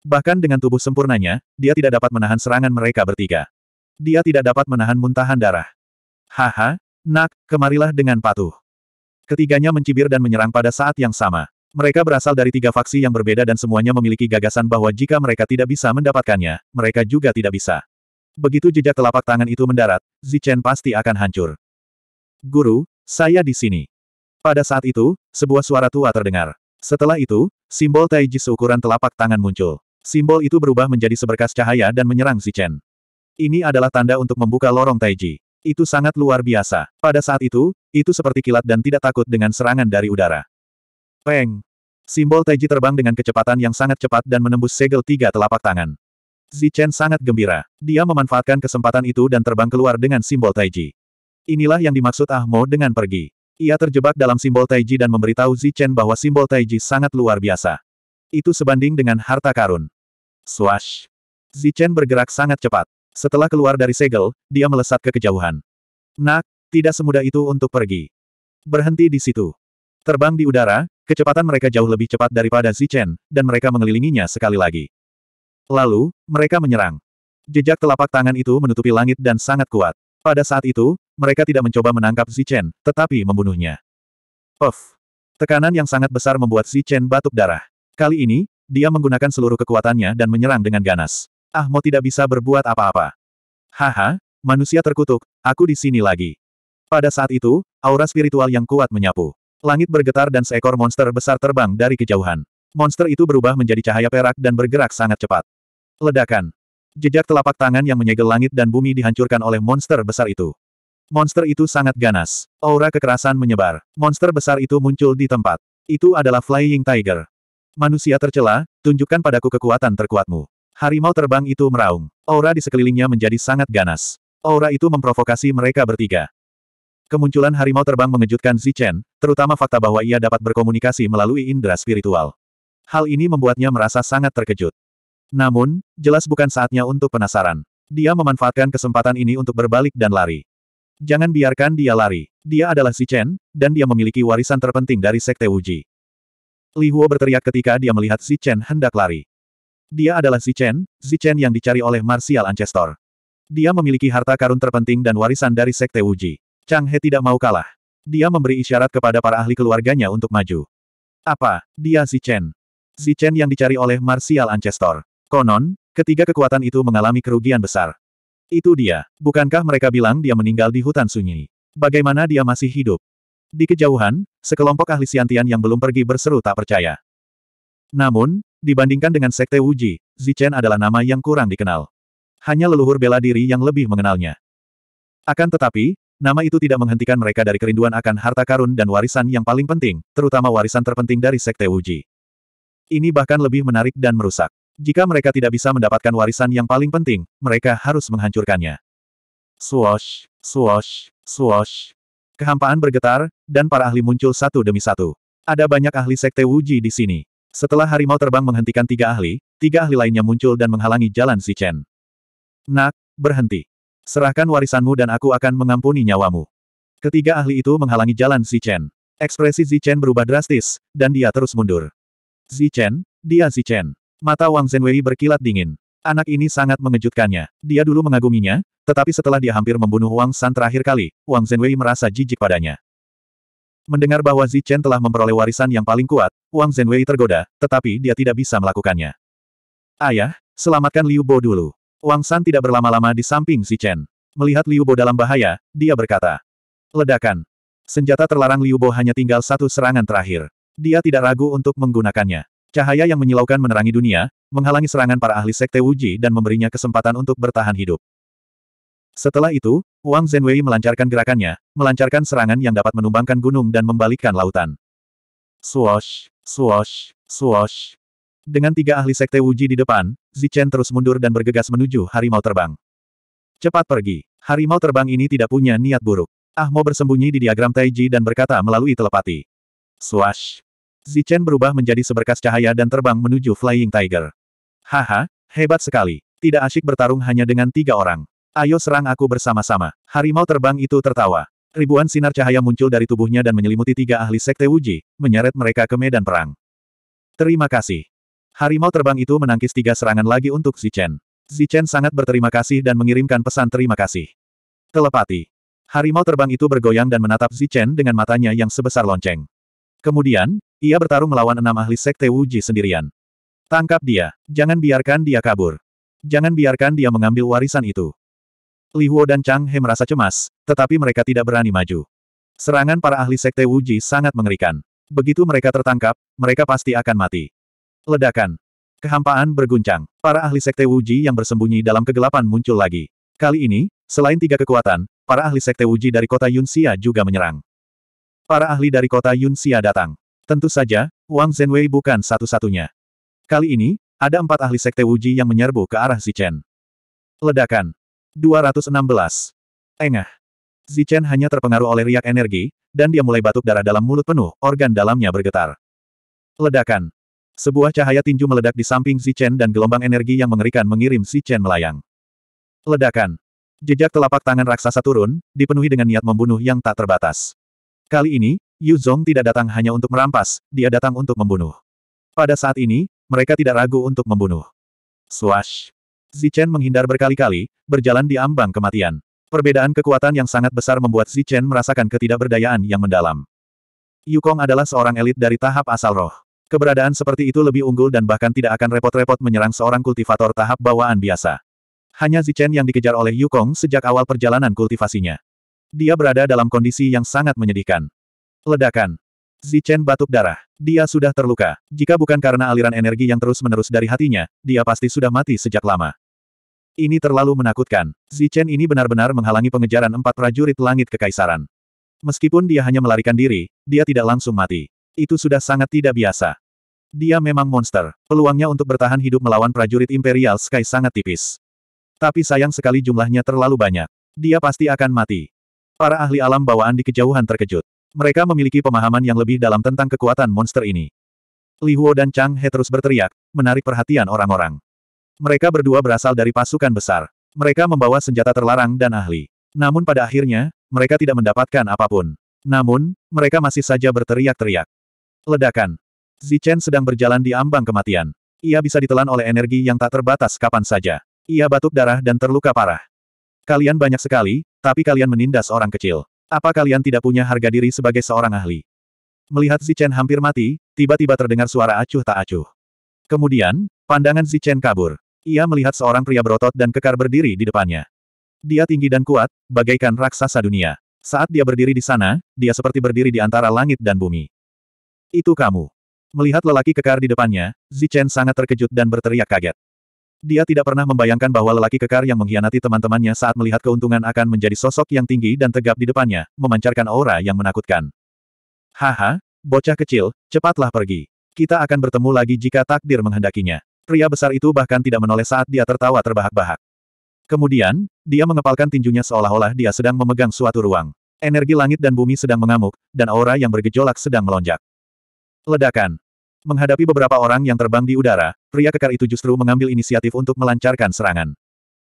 Bahkan dengan tubuh sempurnanya, dia tidak dapat menahan serangan mereka bertiga. Dia tidak dapat menahan muntahan darah. Haha, nak, kemarilah dengan patuh. Ketiganya mencibir dan menyerang pada saat yang sama. Mereka berasal dari tiga faksi yang berbeda dan semuanya memiliki gagasan bahwa jika mereka tidak bisa mendapatkannya, mereka juga tidak bisa. Begitu jejak telapak tangan itu mendarat, Zichen pasti akan hancur. Guru, saya di sini. Pada saat itu, sebuah suara tua terdengar. Setelah itu, simbol Taiji seukuran telapak tangan muncul. Simbol itu berubah menjadi seberkas cahaya dan menyerang Zichen. Ini adalah tanda untuk membuka lorong Taiji. Itu sangat luar biasa. Pada saat itu, itu seperti kilat dan tidak takut dengan serangan dari udara. Peng. Simbol Taiji terbang dengan kecepatan yang sangat cepat dan menembus segel tiga telapak tangan. Zichen sangat gembira. Dia memanfaatkan kesempatan itu dan terbang keluar dengan simbol Taiji. Inilah yang dimaksud Ahmo dengan pergi. Ia terjebak dalam simbol Taiji dan memberitahu Zichen bahwa simbol Taiji sangat luar biasa. Itu sebanding dengan harta karun. Swash! Zichen bergerak sangat cepat. Setelah keluar dari segel, dia melesat ke kejauhan. Nak, tidak semudah itu untuk pergi. Berhenti di situ. Terbang di udara, Kecepatan mereka jauh lebih cepat daripada Zichen, dan mereka mengelilinginya sekali lagi. Lalu, mereka menyerang. Jejak telapak tangan itu menutupi langit dan sangat kuat. Pada saat itu, mereka tidak mencoba menangkap Zichen, tetapi membunuhnya. Puff. Tekanan yang sangat besar membuat Zichen batuk darah. Kali ini, dia menggunakan seluruh kekuatannya dan menyerang dengan ganas. Ah mau tidak bisa berbuat apa-apa. Haha, manusia terkutuk, aku di sini lagi. Pada saat itu, aura spiritual yang kuat menyapu. Langit bergetar dan seekor monster besar terbang dari kejauhan. Monster itu berubah menjadi cahaya perak dan bergerak sangat cepat. Ledakan. Jejak telapak tangan yang menyegel langit dan bumi dihancurkan oleh monster besar itu. Monster itu sangat ganas. Aura kekerasan menyebar. Monster besar itu muncul di tempat. Itu adalah Flying Tiger. Manusia tercela, tunjukkan padaku kekuatan terkuatmu. Harimau terbang itu meraung. Aura di sekelilingnya menjadi sangat ganas. Aura itu memprovokasi mereka bertiga. Kemunculan harimau terbang mengejutkan Zichen, terutama fakta bahwa ia dapat berkomunikasi melalui indera spiritual. Hal ini membuatnya merasa sangat terkejut. Namun, jelas bukan saatnya untuk penasaran. Dia memanfaatkan kesempatan ini untuk berbalik dan lari. Jangan biarkan dia lari. Dia adalah Zichen, dan dia memiliki warisan terpenting dari Sekte Wuji. Li Huo berteriak ketika dia melihat Zichen hendak lari. Dia adalah Zichen, Zichen yang dicari oleh Martial Ancestor. Dia memiliki harta karun terpenting dan warisan dari Sekte Wuji. Chang He tidak mau kalah. Dia memberi isyarat kepada para ahli keluarganya untuk maju. Apa? Dia Chen, Zichen. Chen yang dicari oleh Martial Ancestor. Konon, ketiga kekuatan itu mengalami kerugian besar. Itu dia. Bukankah mereka bilang dia meninggal di hutan sunyi? Bagaimana dia masih hidup? Di kejauhan, sekelompok ahli siantian yang belum pergi berseru tak percaya. Namun, dibandingkan dengan Sekte Wuji, Zichen adalah nama yang kurang dikenal. Hanya leluhur bela diri yang lebih mengenalnya. Akan tetapi, Nama itu tidak menghentikan mereka dari kerinduan akan harta karun dan warisan yang paling penting, terutama warisan terpenting dari Sekte Wuji. Ini bahkan lebih menarik dan merusak. Jika mereka tidak bisa mendapatkan warisan yang paling penting, mereka harus menghancurkannya. Swoosh, swoosh, swoosh. Kehampaan bergetar, dan para ahli muncul satu demi satu. Ada banyak ahli Sekte Wuji di sini. Setelah harimau terbang menghentikan tiga ahli, tiga ahli lainnya muncul dan menghalangi jalan si Chen. Nak, berhenti. Serahkan warisanmu dan aku akan mengampuni nyawamu. Ketiga ahli itu menghalangi jalan Zichen. Ekspresi Zichen berubah drastis, dan dia terus mundur. Zichen, dia Zichen. Mata Wang Zhenwei berkilat dingin. Anak ini sangat mengejutkannya. Dia dulu mengaguminya, tetapi setelah dia hampir membunuh Wang San terakhir kali, Wang Zhenwei merasa jijik padanya. Mendengar bahwa Zichen telah memperoleh warisan yang paling kuat, Wang Zhenwei tergoda, tetapi dia tidak bisa melakukannya. Ayah, selamatkan Liu Bo dulu. Wang San tidak berlama-lama di samping Si Chen. Melihat Liu Bo dalam bahaya, dia berkata. Ledakan. Senjata terlarang Liu Bo hanya tinggal satu serangan terakhir. Dia tidak ragu untuk menggunakannya. Cahaya yang menyilaukan menerangi dunia, menghalangi serangan para ahli Sekte Wuji dan memberinya kesempatan untuk bertahan hidup. Setelah itu, Wang Zhenwei melancarkan gerakannya, melancarkan serangan yang dapat menumbangkan gunung dan membalikkan lautan. Swash, swash, swash. Dengan tiga ahli sekte Wuji di depan, Zichen terus mundur dan bergegas menuju harimau terbang. Cepat pergi. Harimau terbang ini tidak punya niat buruk. Ahmo bersembunyi di diagram Taiji dan berkata melalui telepati. Swash. Zichen berubah menjadi seberkas cahaya dan terbang menuju Flying Tiger. Haha, hebat sekali. Tidak asyik bertarung hanya dengan tiga orang. Ayo serang aku bersama-sama. Harimau terbang itu tertawa. Ribuan sinar cahaya muncul dari tubuhnya dan menyelimuti tiga ahli sekte Wuji, menyeret mereka ke medan perang. Terima kasih. Harimau terbang itu menangkis tiga serangan lagi untuk Zichen. Zichen sangat berterima kasih dan mengirimkan pesan terima kasih. Telepati. Harimau terbang itu bergoyang dan menatap Zichen dengan matanya yang sebesar lonceng. Kemudian, ia bertarung melawan enam ahli sekte Wuji sendirian. Tangkap dia. Jangan biarkan dia kabur. Jangan biarkan dia mengambil warisan itu. Li Huo dan Chang He merasa cemas, tetapi mereka tidak berani maju. Serangan para ahli sekte Wuji sangat mengerikan. Begitu mereka tertangkap, mereka pasti akan mati. Ledakan. Kehampaan berguncang. Para ahli Sekte Wuji yang bersembunyi dalam kegelapan muncul lagi. Kali ini, selain tiga kekuatan, para ahli Sekte Wuji dari kota Yunxia juga menyerang. Para ahli dari kota Yunxia datang. Tentu saja, Wang Zhenwei bukan satu-satunya. Kali ini, ada empat ahli Sekte Wuji yang menyerbu ke arah Zichen. Ledakan. 216. Engah. Zichen hanya terpengaruh oleh riak energi, dan dia mulai batuk darah dalam mulut penuh, organ dalamnya bergetar. Ledakan. Sebuah cahaya tinju meledak di samping Zichen dan gelombang energi yang mengerikan mengirim Zichen melayang. Ledakan. Jejak telapak tangan raksasa turun, dipenuhi dengan niat membunuh yang tak terbatas. Kali ini, Yu Zong tidak datang hanya untuk merampas, dia datang untuk membunuh. Pada saat ini, mereka tidak ragu untuk membunuh. Swash. Zichen menghindar berkali-kali, berjalan di ambang kematian. Perbedaan kekuatan yang sangat besar membuat Zichen merasakan ketidakberdayaan yang mendalam. Yu Kong adalah seorang elit dari tahap asal roh. Keberadaan seperti itu lebih unggul dan bahkan tidak akan repot-repot menyerang seorang kultivator tahap bawaan biasa. Hanya Zichen yang dikejar oleh Yukong sejak awal perjalanan kultivasinya. Dia berada dalam kondisi yang sangat menyedihkan. Ledakan. Zichen batuk darah. Dia sudah terluka. Jika bukan karena aliran energi yang terus-menerus dari hatinya, dia pasti sudah mati sejak lama. Ini terlalu menakutkan. Zichen ini benar-benar menghalangi pengejaran empat prajurit langit kekaisaran. Meskipun dia hanya melarikan diri, dia tidak langsung mati itu sudah sangat tidak biasa. Dia memang monster. Peluangnya untuk bertahan hidup melawan prajurit Imperial Sky sangat tipis. Tapi sayang sekali jumlahnya terlalu banyak. Dia pasti akan mati. Para ahli alam bawaan di kejauhan terkejut. Mereka memiliki pemahaman yang lebih dalam tentang kekuatan monster ini. Li Huo dan Chang He terus berteriak, menarik perhatian orang-orang. Mereka berdua berasal dari pasukan besar. Mereka membawa senjata terlarang dan ahli. Namun pada akhirnya, mereka tidak mendapatkan apapun. Namun, mereka masih saja berteriak-teriak. Ledakan. Zichen sedang berjalan di ambang kematian. Ia bisa ditelan oleh energi yang tak terbatas kapan saja. Ia batuk darah dan terluka parah. Kalian banyak sekali, tapi kalian menindas orang kecil. Apa kalian tidak punya harga diri sebagai seorang ahli? Melihat Zichen hampir mati, tiba-tiba terdengar suara acuh tak acuh. Kemudian, pandangan Zichen kabur. Ia melihat seorang pria berotot dan kekar berdiri di depannya. Dia tinggi dan kuat, bagaikan raksasa dunia. Saat dia berdiri di sana, dia seperti berdiri di antara langit dan bumi. Itu kamu. Melihat lelaki kekar di depannya, Zichen sangat terkejut dan berteriak kaget. Dia tidak pernah membayangkan bahwa lelaki kekar yang mengkhianati teman-temannya saat melihat keuntungan akan menjadi sosok yang tinggi dan tegap di depannya, memancarkan aura yang menakutkan. Haha, bocah kecil, cepatlah pergi. Kita akan bertemu lagi jika takdir menghendakinya. Pria besar itu bahkan tidak menoleh saat dia tertawa terbahak-bahak. Kemudian, dia mengepalkan tinjunya seolah-olah dia sedang memegang suatu ruang. Energi langit dan bumi sedang mengamuk, dan aura yang bergejolak sedang melonjak. Ledakan. Menghadapi beberapa orang yang terbang di udara, pria kekar itu justru mengambil inisiatif untuk melancarkan serangan.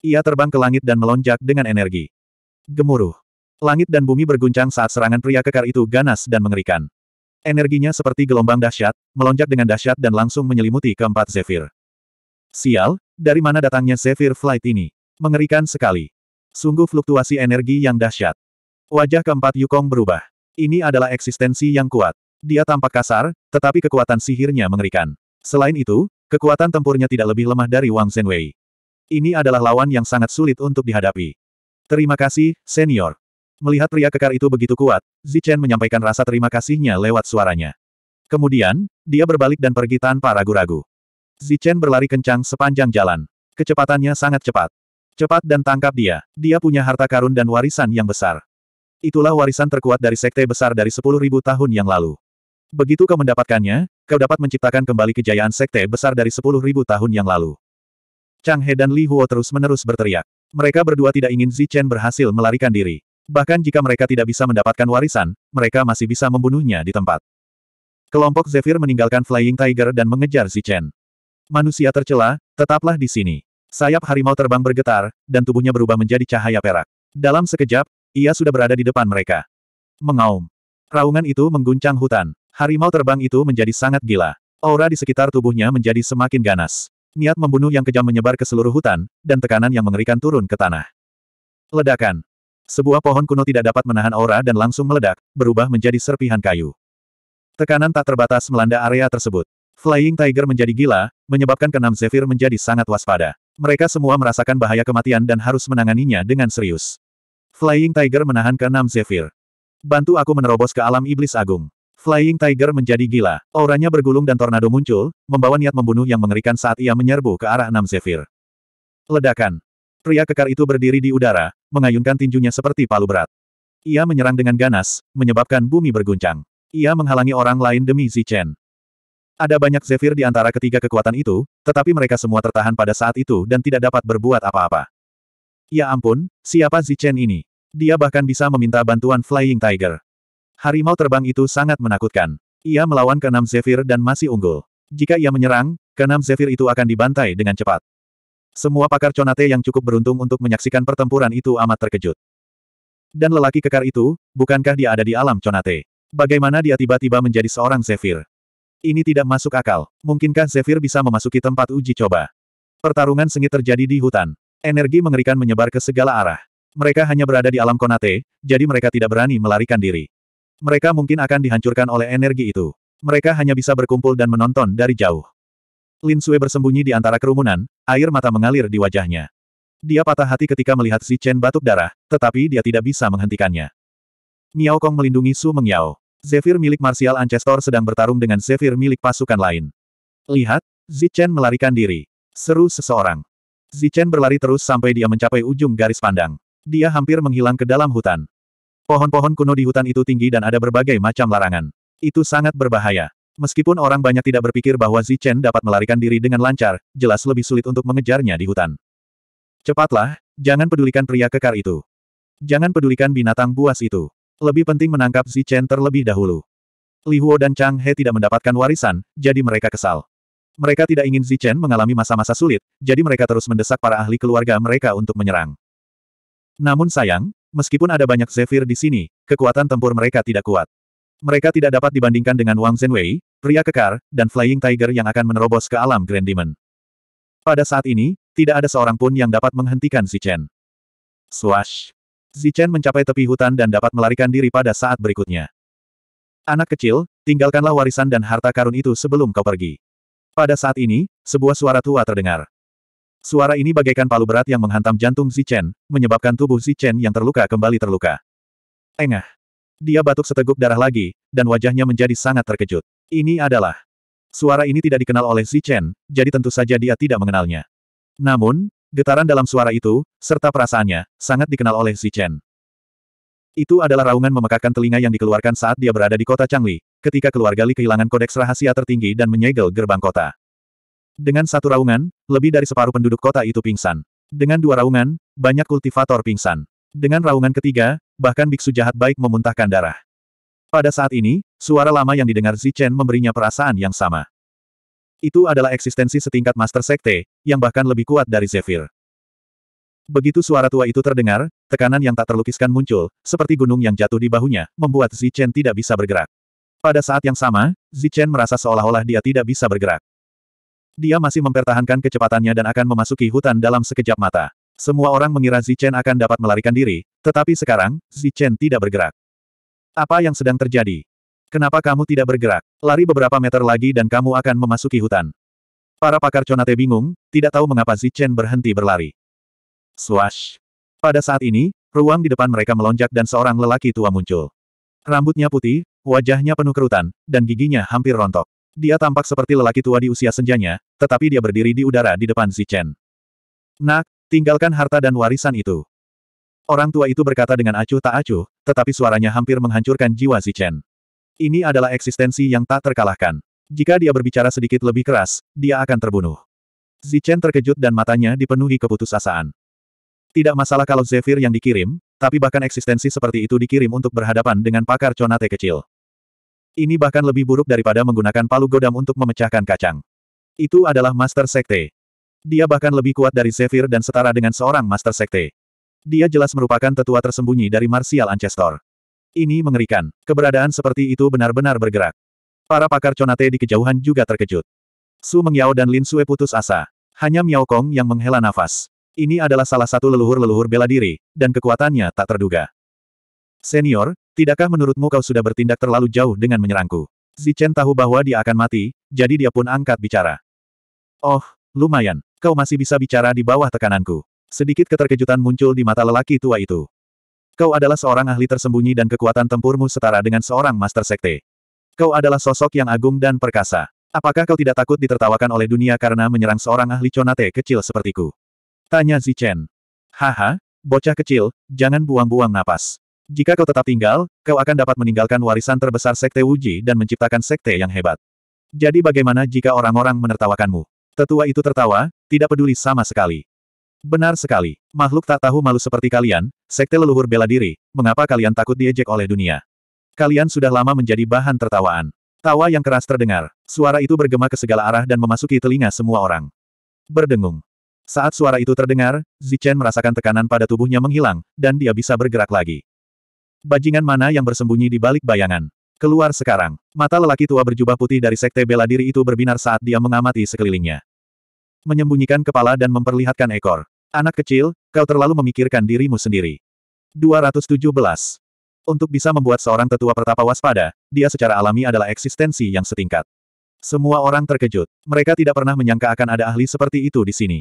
Ia terbang ke langit dan melonjak dengan energi. Gemuruh. Langit dan bumi berguncang saat serangan pria kekar itu ganas dan mengerikan. Energinya seperti gelombang dahsyat, melonjak dengan dahsyat dan langsung menyelimuti keempat Zephyr. Sial, dari mana datangnya Zephyr Flight ini? Mengerikan sekali. Sungguh fluktuasi energi yang dahsyat. Wajah keempat Yukong berubah. Ini adalah eksistensi yang kuat. Dia tampak kasar, tetapi kekuatan sihirnya mengerikan. Selain itu, kekuatan tempurnya tidak lebih lemah dari Wang Zhenwei. Ini adalah lawan yang sangat sulit untuk dihadapi. Terima kasih, senior. Melihat pria kekar itu begitu kuat, Zichen menyampaikan rasa terima kasihnya lewat suaranya. Kemudian, dia berbalik dan pergi tanpa ragu-ragu. Zichen berlari kencang sepanjang jalan. Kecepatannya sangat cepat. Cepat dan tangkap dia. Dia punya harta karun dan warisan yang besar. Itulah warisan terkuat dari sekte besar dari 10.000 tahun yang lalu. Begitu kau mendapatkannya, kau dapat menciptakan kembali kejayaan sekte besar dari sepuluh ribu tahun yang lalu. Chang He dan Li Huo terus-menerus berteriak. Mereka berdua tidak ingin Zichen berhasil melarikan diri. Bahkan jika mereka tidak bisa mendapatkan warisan, mereka masih bisa membunuhnya di tempat. Kelompok Zephyr meninggalkan Flying Tiger dan mengejar Zichen. Manusia tercela, tetaplah di sini. Sayap harimau terbang bergetar, dan tubuhnya berubah menjadi cahaya perak. Dalam sekejap, ia sudah berada di depan mereka. Mengaum. Raungan itu mengguncang hutan. Harimau terbang itu menjadi sangat gila. Aura di sekitar tubuhnya menjadi semakin ganas. Niat membunuh yang kejam menyebar ke seluruh hutan, dan tekanan yang mengerikan turun ke tanah. Ledakan. Sebuah pohon kuno tidak dapat menahan aura dan langsung meledak, berubah menjadi serpihan kayu. Tekanan tak terbatas melanda area tersebut. Flying Tiger menjadi gila, menyebabkan keenam Zephyr menjadi sangat waspada. Mereka semua merasakan bahaya kematian dan harus menanganinya dengan serius. Flying Tiger menahan keenam Zephyr. Bantu aku menerobos ke alam iblis agung. Flying Tiger menjadi gila. Auranya bergulung dan tornado muncul, membawa niat membunuh yang mengerikan saat ia menyerbu ke arah enam Zephyr. Ledakan. Pria kekar itu berdiri di udara, mengayunkan tinjunya seperti palu berat. Ia menyerang dengan ganas, menyebabkan bumi berguncang. Ia menghalangi orang lain demi Zichen. Ada banyak Zephyr di antara ketiga kekuatan itu, tetapi mereka semua tertahan pada saat itu dan tidak dapat berbuat apa-apa. Ya ampun, siapa Zichen ini? Dia bahkan bisa meminta bantuan Flying Tiger. Harimau terbang itu sangat menakutkan. Ia melawan keenam Zephyr dan masih unggul. Jika ia menyerang, keenam Zephyr itu akan dibantai dengan cepat. Semua pakar Conate yang cukup beruntung untuk menyaksikan pertempuran itu amat terkejut. Dan lelaki kekar itu, bukankah dia ada di alam Conate? Bagaimana dia tiba-tiba menjadi seorang Zephyr? Ini tidak masuk akal. Mungkinkah Zephyr bisa memasuki tempat uji coba? Pertarungan sengit terjadi di hutan. Energi mengerikan menyebar ke segala arah. Mereka hanya berada di alam konate, jadi mereka tidak berani melarikan diri. Mereka mungkin akan dihancurkan oleh energi itu. Mereka hanya bisa berkumpul dan menonton dari jauh. Lin Sui bersembunyi di antara kerumunan, air mata mengalir di wajahnya. Dia patah hati ketika melihat Si Chen batuk darah, tetapi dia tidak bisa menghentikannya. Miao Kong melindungi Su Mengyao. Zephyr milik Martial Ancestor sedang bertarung dengan Zephyr milik pasukan lain. Lihat, Zi Chen melarikan diri. Seru seseorang. Zi Chen berlari terus sampai dia mencapai ujung garis pandang. Dia hampir menghilang ke dalam hutan. Pohon-pohon kuno di hutan itu tinggi dan ada berbagai macam larangan. Itu sangat berbahaya. Meskipun orang banyak tidak berpikir bahwa Zichen dapat melarikan diri dengan lancar, jelas lebih sulit untuk mengejarnya di hutan. Cepatlah, jangan pedulikan pria kekar itu. Jangan pedulikan binatang buas itu. Lebih penting menangkap Zichen terlebih dahulu. Li Huo dan Chang He tidak mendapatkan warisan, jadi mereka kesal. Mereka tidak ingin Zichen mengalami masa-masa sulit, jadi mereka terus mendesak para ahli keluarga mereka untuk menyerang. Namun sayang, Meskipun ada banyak Zephyr di sini, kekuatan tempur mereka tidak kuat. Mereka tidak dapat dibandingkan dengan Wang Zhenwei, pria kekar, dan Flying Tiger yang akan menerobos ke alam Grand Demon. Pada saat ini, tidak ada seorang pun yang dapat menghentikan Zichen. Swash! Zichen mencapai tepi hutan dan dapat melarikan diri pada saat berikutnya. Anak kecil, tinggalkanlah warisan dan harta karun itu sebelum kau pergi. Pada saat ini, sebuah suara tua terdengar. Suara ini bagaikan palu berat yang menghantam jantung Zichen, menyebabkan tubuh Zichen yang terluka kembali terluka. Engah. Dia batuk seteguk darah lagi, dan wajahnya menjadi sangat terkejut. Ini adalah. Suara ini tidak dikenal oleh Zichen, jadi tentu saja dia tidak mengenalnya. Namun, getaran dalam suara itu, serta perasaannya, sangat dikenal oleh Zichen. Itu adalah raungan memekakan telinga yang dikeluarkan saat dia berada di kota Changli, ketika keluarga Li kehilangan kodeks rahasia tertinggi dan menyegel gerbang kota. Dengan satu raungan, lebih dari separuh penduduk kota itu pingsan. Dengan dua raungan, banyak kultivator pingsan. Dengan raungan ketiga, bahkan biksu jahat baik memuntahkan darah. Pada saat ini, suara lama yang didengar Zichen memberinya perasaan yang sama. Itu adalah eksistensi setingkat Master Sekte, yang bahkan lebih kuat dari Zephyr. Begitu suara tua itu terdengar, tekanan yang tak terlukiskan muncul, seperti gunung yang jatuh di bahunya, membuat Zichen tidak bisa bergerak. Pada saat yang sama, Zichen merasa seolah-olah dia tidak bisa bergerak. Dia masih mempertahankan kecepatannya dan akan memasuki hutan dalam sekejap mata. Semua orang mengira Zichen akan dapat melarikan diri, tetapi sekarang, Zichen tidak bergerak. Apa yang sedang terjadi? Kenapa kamu tidak bergerak? Lari beberapa meter lagi dan kamu akan memasuki hutan. Para pakar Conate bingung, tidak tahu mengapa Zichen berhenti berlari. Swash! Pada saat ini, ruang di depan mereka melonjak dan seorang lelaki tua muncul. Rambutnya putih, wajahnya penuh kerutan, dan giginya hampir rontok. Dia tampak seperti lelaki tua di usia senjanya, tetapi dia berdiri di udara di depan Zichen. Nak, tinggalkan harta dan warisan itu. Orang tua itu berkata dengan acuh tak acuh, tetapi suaranya hampir menghancurkan jiwa Zichen. Ini adalah eksistensi yang tak terkalahkan. Jika dia berbicara sedikit lebih keras, dia akan terbunuh. Zichen terkejut dan matanya dipenuhi keputusasaan. Tidak masalah kalau Zephyr yang dikirim, tapi bahkan eksistensi seperti itu dikirim untuk berhadapan dengan pakar conate kecil. Ini bahkan lebih buruk daripada menggunakan palu godam untuk memecahkan kacang. Itu adalah Master Sekte. Dia bahkan lebih kuat dari Zephyr dan setara dengan seorang Master Sekte. Dia jelas merupakan tetua tersembunyi dari Martial Ancestor. Ini mengerikan. Keberadaan seperti itu benar-benar bergerak. Para pakar Conate di kejauhan juga terkejut. Su Mengyao dan Lin Sue putus asa. Hanya Miao Kong yang menghela nafas. Ini adalah salah satu leluhur-leluhur bela diri, dan kekuatannya tak terduga. Senior, Tidakkah menurutmu kau sudah bertindak terlalu jauh dengan menyerangku? Zichen tahu bahwa dia akan mati, jadi dia pun angkat bicara. Oh, lumayan. Kau masih bisa bicara di bawah tekananku. Sedikit keterkejutan muncul di mata lelaki tua itu. Kau adalah seorang ahli tersembunyi dan kekuatan tempurmu setara dengan seorang master sekte. Kau adalah sosok yang agung dan perkasa. Apakah kau tidak takut ditertawakan oleh dunia karena menyerang seorang ahli conate kecil sepertiku? Tanya Zichen. Haha, bocah kecil, jangan buang-buang napas. Jika kau tetap tinggal, kau akan dapat meninggalkan warisan terbesar Sekte Wuji dan menciptakan Sekte yang hebat. Jadi bagaimana jika orang-orang menertawakanmu? Tetua itu tertawa, tidak peduli sama sekali. Benar sekali, makhluk tak tahu malu seperti kalian, Sekte leluhur bela diri, mengapa kalian takut diejek oleh dunia? Kalian sudah lama menjadi bahan tertawaan. Tawa yang keras terdengar, suara itu bergema ke segala arah dan memasuki telinga semua orang. Berdengung. Saat suara itu terdengar, Zichen merasakan tekanan pada tubuhnya menghilang, dan dia bisa bergerak lagi. Bajingan mana yang bersembunyi di balik bayangan? Keluar sekarang. Mata lelaki tua berjubah putih dari sekte bela diri itu berbinar saat dia mengamati sekelilingnya. Menyembunyikan kepala dan memperlihatkan ekor. Anak kecil, kau terlalu memikirkan dirimu sendiri. 217. Untuk bisa membuat seorang tetua pertapa waspada, dia secara alami adalah eksistensi yang setingkat. Semua orang terkejut. Mereka tidak pernah menyangka akan ada ahli seperti itu di sini.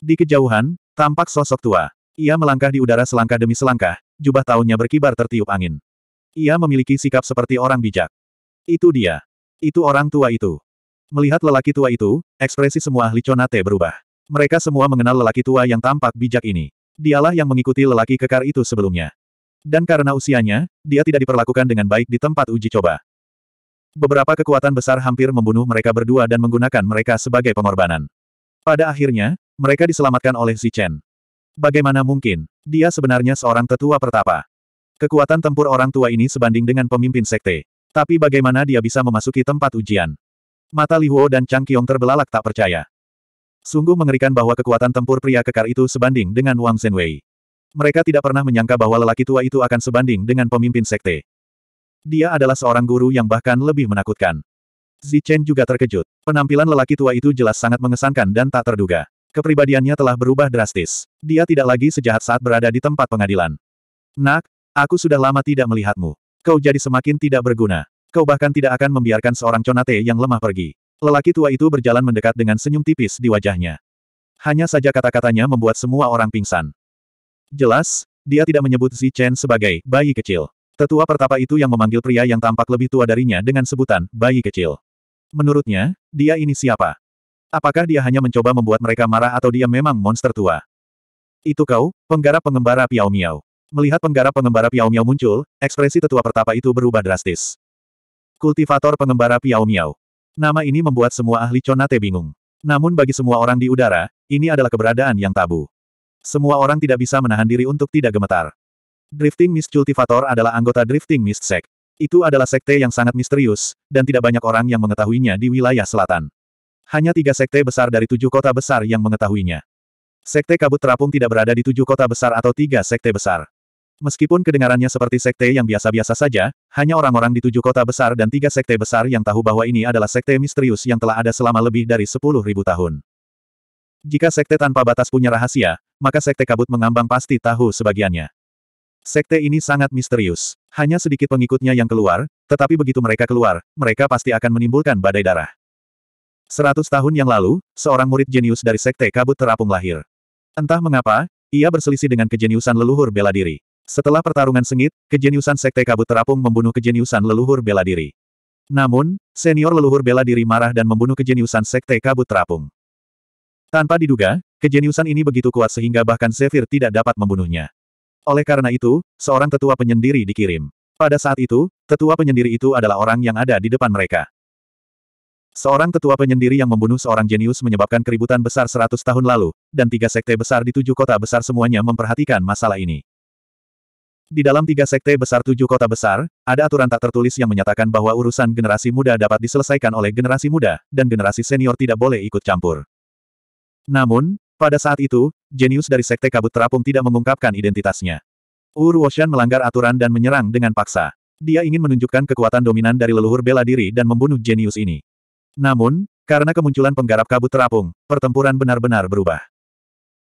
Di kejauhan, tampak sosok tua. Ia melangkah di udara selangkah demi selangkah, jubah tahunnya berkibar tertiup angin. Ia memiliki sikap seperti orang bijak. Itu dia. Itu orang tua itu. Melihat lelaki tua itu, ekspresi semua ahli Conate berubah. Mereka semua mengenal lelaki tua yang tampak bijak ini. Dialah yang mengikuti lelaki kekar itu sebelumnya. Dan karena usianya, dia tidak diperlakukan dengan baik di tempat uji coba. Beberapa kekuatan besar hampir membunuh mereka berdua dan menggunakan mereka sebagai pengorbanan. Pada akhirnya, mereka diselamatkan oleh Zichen. Bagaimana mungkin? Dia sebenarnya seorang tetua pertapa. Kekuatan tempur orang tua ini sebanding dengan pemimpin sekte. Tapi bagaimana dia bisa memasuki tempat ujian? Mata Li Huo dan Chang Qiong terbelalak tak percaya. Sungguh mengerikan bahwa kekuatan tempur pria kekar itu sebanding dengan Wang Zhenwei. Mereka tidak pernah menyangka bahwa lelaki tua itu akan sebanding dengan pemimpin sekte. Dia adalah seorang guru yang bahkan lebih menakutkan. Zichen juga terkejut. Penampilan lelaki tua itu jelas sangat mengesankan dan tak terduga. Kepribadiannya telah berubah drastis. Dia tidak lagi sejahat saat berada di tempat pengadilan. Nak, aku sudah lama tidak melihatmu. Kau jadi semakin tidak berguna. Kau bahkan tidak akan membiarkan seorang conate yang lemah pergi. Lelaki tua itu berjalan mendekat dengan senyum tipis di wajahnya. Hanya saja kata-katanya membuat semua orang pingsan. Jelas, dia tidak menyebut Zi Chen sebagai bayi kecil. Tetua pertapa itu yang memanggil pria yang tampak lebih tua darinya dengan sebutan bayi kecil. Menurutnya, dia ini siapa? Apakah dia hanya mencoba membuat mereka marah atau dia memang monster tua? Itu kau, penggarap pengembara Piao Miao. Melihat penggarap pengembara Piao Miao muncul, ekspresi tetua pertapa itu berubah drastis. Kultivator pengembara Piao Miao. Nama ini membuat semua ahli Conate bingung. Namun bagi semua orang di udara, ini adalah keberadaan yang tabu. Semua orang tidak bisa menahan diri untuk tidak gemetar. Drifting Mist Cultivator adalah anggota Drifting Mist Sect. Itu adalah sekte yang sangat misterius, dan tidak banyak orang yang mengetahuinya di wilayah selatan. Hanya tiga sekte besar dari tujuh kota besar yang mengetahuinya. Sekte kabut terapung tidak berada di tujuh kota besar atau tiga sekte besar. Meskipun kedengarannya seperti sekte yang biasa-biasa saja, hanya orang-orang di tujuh kota besar dan tiga sekte besar yang tahu bahwa ini adalah sekte misterius yang telah ada selama lebih dari sepuluh ribu tahun. Jika sekte tanpa batas punya rahasia, maka sekte kabut mengambang pasti tahu sebagiannya. Sekte ini sangat misterius. Hanya sedikit pengikutnya yang keluar, tetapi begitu mereka keluar, mereka pasti akan menimbulkan badai darah. Seratus tahun yang lalu, seorang murid jenius dari Sekte Kabut Terapung lahir. Entah mengapa, ia berselisih dengan kejeniusan leluhur bela diri. Setelah pertarungan sengit, kejeniusan Sekte Kabut Terapung membunuh kejeniusan leluhur bela diri. Namun, senior leluhur bela diri marah dan membunuh kejeniusan Sekte Kabut Terapung. Tanpa diduga, kejeniusan ini begitu kuat sehingga bahkan Zephyr tidak dapat membunuhnya. Oleh karena itu, seorang tetua penyendiri dikirim. Pada saat itu, tetua penyendiri itu adalah orang yang ada di depan mereka. Seorang tetua penyendiri yang membunuh seorang jenius menyebabkan keributan besar 100 tahun lalu, dan tiga sekte besar di tujuh kota besar semuanya memperhatikan masalah ini. Di dalam tiga sekte besar tujuh kota besar, ada aturan tak tertulis yang menyatakan bahwa urusan generasi muda dapat diselesaikan oleh generasi muda, dan generasi senior tidak boleh ikut campur. Namun, pada saat itu, jenius dari sekte kabut terapung tidak mengungkapkan identitasnya. Uruoshan Woshan melanggar aturan dan menyerang dengan paksa. Dia ingin menunjukkan kekuatan dominan dari leluhur bela diri dan membunuh jenius ini. Namun, karena kemunculan penggarap kabut terapung, pertempuran benar-benar berubah.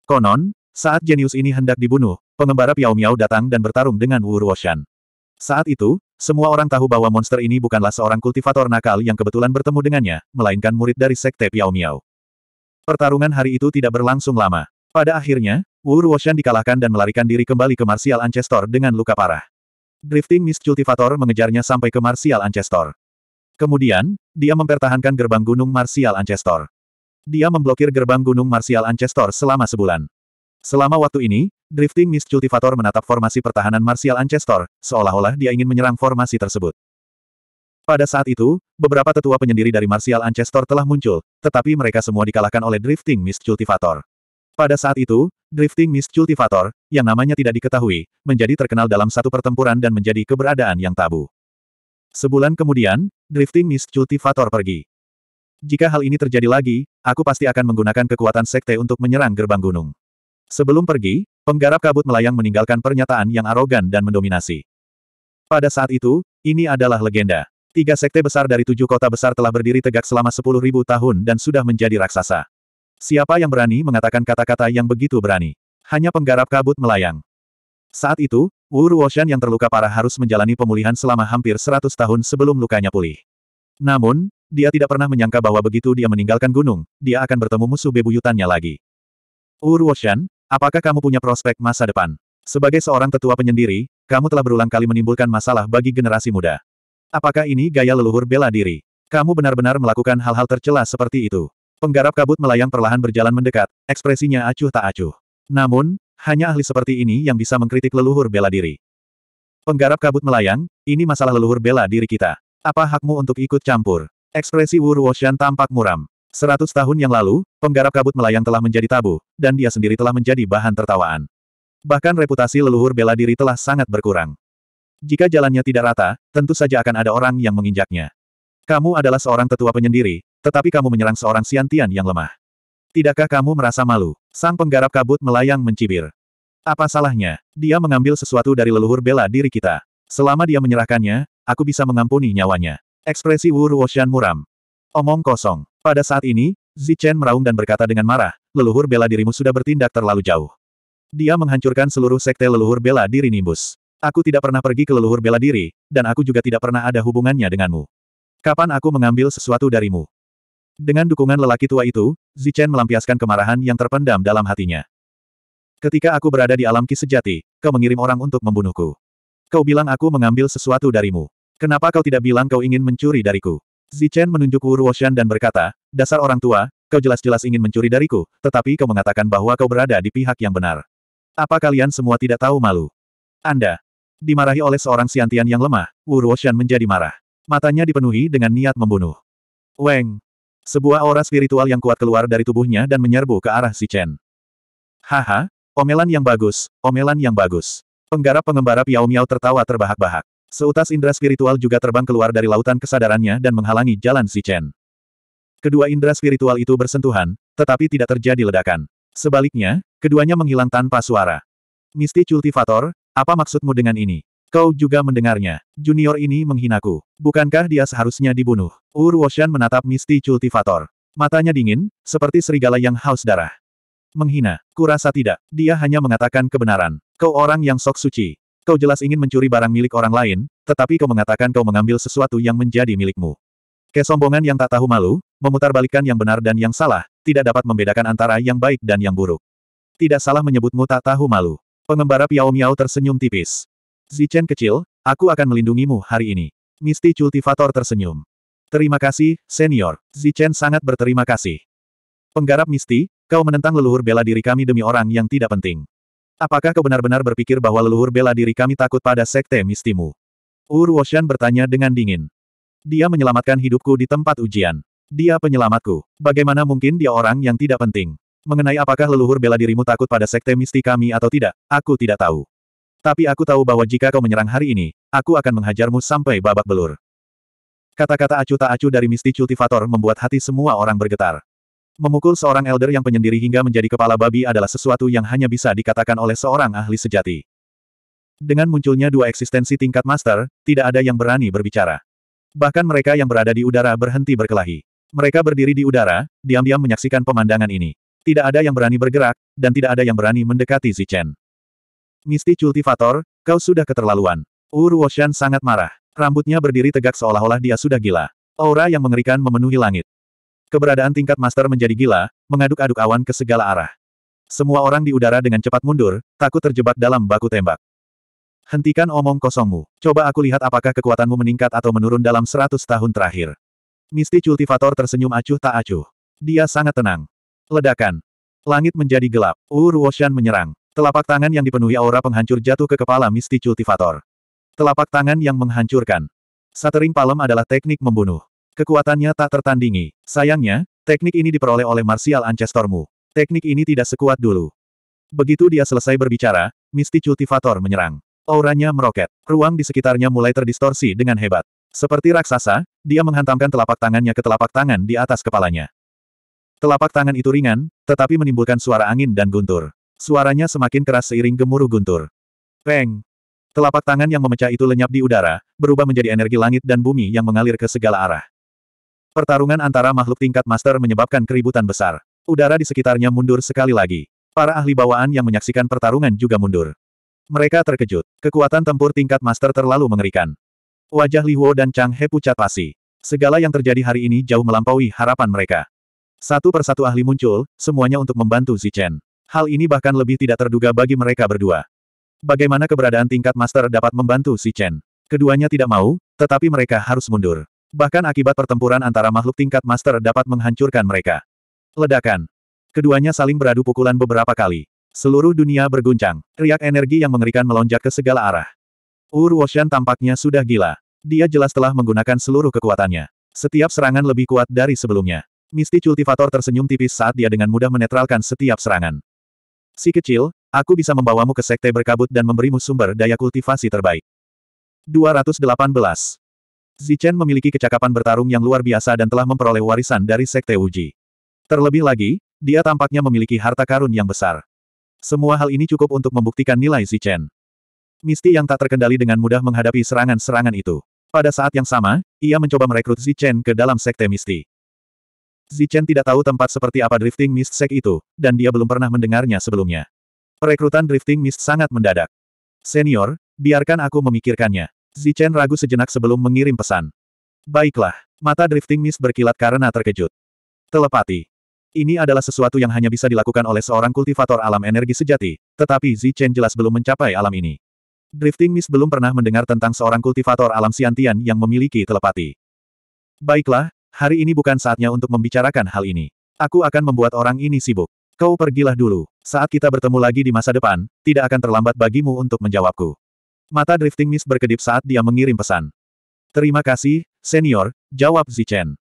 Konon, saat jenius ini hendak dibunuh, pengembara Piao Miao datang dan bertarung dengan Wu Ruoshan. Saat itu, semua orang tahu bahwa monster ini bukanlah seorang kultivator nakal yang kebetulan bertemu dengannya, melainkan murid dari sekte Piao Miao. Pertarungan hari itu tidak berlangsung lama. Pada akhirnya, Wu Ruoshan dikalahkan dan melarikan diri kembali ke Martial Ancestor dengan luka parah. Drifting Mist Cultivator mengejarnya sampai ke Martial Ancestor. Kemudian, dia mempertahankan gerbang Gunung Marsial Ancestor. Dia memblokir gerbang Gunung Marsial Ancestor selama sebulan. Selama waktu ini, Drifting Mist Cultivator menatap formasi pertahanan Marsial Ancestor, seolah-olah dia ingin menyerang formasi tersebut. Pada saat itu, beberapa tetua penyendiri dari Marsial Ancestor telah muncul, tetapi mereka semua dikalahkan oleh Drifting Mist Cultivator. Pada saat itu, Drifting Mist Cultivator, yang namanya tidak diketahui, menjadi terkenal dalam satu pertempuran dan menjadi keberadaan yang tabu. Sebulan kemudian, drifting Mist Cultivator pergi. Jika hal ini terjadi lagi, aku pasti akan menggunakan kekuatan sekte untuk menyerang gerbang gunung. Sebelum pergi, penggarap kabut melayang meninggalkan pernyataan yang arogan dan mendominasi. Pada saat itu, ini adalah legenda. Tiga sekte besar dari tujuh kota besar telah berdiri tegak selama sepuluh ribu tahun dan sudah menjadi raksasa. Siapa yang berani mengatakan kata-kata yang begitu berani? Hanya penggarap kabut melayang. Saat itu, Wu Ruoshan yang terluka parah harus menjalani pemulihan selama hampir 100 tahun sebelum lukanya pulih. Namun, dia tidak pernah menyangka bahwa begitu dia meninggalkan gunung, dia akan bertemu musuh bebuyutannya lagi. Wu Ruoshan, apakah kamu punya prospek masa depan? Sebagai seorang tetua penyendiri, kamu telah berulang kali menimbulkan masalah bagi generasi muda. Apakah ini gaya leluhur bela diri? Kamu benar-benar melakukan hal-hal tercela seperti itu. Penggarap kabut melayang perlahan berjalan mendekat, ekspresinya acuh tak acuh. Namun, hanya ahli seperti ini yang bisa mengkritik leluhur bela diri. Penggarap kabut melayang, ini masalah leluhur bela diri kita. Apa hakmu untuk ikut campur? Ekspresi Wu Ruoshan tampak muram. Seratus tahun yang lalu, penggarap kabut melayang telah menjadi tabu, dan dia sendiri telah menjadi bahan tertawaan. Bahkan reputasi leluhur bela diri telah sangat berkurang. Jika jalannya tidak rata, tentu saja akan ada orang yang menginjaknya. Kamu adalah seorang tetua penyendiri, tetapi kamu menyerang seorang siantian yang lemah. Tidakkah kamu merasa malu? Sang penggarap kabut melayang mencibir. Apa salahnya? Dia mengambil sesuatu dari leluhur bela diri kita. Selama dia menyerahkannya, aku bisa mengampuni nyawanya. Ekspresi Wu Ruoshan muram. Omong kosong. Pada saat ini, Zichen meraung dan berkata dengan marah, leluhur bela dirimu sudah bertindak terlalu jauh. Dia menghancurkan seluruh sekte leluhur bela diri Nimbus. Aku tidak pernah pergi ke leluhur bela diri, dan aku juga tidak pernah ada hubungannya denganmu. Kapan aku mengambil sesuatu darimu? Dengan dukungan lelaki tua itu, Zichen melampiaskan kemarahan yang terpendam dalam hatinya. Ketika aku berada di alam kis sejati, kau mengirim orang untuk membunuhku. Kau bilang aku mengambil sesuatu darimu. Kenapa kau tidak bilang kau ingin mencuri dariku? Zichen menunjuk Wu Ruoshan dan berkata, dasar orang tua, kau jelas-jelas ingin mencuri dariku, tetapi kau mengatakan bahwa kau berada di pihak yang benar. Apa kalian semua tidak tahu malu? Anda. Dimarahi oleh seorang siantian yang lemah, Wu Ruoshan menjadi marah. Matanya dipenuhi dengan niat membunuh. Weng, sebuah aura spiritual yang kuat keluar dari tubuhnya dan menyerbu ke arah si Chen. Haha, omelan yang bagus, omelan yang bagus. Penggarap pengembara Piao Miao tertawa terbahak-bahak. Seutas indera spiritual juga terbang keluar dari lautan kesadarannya dan menghalangi jalan si Chen. Kedua indera spiritual itu bersentuhan, tetapi tidak terjadi ledakan. Sebaliknya, keduanya menghilang tanpa suara. Misti Cultivator, apa maksudmu dengan ini? Kau juga mendengarnya. Junior ini menghinaku. Bukankah dia seharusnya dibunuh? Ur Woshan menatap Misti Cultivator. Matanya dingin, seperti serigala yang haus darah. Menghina. Kurasa tidak. Dia hanya mengatakan kebenaran. Kau orang yang sok suci. Kau jelas ingin mencuri barang milik orang lain, tetapi kau mengatakan kau mengambil sesuatu yang menjadi milikmu. Kesombongan yang tak tahu malu, memutarbalikkan yang benar dan yang salah, tidak dapat membedakan antara yang baik dan yang buruk. Tidak salah menyebutmu tak tahu malu. Pengembara Piao Miao tersenyum tipis. Zichen kecil, aku akan melindungimu hari ini. Misti Cultivator tersenyum. Terima kasih, senior. Zichen sangat berterima kasih. Penggarap Misti, kau menentang leluhur bela diri kami demi orang yang tidak penting. Apakah kau benar-benar berpikir bahwa leluhur bela diri kami takut pada sekte mistimu? Ur Woshan bertanya dengan dingin. Dia menyelamatkan hidupku di tempat ujian. Dia penyelamatku. Bagaimana mungkin dia orang yang tidak penting? Mengenai apakah leluhur bela dirimu takut pada sekte misti kami atau tidak, aku tidak tahu. Tapi aku tahu bahwa jika kau menyerang hari ini, aku akan menghajarmu sampai babak belur. Kata-kata acuh tak acuh dari Misti Cultivator membuat hati semua orang bergetar. Memukul seorang elder yang penyendiri hingga menjadi kepala babi adalah sesuatu yang hanya bisa dikatakan oleh seorang ahli sejati. Dengan munculnya dua eksistensi tingkat master, tidak ada yang berani berbicara. Bahkan mereka yang berada di udara berhenti berkelahi. Mereka berdiri di udara, diam-diam menyaksikan pemandangan ini. Tidak ada yang berani bergerak, dan tidak ada yang berani mendekati Zichen. Misti Cultivator, kau sudah keterlaluan. Ur Woshan sangat marah. Rambutnya berdiri tegak seolah-olah dia sudah gila. Aura yang mengerikan memenuhi langit. Keberadaan tingkat master menjadi gila, mengaduk-aduk awan ke segala arah. Semua orang di udara dengan cepat mundur, takut terjebak dalam baku tembak. Hentikan omong kosongmu. Coba aku lihat apakah kekuatanmu meningkat atau menurun dalam seratus tahun terakhir. Misti Cultivator tersenyum acuh tak acuh. Dia sangat tenang. Ledakan. Langit menjadi gelap. Ur Woshan menyerang. Telapak tangan yang dipenuhi aura penghancur jatuh ke kepala Misti Cultivator. Telapak tangan yang menghancurkan. Satering palem adalah teknik membunuh. Kekuatannya tak tertandingi. Sayangnya, teknik ini diperoleh oleh Martial Ancestormu. Teknik ini tidak sekuat dulu. Begitu dia selesai berbicara, Misti Cultivator menyerang. Auranya meroket. Ruang di sekitarnya mulai terdistorsi dengan hebat. Seperti raksasa, dia menghantamkan telapak tangannya ke telapak tangan di atas kepalanya. Telapak tangan itu ringan, tetapi menimbulkan suara angin dan guntur. Suaranya semakin keras seiring gemuruh guntur. Peng! Telapak tangan yang memecah itu lenyap di udara, berubah menjadi energi langit dan bumi yang mengalir ke segala arah. Pertarungan antara makhluk tingkat master menyebabkan keributan besar. Udara di sekitarnya mundur sekali lagi. Para ahli bawaan yang menyaksikan pertarungan juga mundur. Mereka terkejut. Kekuatan tempur tingkat master terlalu mengerikan. Wajah Li Huo dan Chang He pucat pasi. Segala yang terjadi hari ini jauh melampaui harapan mereka. Satu persatu ahli muncul, semuanya untuk membantu Zichen. Hal ini bahkan lebih tidak terduga bagi mereka berdua. Bagaimana keberadaan tingkat master dapat membantu si Chen? Keduanya tidak mau, tetapi mereka harus mundur. Bahkan akibat pertempuran antara makhluk tingkat master dapat menghancurkan mereka. Ledakan. Keduanya saling beradu pukulan beberapa kali. Seluruh dunia berguncang. Riak energi yang mengerikan melonjak ke segala arah. Ur Woshan tampaknya sudah gila. Dia jelas telah menggunakan seluruh kekuatannya. Setiap serangan lebih kuat dari sebelumnya. Misti Cultivator tersenyum tipis saat dia dengan mudah menetralkan setiap serangan. Si kecil, aku bisa membawamu ke sekte berkabut dan memberimu sumber daya kultivasi terbaik. 218. Zichen memiliki kecakapan bertarung yang luar biasa dan telah memperoleh warisan dari sekte Uji. Terlebih lagi, dia tampaknya memiliki harta karun yang besar. Semua hal ini cukup untuk membuktikan nilai Zichen. Misti yang tak terkendali dengan mudah menghadapi serangan-serangan itu. Pada saat yang sama, ia mencoba merekrut Zichen ke dalam sekte Misti. Zichen tidak tahu tempat seperti apa drifting mist sek itu, dan dia belum pernah mendengarnya sebelumnya. Perekrutan drifting mist sangat mendadak. Senior, biarkan aku memikirkannya. Zichen ragu sejenak sebelum mengirim pesan. Baiklah, mata drifting mist berkilat karena terkejut. Telepati. Ini adalah sesuatu yang hanya bisa dilakukan oleh seorang kultivator alam energi sejati, tetapi Zichen jelas belum mencapai alam ini. Drifting Mist belum pernah mendengar tentang seorang kultivator alam siantian yang memiliki telepati. Baiklah, Hari ini bukan saatnya untuk membicarakan hal ini. Aku akan membuat orang ini sibuk. Kau pergilah dulu. Saat kita bertemu lagi di masa depan, tidak akan terlambat bagimu untuk menjawabku. Mata drifting Miss berkedip saat dia mengirim pesan. Terima kasih, senior, jawab Zichen.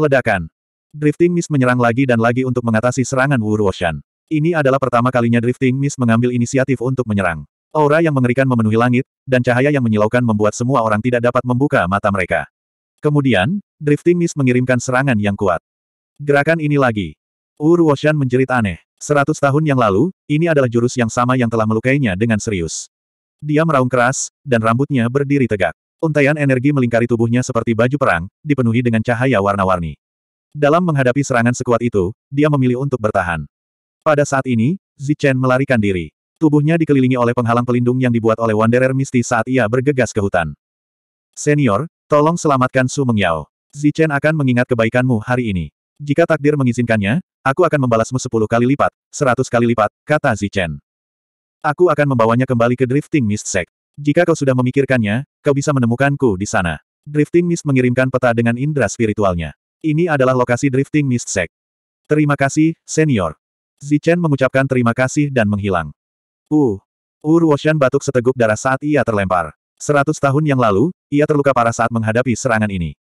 Ledakan. Drifting Miss menyerang lagi dan lagi untuk mengatasi serangan Wu Ruoshan. Ini adalah pertama kalinya Drifting Miss mengambil inisiatif untuk menyerang. Aura yang mengerikan memenuhi langit, dan cahaya yang menyilaukan membuat semua orang tidak dapat membuka mata mereka. Kemudian, Drifting Mist mengirimkan serangan yang kuat. Gerakan ini lagi. Ur menjerit aneh. Seratus tahun yang lalu, ini adalah jurus yang sama yang telah melukainya dengan serius. Dia meraung keras, dan rambutnya berdiri tegak. Untaian energi melingkari tubuhnya seperti baju perang, dipenuhi dengan cahaya warna-warni. Dalam menghadapi serangan sekuat itu, dia memilih untuk bertahan. Pada saat ini, Zichen melarikan diri. Tubuhnya dikelilingi oleh penghalang pelindung yang dibuat oleh Wanderer Misty saat ia bergegas ke hutan. Senior, Tolong selamatkan Su Mengyao. Zichen akan mengingat kebaikanmu hari ini. Jika takdir mengizinkannya, aku akan membalasmu sepuluh kali lipat, seratus kali lipat, kata Zichen. Aku akan membawanya kembali ke Drifting Mist Sect. Jika kau sudah memikirkannya, kau bisa menemukanku di sana. Drifting Mist mengirimkan peta dengan indera spiritualnya. Ini adalah lokasi Drifting Mist Sect. Terima kasih, senior. Zichen mengucapkan terima kasih dan menghilang. Uh, Ur batuk seteguk darah saat ia terlempar. Seratus tahun yang lalu, ia terluka parah saat menghadapi serangan ini.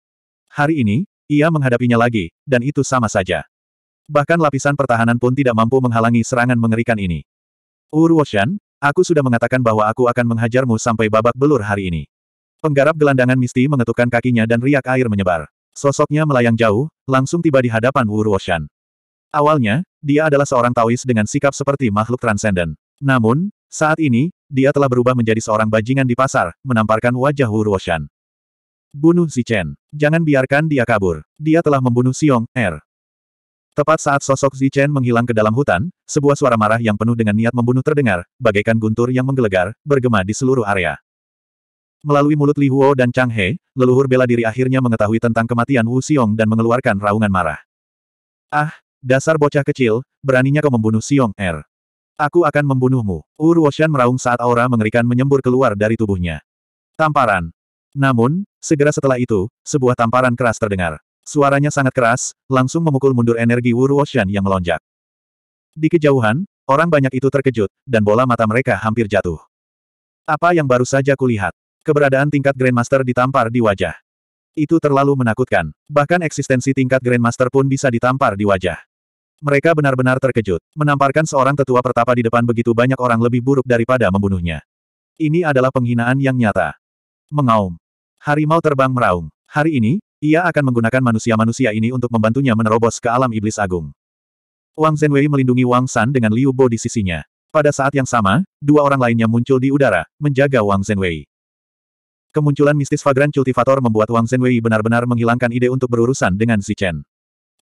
Hari ini, ia menghadapinya lagi, dan itu sama saja. Bahkan lapisan pertahanan pun tidak mampu menghalangi serangan mengerikan ini. Urwoshan, aku sudah mengatakan bahwa aku akan menghajarmu sampai babak belur hari ini. Penggarap gelandangan misti mengetukkan kakinya dan riak air menyebar. Sosoknya melayang jauh, langsung tiba di hadapan Wu Awalnya, dia adalah seorang Taois dengan sikap seperti makhluk transenden. Namun, saat ini, dia telah berubah menjadi seorang bajingan di pasar, menamparkan wajah Wu Ruoshan. Bunuh si Chen. Jangan biarkan dia kabur. Dia telah membunuh Yong Er. Tepat saat sosok Zichen Chen menghilang ke dalam hutan, sebuah suara marah yang penuh dengan niat membunuh terdengar, bagaikan guntur yang menggelegar, bergema di seluruh area. Melalui mulut Li Huo dan Chang He, leluhur bela diri akhirnya mengetahui tentang kematian Wu Xiong dan mengeluarkan raungan marah. Ah, dasar bocah kecil, beraninya kau membunuh Xiong, Er? Aku akan membunuhmu. Urwoshan meraung saat aura mengerikan menyembur keluar dari tubuhnya. Tamparan. Namun, segera setelah itu, sebuah tamparan keras terdengar. Suaranya sangat keras, langsung memukul mundur energi Urwoshan yang melonjak. Di kejauhan, orang banyak itu terkejut, dan bola mata mereka hampir jatuh. Apa yang baru saja kulihat? Keberadaan tingkat Grandmaster ditampar di wajah. Itu terlalu menakutkan. Bahkan eksistensi tingkat Grandmaster pun bisa ditampar di wajah. Mereka benar-benar terkejut. Menamparkan seorang tetua pertapa di depan begitu banyak orang lebih buruk daripada membunuhnya. Ini adalah penghinaan yang nyata. Mengaum. Harimau terbang meraung. Hari ini, ia akan menggunakan manusia-manusia ini untuk membantunya menerobos ke alam iblis agung. Wang Zhenwei melindungi Wang San dengan Liu Bo di sisinya. Pada saat yang sama, dua orang lainnya muncul di udara, menjaga Wang Zhenwei. Kemunculan mistis Fagran Cultivator membuat Wang Zhenwei benar-benar menghilangkan ide untuk berurusan dengan Chen.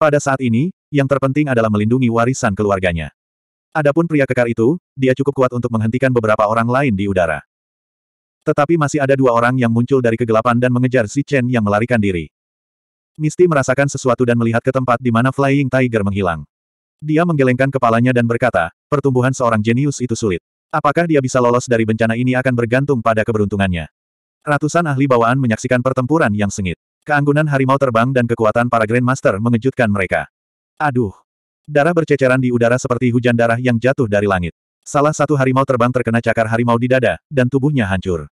Pada saat ini, yang terpenting adalah melindungi warisan keluarganya. Adapun pria kekar itu, dia cukup kuat untuk menghentikan beberapa orang lain di udara. Tetapi masih ada dua orang yang muncul dari kegelapan dan mengejar Si Chen yang melarikan diri. Misty merasakan sesuatu dan melihat ke tempat di mana Flying Tiger menghilang. Dia menggelengkan kepalanya dan berkata, pertumbuhan seorang jenius itu sulit. Apakah dia bisa lolos dari bencana ini akan bergantung pada keberuntungannya. Ratusan ahli bawaan menyaksikan pertempuran yang sengit. Keanggunan harimau terbang dan kekuatan para Grandmaster mengejutkan mereka. Aduh! Darah berceceran di udara seperti hujan darah yang jatuh dari langit. Salah satu harimau terbang terkena cakar harimau di dada, dan tubuhnya hancur.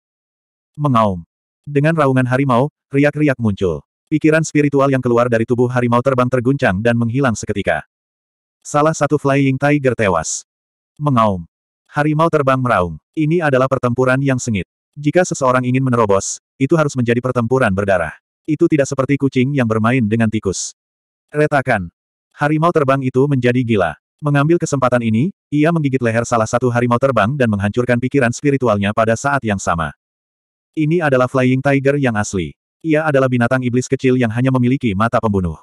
Mengaum. Dengan raungan harimau, riak-riak muncul. Pikiran spiritual yang keluar dari tubuh harimau terbang terguncang dan menghilang seketika. Salah satu Flying Tiger tewas. Mengaum. Harimau terbang meraung. Ini adalah pertempuran yang sengit. Jika seseorang ingin menerobos, itu harus menjadi pertempuran berdarah. Itu tidak seperti kucing yang bermain dengan tikus. Retakan. Harimau terbang itu menjadi gila. Mengambil kesempatan ini, ia menggigit leher salah satu harimau terbang dan menghancurkan pikiran spiritualnya pada saat yang sama. Ini adalah Flying Tiger yang asli. Ia adalah binatang iblis kecil yang hanya memiliki mata pembunuh.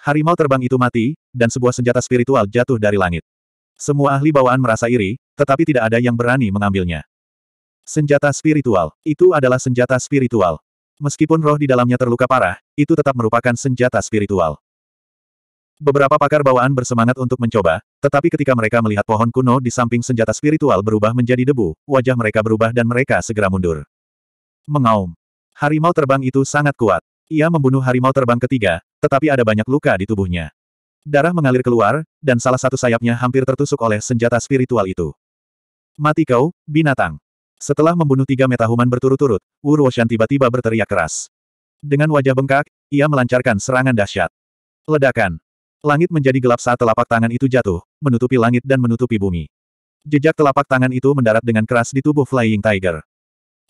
Harimau terbang itu mati, dan sebuah senjata spiritual jatuh dari langit. Semua ahli bawaan merasa iri, tetapi tidak ada yang berani mengambilnya. Senjata spiritual, itu adalah senjata spiritual. Meskipun roh di dalamnya terluka parah, itu tetap merupakan senjata spiritual. Beberapa pakar bawaan bersemangat untuk mencoba, tetapi ketika mereka melihat pohon kuno di samping senjata spiritual berubah menjadi debu, wajah mereka berubah dan mereka segera mundur. Mengaum. Harimau terbang itu sangat kuat. Ia membunuh harimau terbang ketiga, tetapi ada banyak luka di tubuhnya. Darah mengalir keluar, dan salah satu sayapnya hampir tertusuk oleh senjata spiritual itu. Mati kau, binatang. Setelah membunuh tiga metahuman berturut-turut, Wu Ruoshan tiba-tiba berteriak keras. Dengan wajah bengkak, ia melancarkan serangan dahsyat. Ledakan. Langit menjadi gelap saat telapak tangan itu jatuh, menutupi langit dan menutupi bumi. Jejak telapak tangan itu mendarat dengan keras di tubuh Flying Tiger.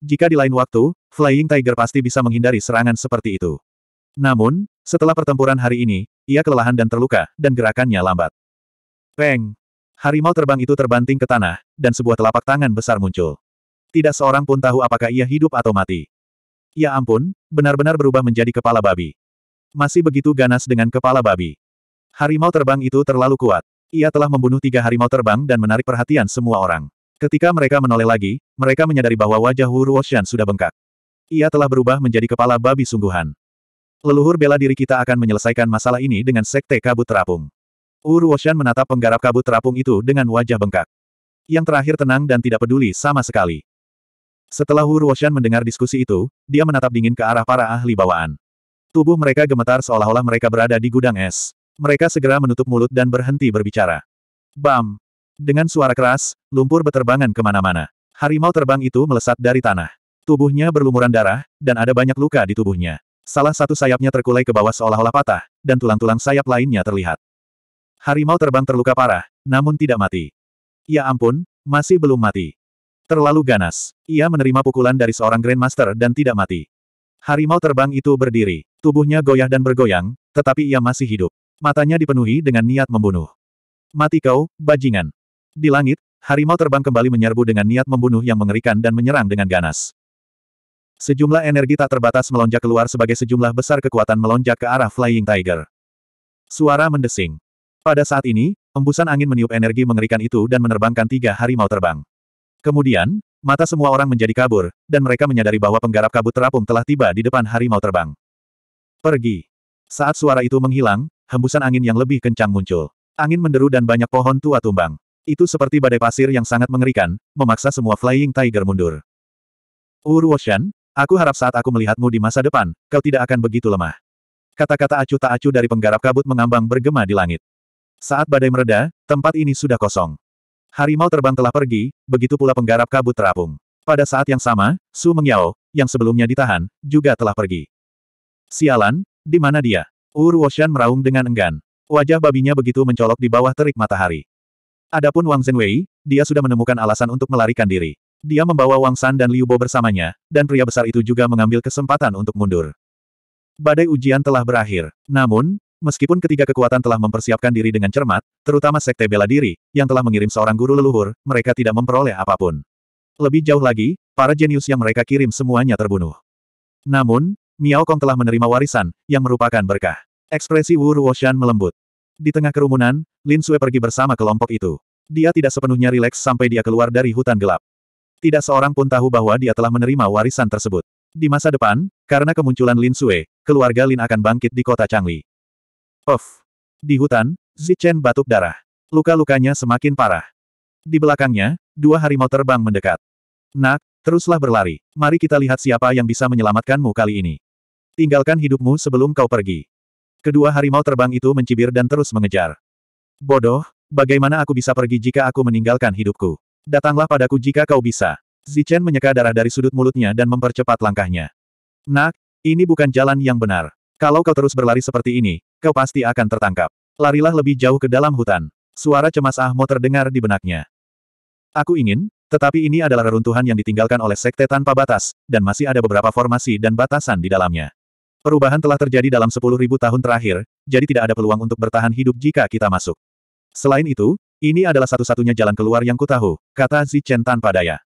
Jika di lain waktu, Flying Tiger pasti bisa menghindari serangan seperti itu. Namun, setelah pertempuran hari ini, ia kelelahan dan terluka, dan gerakannya lambat. Peng! Harimau terbang itu terbanting ke tanah, dan sebuah telapak tangan besar muncul. Tidak seorang pun tahu apakah ia hidup atau mati. Ya ampun, benar-benar berubah menjadi kepala babi. Masih begitu ganas dengan kepala babi. Harimau terbang itu terlalu kuat. Ia telah membunuh tiga harimau terbang dan menarik perhatian semua orang. Ketika mereka menoleh lagi, mereka menyadari bahwa wajah Wu Ruoshan sudah bengkak. Ia telah berubah menjadi kepala babi sungguhan. Leluhur bela diri kita akan menyelesaikan masalah ini dengan sekte kabut terapung. Wu Ruoshan menatap penggarap kabut terapung itu dengan wajah bengkak. Yang terakhir tenang dan tidak peduli sama sekali. Setelah Wu Ruoshan mendengar diskusi itu, dia menatap dingin ke arah para ahli bawaan. Tubuh mereka gemetar seolah-olah mereka berada di gudang es. Mereka segera menutup mulut dan berhenti berbicara. Bam! Dengan suara keras, lumpur beterbangan kemana-mana. Harimau terbang itu melesat dari tanah. Tubuhnya berlumuran darah, dan ada banyak luka di tubuhnya. Salah satu sayapnya terkulai ke bawah seolah-olah patah, dan tulang-tulang sayap lainnya terlihat. Harimau terbang terluka parah, namun tidak mati. Ya ampun, masih belum mati. Terlalu ganas. Ia menerima pukulan dari seorang Grandmaster dan tidak mati. Harimau terbang itu berdiri. Tubuhnya goyah dan bergoyang, tetapi ia masih hidup. Matanya dipenuhi dengan niat membunuh. Mati kau, bajingan. Di langit, harimau terbang kembali menyerbu dengan niat membunuh yang mengerikan dan menyerang dengan ganas. Sejumlah energi tak terbatas melonjak keluar sebagai sejumlah besar kekuatan melonjak ke arah Flying Tiger. Suara mendesing. Pada saat ini, embusan angin meniup energi mengerikan itu dan menerbangkan tiga harimau terbang. Kemudian, mata semua orang menjadi kabur, dan mereka menyadari bahwa penggarap kabut terapung telah tiba di depan harimau terbang. Pergi. Saat suara itu menghilang, hembusan angin yang lebih kencang muncul. Angin menderu dan banyak pohon tua tumbang. Itu seperti badai pasir yang sangat mengerikan, memaksa semua Flying Tiger mundur. Urwoshan, aku harap saat aku melihatmu di masa depan, kau tidak akan begitu lemah. Kata-kata acu tak acu dari penggarap kabut mengambang bergema di langit. Saat badai mereda, tempat ini sudah kosong. Harimau terbang telah pergi, begitu pula penggarap kabut terapung. Pada saat yang sama, Su Mengyao, yang sebelumnya ditahan, juga telah pergi. Sialan, di mana dia? Wu Woshan meraung dengan enggan. Wajah babinya begitu mencolok di bawah terik matahari. Adapun Wang Zhenwei, dia sudah menemukan alasan untuk melarikan diri. Dia membawa Wang San dan Liu Bo bersamanya, dan pria besar itu juga mengambil kesempatan untuk mundur. Badai ujian telah berakhir. Namun, Meskipun ketiga kekuatan telah mempersiapkan diri dengan cermat, terutama sekte bela diri, yang telah mengirim seorang guru leluhur, mereka tidak memperoleh apapun. Lebih jauh lagi, para jenius yang mereka kirim semuanya terbunuh. Namun, Miao Kong telah menerima warisan, yang merupakan berkah. Ekspresi Wu Ruoshan melembut. Di tengah kerumunan, Lin Sue pergi bersama kelompok itu. Dia tidak sepenuhnya rileks sampai dia keluar dari hutan gelap. Tidak seorang pun tahu bahwa dia telah menerima warisan tersebut. Di masa depan, karena kemunculan Lin Sue, keluarga Lin akan bangkit di kota Changli. Of. Di hutan, Zichen batuk darah. Luka-lukanya semakin parah. Di belakangnya, dua harimau terbang mendekat. Nak, teruslah berlari. Mari kita lihat siapa yang bisa menyelamatkanmu kali ini. Tinggalkan hidupmu sebelum kau pergi. Kedua harimau terbang itu mencibir dan terus mengejar. Bodoh, bagaimana aku bisa pergi jika aku meninggalkan hidupku? Datanglah padaku jika kau bisa. Zichen menyeka darah dari sudut mulutnya dan mempercepat langkahnya. Nak, ini bukan jalan yang benar. Kalau kau terus berlari seperti ini, kau pasti akan tertangkap. Larilah lebih jauh ke dalam hutan. Suara cemas Ahmo terdengar di benaknya. Aku ingin, tetapi ini adalah reruntuhan yang ditinggalkan oleh sekte tanpa batas, dan masih ada beberapa formasi dan batasan di dalamnya. Perubahan telah terjadi dalam 10.000 tahun terakhir, jadi tidak ada peluang untuk bertahan hidup jika kita masuk. Selain itu, ini adalah satu-satunya jalan keluar yang kutahu, kata Zichen tanpa daya.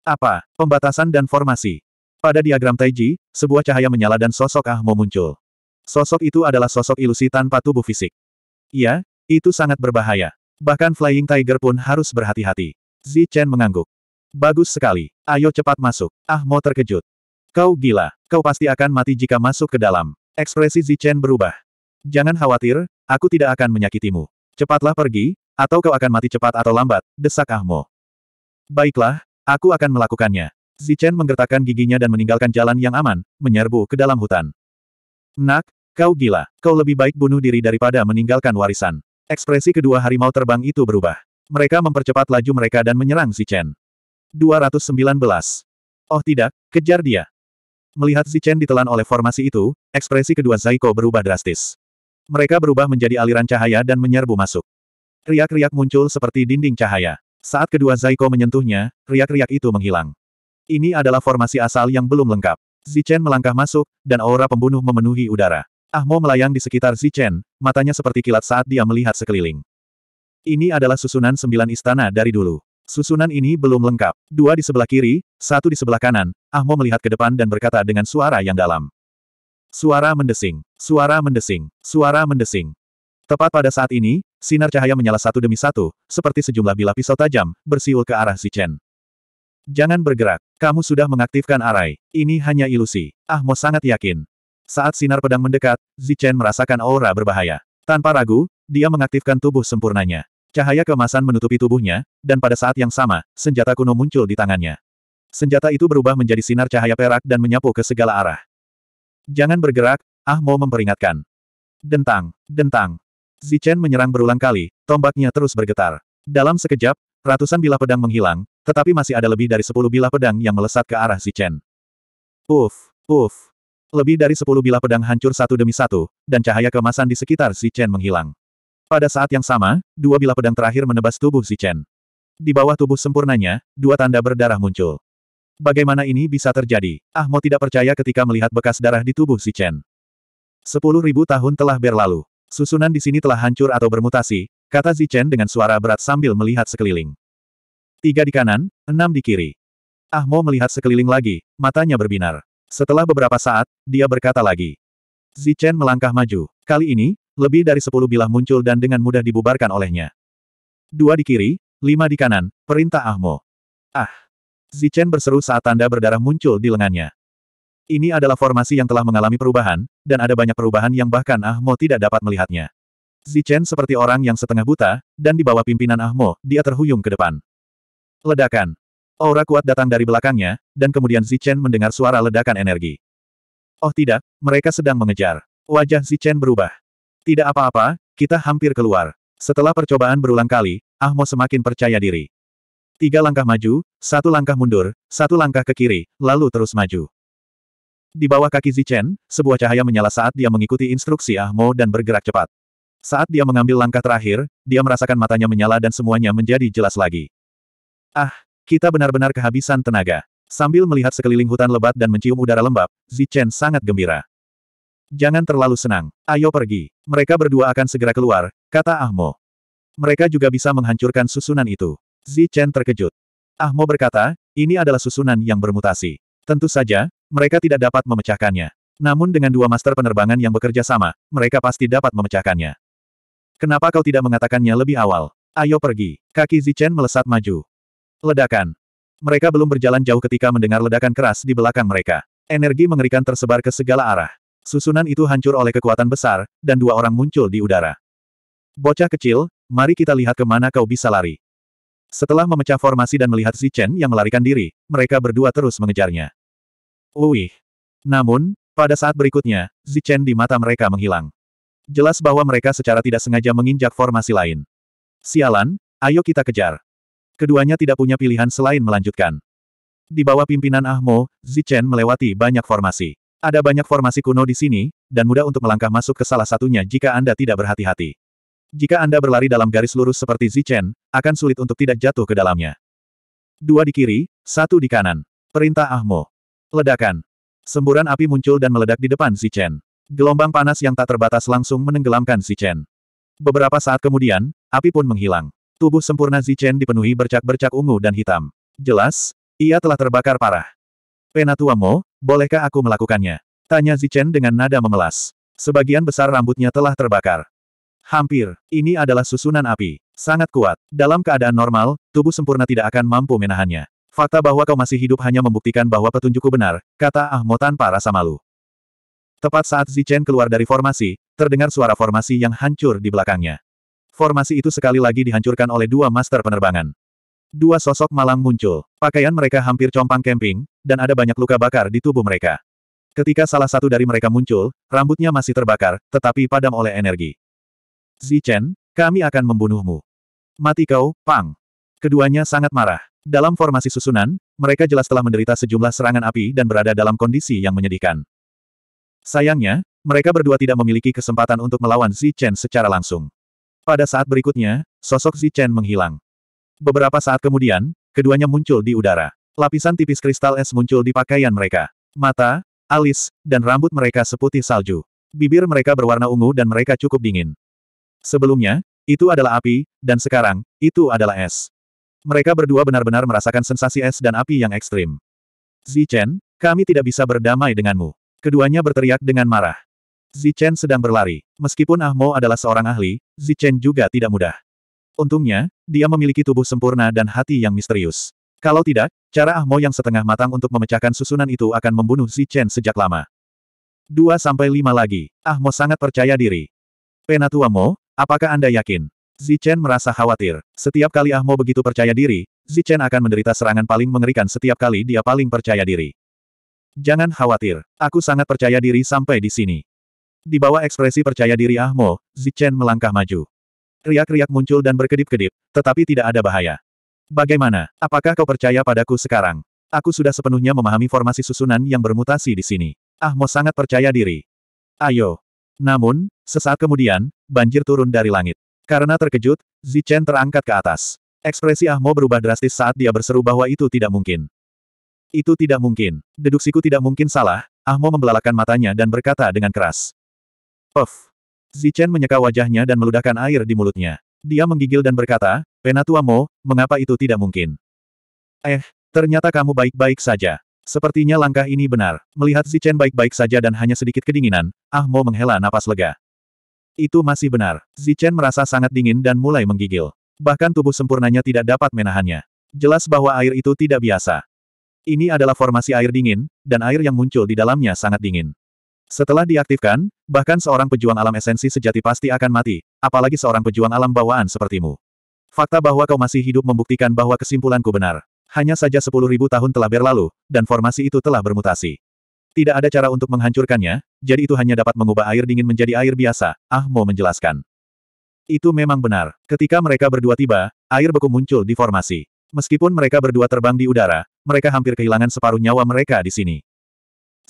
Apa, pembatasan dan formasi? Pada diagram Taiji, sebuah cahaya menyala dan sosok Ah muncul. Sosok itu adalah sosok ilusi tanpa tubuh fisik. Iya, itu sangat berbahaya. Bahkan Flying Tiger pun harus berhati-hati. Zi Chen mengangguk. Bagus sekali. Ayo cepat masuk. Ah Mo terkejut. Kau gila. Kau pasti akan mati jika masuk ke dalam. Ekspresi Zi Chen berubah. Jangan khawatir, aku tidak akan menyakitimu. Cepatlah pergi, atau kau akan mati cepat atau lambat, desak Ah Mo. Baiklah, aku akan melakukannya. Zichen menggertakkan giginya dan meninggalkan jalan yang aman, menyerbu ke dalam hutan. Nak, kau gila. Kau lebih baik bunuh diri daripada meninggalkan warisan. Ekspresi kedua harimau terbang itu berubah. Mereka mempercepat laju mereka dan menyerang Zichen. 219. Oh tidak, kejar dia. Melihat Zichen ditelan oleh formasi itu, ekspresi kedua Zaiko berubah drastis. Mereka berubah menjadi aliran cahaya dan menyerbu masuk. Riak-riak muncul seperti dinding cahaya. Saat kedua Zaiko menyentuhnya, riak-riak itu menghilang. Ini adalah formasi asal yang belum lengkap. Zichen melangkah masuk, dan aura pembunuh memenuhi udara. Ahmo melayang di sekitar Zichen, matanya seperti kilat saat dia melihat sekeliling. Ini adalah susunan sembilan istana dari dulu. Susunan ini belum lengkap. Dua di sebelah kiri, satu di sebelah kanan. Ahmo melihat ke depan dan berkata dengan suara yang dalam. Suara mendesing. Suara mendesing. Suara mendesing. Tepat pada saat ini, sinar cahaya menyala satu demi satu, seperti sejumlah bilah pisau tajam, bersiul ke arah Zichen. Jangan bergerak. Kamu sudah mengaktifkan arai. Ini hanya ilusi. Ah Ahmo sangat yakin. Saat sinar pedang mendekat, Zichen merasakan aura berbahaya. Tanpa ragu, dia mengaktifkan tubuh sempurnanya. Cahaya kemasan menutupi tubuhnya, dan pada saat yang sama, senjata kuno muncul di tangannya. Senjata itu berubah menjadi sinar cahaya perak dan menyapu ke segala arah. Jangan bergerak, Ah Ahmo memperingatkan. Dentang, dentang. Zichen menyerang berulang kali, tombaknya terus bergetar. Dalam sekejap, Ratusan bilah pedang menghilang, tetapi masih ada lebih dari sepuluh bilah pedang yang melesat ke arah si Chen. Puf, puf. Lebih dari sepuluh bilah pedang hancur satu demi satu, dan cahaya kemasan di sekitar si menghilang. Pada saat yang sama, dua bilah pedang terakhir menebas tubuh si Di bawah tubuh sempurnanya, dua tanda berdarah muncul. Bagaimana ini bisa terjadi? Ahmo tidak percaya ketika melihat bekas darah di tubuh si Sepuluh ribu tahun telah berlalu. Susunan di sini telah hancur atau bermutasi, kata Zichen dengan suara berat sambil melihat sekeliling. Tiga di kanan, enam di kiri. Ahmo melihat sekeliling lagi, matanya berbinar. Setelah beberapa saat, dia berkata lagi. Zichen melangkah maju. Kali ini, lebih dari sepuluh bilah muncul dan dengan mudah dibubarkan olehnya. Dua di kiri, lima di kanan, perintah Ahmo. Ah! ah. Zichen berseru saat tanda berdarah muncul di lengannya. Ini adalah formasi yang telah mengalami perubahan, dan ada banyak perubahan yang bahkan Ahmo tidak dapat melihatnya. Zichen seperti orang yang setengah buta, dan di bawah pimpinan Ahmo, dia terhuyung ke depan. Ledakan. Aura kuat datang dari belakangnya, dan kemudian Zichen mendengar suara ledakan energi. Oh tidak, mereka sedang mengejar. Wajah Zichen berubah. Tidak apa-apa, kita hampir keluar. Setelah percobaan berulang kali, Ahmo semakin percaya diri. Tiga langkah maju, satu langkah mundur, satu langkah ke kiri, lalu terus maju. Di bawah kaki Zichen, sebuah cahaya menyala saat dia mengikuti instruksi Ahmo dan bergerak cepat. Saat dia mengambil langkah terakhir, dia merasakan matanya menyala dan semuanya menjadi jelas lagi. Ah, kita benar-benar kehabisan tenaga. Sambil melihat sekeliling hutan lebat dan mencium udara lembab, Zichen sangat gembira. Jangan terlalu senang. Ayo pergi. Mereka berdua akan segera keluar, kata Ahmo. Mereka juga bisa menghancurkan susunan itu. Zichen terkejut. Ahmo berkata, ini adalah susunan yang bermutasi. Tentu saja, mereka tidak dapat memecahkannya. Namun dengan dua master penerbangan yang bekerja sama, mereka pasti dapat memecahkannya. Kenapa kau tidak mengatakannya lebih awal? Ayo pergi. Kaki Zichen melesat maju. Ledakan. Mereka belum berjalan jauh ketika mendengar ledakan keras di belakang mereka. Energi mengerikan tersebar ke segala arah. Susunan itu hancur oleh kekuatan besar, dan dua orang muncul di udara. Bocah kecil, mari kita lihat kemana kau bisa lari. Setelah memecah formasi dan melihat Zichen yang melarikan diri, mereka berdua terus mengejarnya. Uih. Namun, pada saat berikutnya, Zichen di mata mereka menghilang. Jelas bahwa mereka secara tidak sengaja menginjak formasi lain. Sialan, ayo kita kejar. Keduanya tidak punya pilihan selain melanjutkan. Di bawah pimpinan Ahmo, Zichen melewati banyak formasi. Ada banyak formasi kuno di sini, dan mudah untuk melangkah masuk ke salah satunya jika Anda tidak berhati-hati. Jika Anda berlari dalam garis lurus seperti Zichen, akan sulit untuk tidak jatuh ke dalamnya. Dua di kiri, satu di kanan. Perintah Ahmo. Ledakan. Semburan api muncul dan meledak di depan Zichen. Gelombang panas yang tak terbatas langsung menenggelamkan Zichen. Beberapa saat kemudian, api pun menghilang. Tubuh sempurna Zichen dipenuhi bercak-bercak ungu dan hitam. Jelas, ia telah terbakar parah. Penatua Mo, bolehkah aku melakukannya? Tanya Zichen dengan nada memelas. Sebagian besar rambutnya telah terbakar. Hampir, ini adalah susunan api. Sangat kuat. Dalam keadaan normal, tubuh sempurna tidak akan mampu menahannya. Fakta bahwa kau masih hidup hanya membuktikan bahwa petunjukku benar, kata Ahmo tanpa rasa malu. Tepat saat Zichen keluar dari formasi, terdengar suara formasi yang hancur di belakangnya. Formasi itu sekali lagi dihancurkan oleh dua master penerbangan. Dua sosok malang muncul. Pakaian mereka hampir compang camping, dan ada banyak luka bakar di tubuh mereka. Ketika salah satu dari mereka muncul, rambutnya masih terbakar, tetapi padam oleh energi. Zichen, kami akan membunuhmu. Mati kau, Pang. Keduanya sangat marah. Dalam formasi susunan, mereka jelas telah menderita sejumlah serangan api dan berada dalam kondisi yang menyedihkan. Sayangnya, mereka berdua tidak memiliki kesempatan untuk melawan Zi Chen secara langsung. Pada saat berikutnya, sosok Zi Chen menghilang. Beberapa saat kemudian, keduanya muncul di udara. Lapisan tipis kristal es muncul di pakaian mereka. Mata, alis, dan rambut mereka seputih salju. Bibir mereka berwarna ungu dan mereka cukup dingin. Sebelumnya, itu adalah api, dan sekarang, itu adalah es. Mereka berdua benar-benar merasakan sensasi es dan api yang ekstrim. Zichen, kami tidak bisa berdamai denganmu. Keduanya berteriak dengan marah. Zichen sedang berlari. Meskipun Ahmo adalah seorang ahli, Zichen juga tidak mudah. Untungnya, dia memiliki tubuh sempurna dan hati yang misterius. Kalau tidak, cara Ahmo yang setengah matang untuk memecahkan susunan itu akan membunuh Zichen sejak lama. Dua sampai lima lagi, Ahmo sangat percaya diri. Penatua Mo, apakah Anda yakin? Zichen merasa khawatir. Setiap kali Ahmo begitu percaya diri, Zichen akan menderita serangan paling mengerikan setiap kali dia paling percaya diri. Jangan khawatir, aku sangat percaya diri sampai di sini. Di bawah ekspresi percaya diri Ahmo, Zichen melangkah maju. Riak-riak muncul dan berkedip-kedip, tetapi tidak ada bahaya. Bagaimana, apakah kau percaya padaku sekarang? Aku sudah sepenuhnya memahami formasi susunan yang bermutasi di sini. Ahmo sangat percaya diri. Ayo. Namun, sesaat kemudian, banjir turun dari langit. Karena terkejut, Zichen terangkat ke atas. Ekspresi Ahmo berubah drastis saat dia berseru bahwa itu tidak mungkin. Itu tidak mungkin. Deduksiku tidak mungkin salah, Ahmo membelalakan matanya dan berkata dengan keras. Of. Zichen menyeka wajahnya dan meludahkan air di mulutnya. Dia menggigil dan berkata, "Penatua Mo, mengapa itu tidak mungkin? Eh, ternyata kamu baik-baik saja. Sepertinya langkah ini benar. Melihat Zichen baik-baik saja dan hanya sedikit kedinginan, Ahmo menghela napas lega. Itu masih benar. Zichen merasa sangat dingin dan mulai menggigil. Bahkan tubuh sempurnanya tidak dapat menahannya. Jelas bahwa air itu tidak biasa. Ini adalah formasi air dingin, dan air yang muncul di dalamnya sangat dingin. Setelah diaktifkan, bahkan seorang pejuang alam esensi sejati pasti akan mati, apalagi seorang pejuang alam bawaan sepertimu. Fakta bahwa kau masih hidup membuktikan bahwa kesimpulanku benar. Hanya saja 10.000 tahun telah berlalu, dan formasi itu telah bermutasi. Tidak ada cara untuk menghancurkannya, jadi itu hanya dapat mengubah air dingin menjadi air biasa, Ahmo menjelaskan. Itu memang benar. Ketika mereka berdua tiba, air beku muncul di formasi. Meskipun mereka berdua terbang di udara, mereka hampir kehilangan separuh nyawa mereka di sini.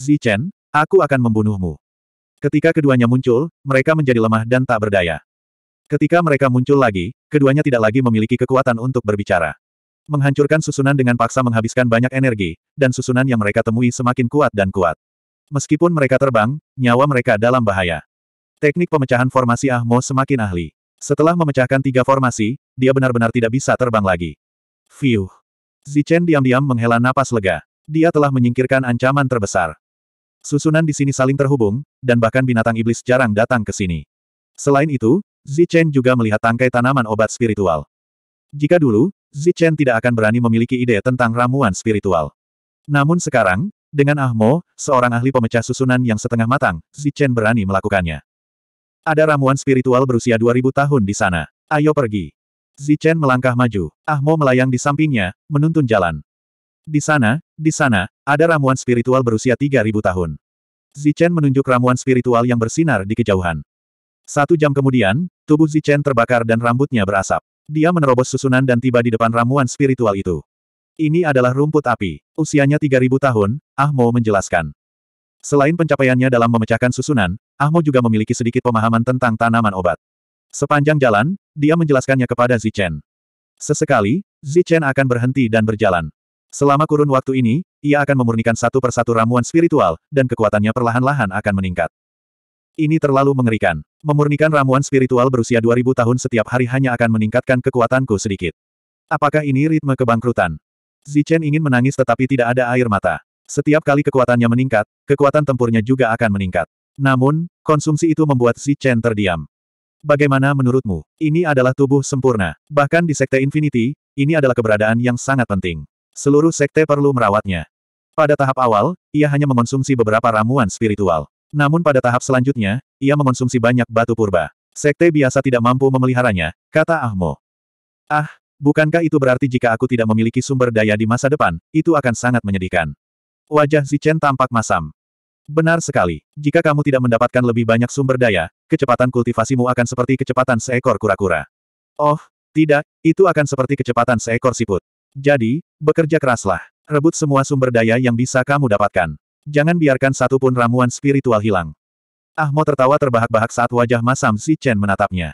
Zichen, aku akan membunuhmu. Ketika keduanya muncul, mereka menjadi lemah dan tak berdaya. Ketika mereka muncul lagi, keduanya tidak lagi memiliki kekuatan untuk berbicara. Menghancurkan susunan dengan paksa menghabiskan banyak energi, dan susunan yang mereka temui semakin kuat dan kuat. Meskipun mereka terbang, nyawa mereka dalam bahaya. Teknik pemecahan formasi Ahmo semakin ahli. Setelah memecahkan tiga formasi, dia benar-benar tidak bisa terbang lagi. Fiuh. Zichen diam-diam menghela napas lega. Dia telah menyingkirkan ancaman terbesar. Susunan di sini saling terhubung, dan bahkan binatang iblis jarang datang ke sini. Selain itu, Zichen juga melihat tangkai tanaman obat spiritual. Jika dulu, Zichen tidak akan berani memiliki ide tentang ramuan spiritual. Namun sekarang, dengan Ahmo, seorang ahli pemecah susunan yang setengah matang, Zichen berani melakukannya. Ada ramuan spiritual berusia 2000 tahun di sana. Ayo pergi. Zichen melangkah maju. Ahmo melayang di sampingnya, menuntun jalan. Di sana, di sana, ada ramuan spiritual berusia 3000 tahun. Zichen menunjuk ramuan spiritual yang bersinar di kejauhan. Satu jam kemudian, tubuh Zichen terbakar dan rambutnya berasap. Dia menerobos susunan dan tiba di depan ramuan spiritual itu. Ini adalah rumput api. Usianya 3000 tahun, Ahmo menjelaskan. Selain pencapaiannya dalam memecahkan susunan, Ahmo juga memiliki sedikit pemahaman tentang tanaman obat. Sepanjang jalan, dia menjelaskannya kepada Zichen. Sesekali, Zichen akan berhenti dan berjalan. Selama kurun waktu ini, ia akan memurnikan satu persatu ramuan spiritual, dan kekuatannya perlahan-lahan akan meningkat. Ini terlalu mengerikan. Memurnikan ramuan spiritual berusia 2000 tahun setiap hari hanya akan meningkatkan kekuatanku sedikit. Apakah ini ritme kebangkrutan? Zichen ingin menangis tetapi tidak ada air mata. Setiap kali kekuatannya meningkat, kekuatan tempurnya juga akan meningkat. Namun, konsumsi itu membuat Zichen terdiam. Bagaimana menurutmu? Ini adalah tubuh sempurna. Bahkan di Sekte Infinity, ini adalah keberadaan yang sangat penting. Seluruh sekte perlu merawatnya. Pada tahap awal, ia hanya mengonsumsi beberapa ramuan spiritual. Namun pada tahap selanjutnya, ia mengonsumsi banyak batu purba. Sekte biasa tidak mampu memeliharanya, kata Ahmo. Ah, bukankah itu berarti jika aku tidak memiliki sumber daya di masa depan, itu akan sangat menyedihkan. Wajah Zichen tampak masam. Benar sekali. Jika kamu tidak mendapatkan lebih banyak sumber daya, kecepatan kultivasimu akan seperti kecepatan seekor kura-kura. Oh, tidak, itu akan seperti kecepatan seekor siput. Jadi, bekerja keraslah. Rebut semua sumber daya yang bisa kamu dapatkan. Jangan biarkan satu pun ramuan spiritual hilang. Ahmo tertawa terbahak-bahak saat wajah Masam Zichen menatapnya.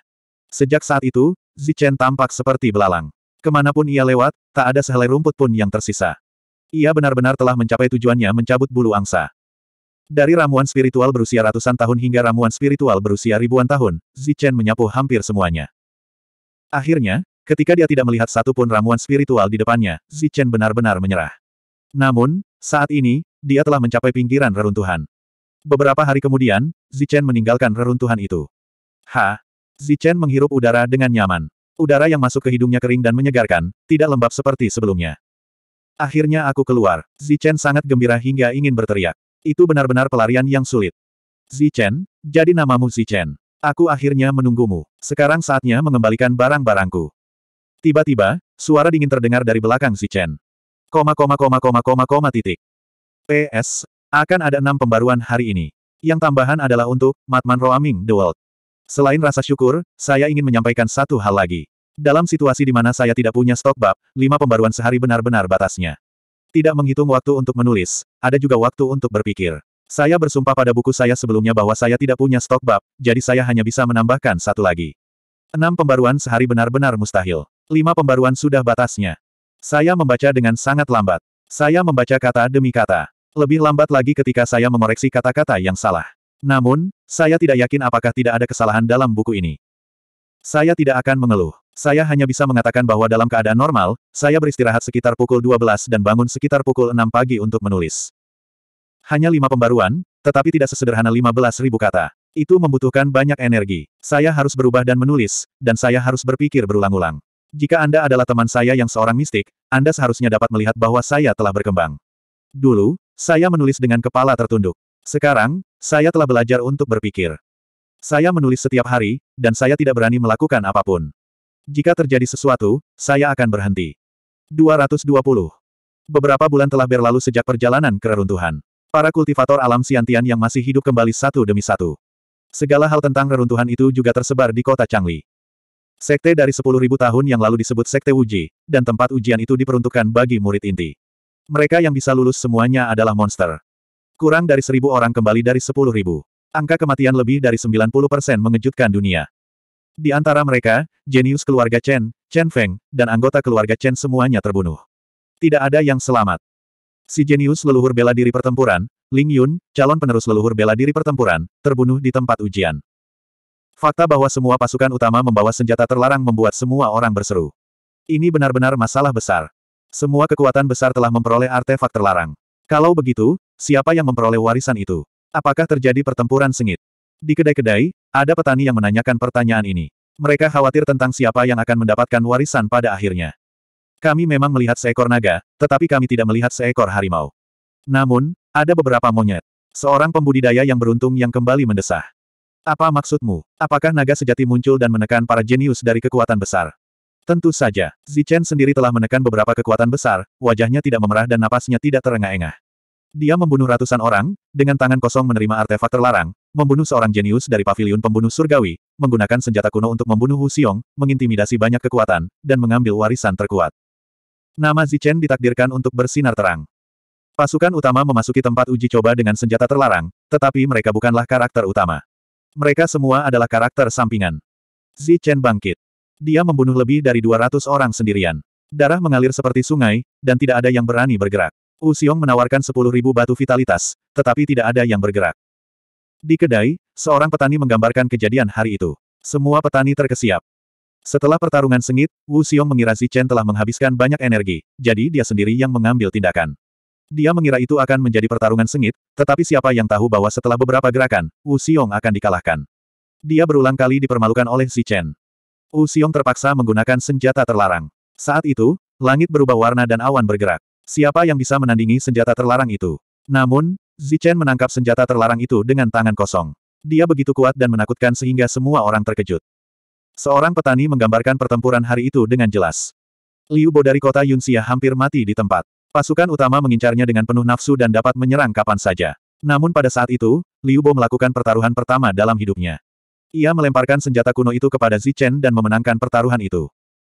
Sejak saat itu, Zichen tampak seperti belalang. Kemanapun ia lewat, tak ada sehelai rumput pun yang tersisa. Ia benar-benar telah mencapai tujuannya mencabut bulu angsa. Dari ramuan spiritual berusia ratusan tahun hingga ramuan spiritual berusia ribuan tahun, Zichen menyapu hampir semuanya. Akhirnya, ketika dia tidak melihat satupun ramuan spiritual di depannya, Zichen benar-benar menyerah. Namun, saat ini, dia telah mencapai pinggiran reruntuhan. Beberapa hari kemudian, Zichen meninggalkan reruntuhan itu. Ha! Zichen menghirup udara dengan nyaman. Udara yang masuk ke hidungnya kering dan menyegarkan, tidak lembab seperti sebelumnya. Akhirnya aku keluar. Zichen sangat gembira hingga ingin berteriak. Itu benar-benar pelarian yang sulit. Zichen, jadi namamu Zichen. Aku akhirnya menunggumu. Sekarang saatnya mengembalikan barang-barangku. Tiba-tiba, suara dingin terdengar dari belakang Zichen. Koma koma koma koma koma koma titik. PS, akan ada enam pembaruan hari ini. Yang tambahan adalah untuk Matman Roaming The World. Selain rasa syukur, saya ingin menyampaikan satu hal lagi. Dalam situasi di mana saya tidak punya stok bab, lima pembaruan sehari benar-benar batasnya. Tidak menghitung waktu untuk menulis, ada juga waktu untuk berpikir. Saya bersumpah pada buku saya sebelumnya bahwa saya tidak punya stok bab, jadi saya hanya bisa menambahkan satu lagi. Enam pembaruan sehari benar-benar mustahil. Lima pembaruan sudah batasnya. Saya membaca dengan sangat lambat. Saya membaca kata demi kata. Lebih lambat lagi ketika saya mengoreksi kata-kata yang salah. Namun, saya tidak yakin apakah tidak ada kesalahan dalam buku ini. Saya tidak akan mengeluh. Saya hanya bisa mengatakan bahwa dalam keadaan normal, saya beristirahat sekitar pukul 12 dan bangun sekitar pukul 6 pagi untuk menulis. Hanya lima pembaruan, tetapi tidak sesederhana ribu kata. Itu membutuhkan banyak energi. Saya harus berubah dan menulis, dan saya harus berpikir berulang-ulang. Jika Anda adalah teman saya yang seorang mistik, Anda seharusnya dapat melihat bahwa saya telah berkembang. Dulu, saya menulis dengan kepala tertunduk. Sekarang, saya telah belajar untuk berpikir. Saya menulis setiap hari, dan saya tidak berani melakukan apapun. Jika terjadi sesuatu, saya akan berhenti. 220. Beberapa bulan telah berlalu sejak perjalanan keruntuhan. Para kultivator alam Siantian yang masih hidup kembali satu demi satu. Segala hal tentang reruntuhan itu juga tersebar di kota Changli. Sekte dari 10.000 tahun yang lalu disebut Sekte Wuji, dan tempat ujian itu diperuntukkan bagi murid inti. Mereka yang bisa lulus semuanya adalah monster. Kurang dari seribu orang kembali dari 10.000. Angka kematian lebih dari 90% mengejutkan dunia. Di antara mereka, jenius keluarga Chen, Chen Feng, dan anggota keluarga Chen semuanya terbunuh. Tidak ada yang selamat. Si jenius leluhur bela diri pertempuran, Ling Yun, calon penerus leluhur bela diri pertempuran, terbunuh di tempat ujian. Fakta bahwa semua pasukan utama membawa senjata terlarang membuat semua orang berseru. Ini benar-benar masalah besar. Semua kekuatan besar telah memperoleh artefak terlarang. Kalau begitu, siapa yang memperoleh warisan itu? Apakah terjadi pertempuran sengit? Di kedai-kedai, ada petani yang menanyakan pertanyaan ini. Mereka khawatir tentang siapa yang akan mendapatkan warisan pada akhirnya. Kami memang melihat seekor naga, tetapi kami tidak melihat seekor harimau. Namun, ada beberapa monyet. Seorang pembudidaya yang beruntung yang kembali mendesah. Apa maksudmu? Apakah naga sejati muncul dan menekan para jenius dari kekuatan besar? Tentu saja, Zichen sendiri telah menekan beberapa kekuatan besar, wajahnya tidak memerah dan napasnya tidak terengah-engah. Dia membunuh ratusan orang, dengan tangan kosong menerima artefak terlarang, membunuh seorang jenius dari paviliun pembunuh surgawi, menggunakan senjata kuno untuk membunuh Hu Xiong, mengintimidasi banyak kekuatan, dan mengambil warisan terkuat. Nama Zichen ditakdirkan untuk bersinar terang. Pasukan utama memasuki tempat uji coba dengan senjata terlarang, tetapi mereka bukanlah karakter utama. Mereka semua adalah karakter sampingan. Zichen bangkit. Dia membunuh lebih dari 200 orang sendirian. Darah mengalir seperti sungai, dan tidak ada yang berani bergerak. Usiong menawarkan 10.000 batu vitalitas, tetapi tidak ada yang bergerak. Di kedai, seorang petani menggambarkan kejadian hari itu. Semua petani terkesiap. Setelah pertarungan sengit, Wu Xiong mengira Zichen telah menghabiskan banyak energi, jadi dia sendiri yang mengambil tindakan. Dia mengira itu akan menjadi pertarungan sengit, tetapi siapa yang tahu bahwa setelah beberapa gerakan, Wu Xiong akan dikalahkan. Dia berulang kali dipermalukan oleh Zichen. Wu Xiong terpaksa menggunakan senjata terlarang. Saat itu, langit berubah warna dan awan bergerak. Siapa yang bisa menandingi senjata terlarang itu? Namun, Zichen menangkap senjata terlarang itu dengan tangan kosong. Dia begitu kuat dan menakutkan sehingga semua orang terkejut. Seorang petani menggambarkan pertempuran hari itu dengan jelas. Liu Bo dari kota Yunxia hampir mati di tempat. Pasukan utama mengincarnya dengan penuh nafsu dan dapat menyerang kapan saja. Namun pada saat itu, Liu Bo melakukan pertaruhan pertama dalam hidupnya. Ia melemparkan senjata kuno itu kepada Zichen dan memenangkan pertaruhan itu.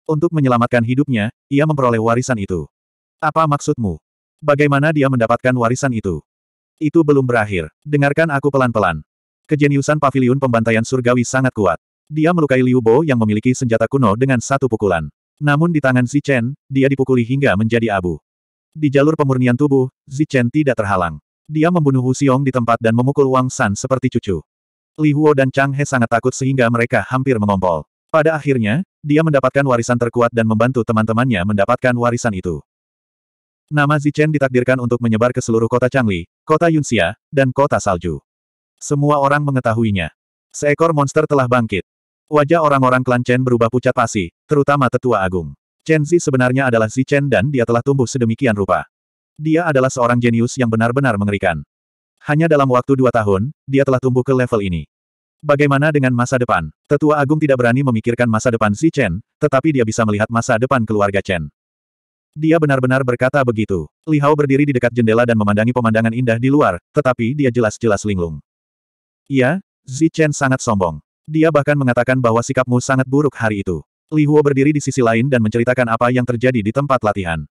Untuk menyelamatkan hidupnya, ia memperoleh warisan itu. Apa maksudmu? Bagaimana dia mendapatkan warisan itu? Itu belum berakhir. Dengarkan aku pelan-pelan. Kejeniusan paviliun pembantaian surgawi sangat kuat. Dia melukai Liu Bo yang memiliki senjata kuno dengan satu pukulan. Namun di tangan Zichen, dia dipukuli hingga menjadi abu. Di jalur pemurnian tubuh, Zichen tidak terhalang. Dia membunuh Hu Xiong di tempat dan memukul Wang San seperti cucu. Li Huo dan Chang He sangat takut sehingga mereka hampir mengompol. Pada akhirnya, dia mendapatkan warisan terkuat dan membantu teman-temannya mendapatkan warisan itu. Nama Zichen ditakdirkan untuk menyebar ke seluruh kota Changli, kota Yunxia, dan kota salju. Semua orang mengetahuinya. Seekor monster telah bangkit. Wajah orang-orang klan Chen berubah pucat pasi, terutama tetua agung. Chen Zi sebenarnya adalah Zi Chen dan dia telah tumbuh sedemikian rupa. Dia adalah seorang jenius yang benar-benar mengerikan. Hanya dalam waktu dua tahun, dia telah tumbuh ke level ini. Bagaimana dengan masa depan? Tetua Agung tidak berani memikirkan masa depan Zi Chen, tetapi dia bisa melihat masa depan keluarga Chen. Dia benar-benar berkata begitu. Li Hao berdiri di dekat jendela dan memandangi pemandangan indah di luar, tetapi dia jelas-jelas linglung. Iya, Zichen sangat sombong. Dia bahkan mengatakan bahwa sikapmu sangat buruk hari itu. Li Huo berdiri di sisi lain dan menceritakan apa yang terjadi di tempat latihan.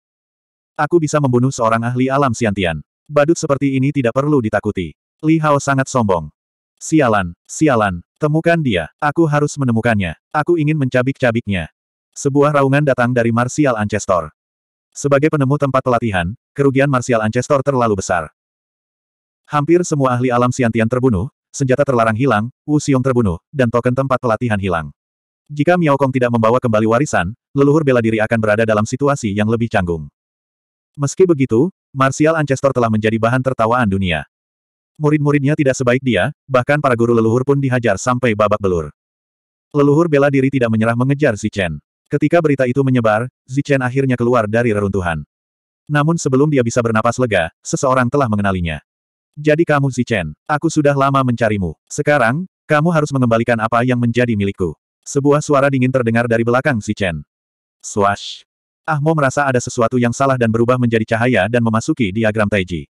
Aku bisa membunuh seorang ahli alam siantian. Badut seperti ini tidak perlu ditakuti. Li Hao sangat sombong. Sialan, sialan, temukan dia. Aku harus menemukannya. Aku ingin mencabik-cabiknya. Sebuah raungan datang dari Martial Ancestor. Sebagai penemu tempat pelatihan, kerugian Marsial Ancestor terlalu besar. Hampir semua ahli alam Siantian terbunuh, senjata terlarang hilang, Wu Xiong terbunuh, dan token tempat pelatihan hilang. Jika Miao Kong tidak membawa kembali warisan, leluhur bela diri akan berada dalam situasi yang lebih canggung. Meski begitu, Marsial Ancestor telah menjadi bahan tertawaan dunia. Murid-muridnya tidak sebaik dia, bahkan para guru leluhur pun dihajar sampai babak belur. Leluhur bela diri tidak menyerah mengejar si Chen. Ketika berita itu menyebar, Zichen akhirnya keluar dari reruntuhan. Namun sebelum dia bisa bernapas lega, seseorang telah mengenalinya. Jadi kamu Zichen, aku sudah lama mencarimu. Sekarang, kamu harus mengembalikan apa yang menjadi milikku. Sebuah suara dingin terdengar dari belakang Zichen. Swash. Ahmo merasa ada sesuatu yang salah dan berubah menjadi cahaya dan memasuki diagram Taiji.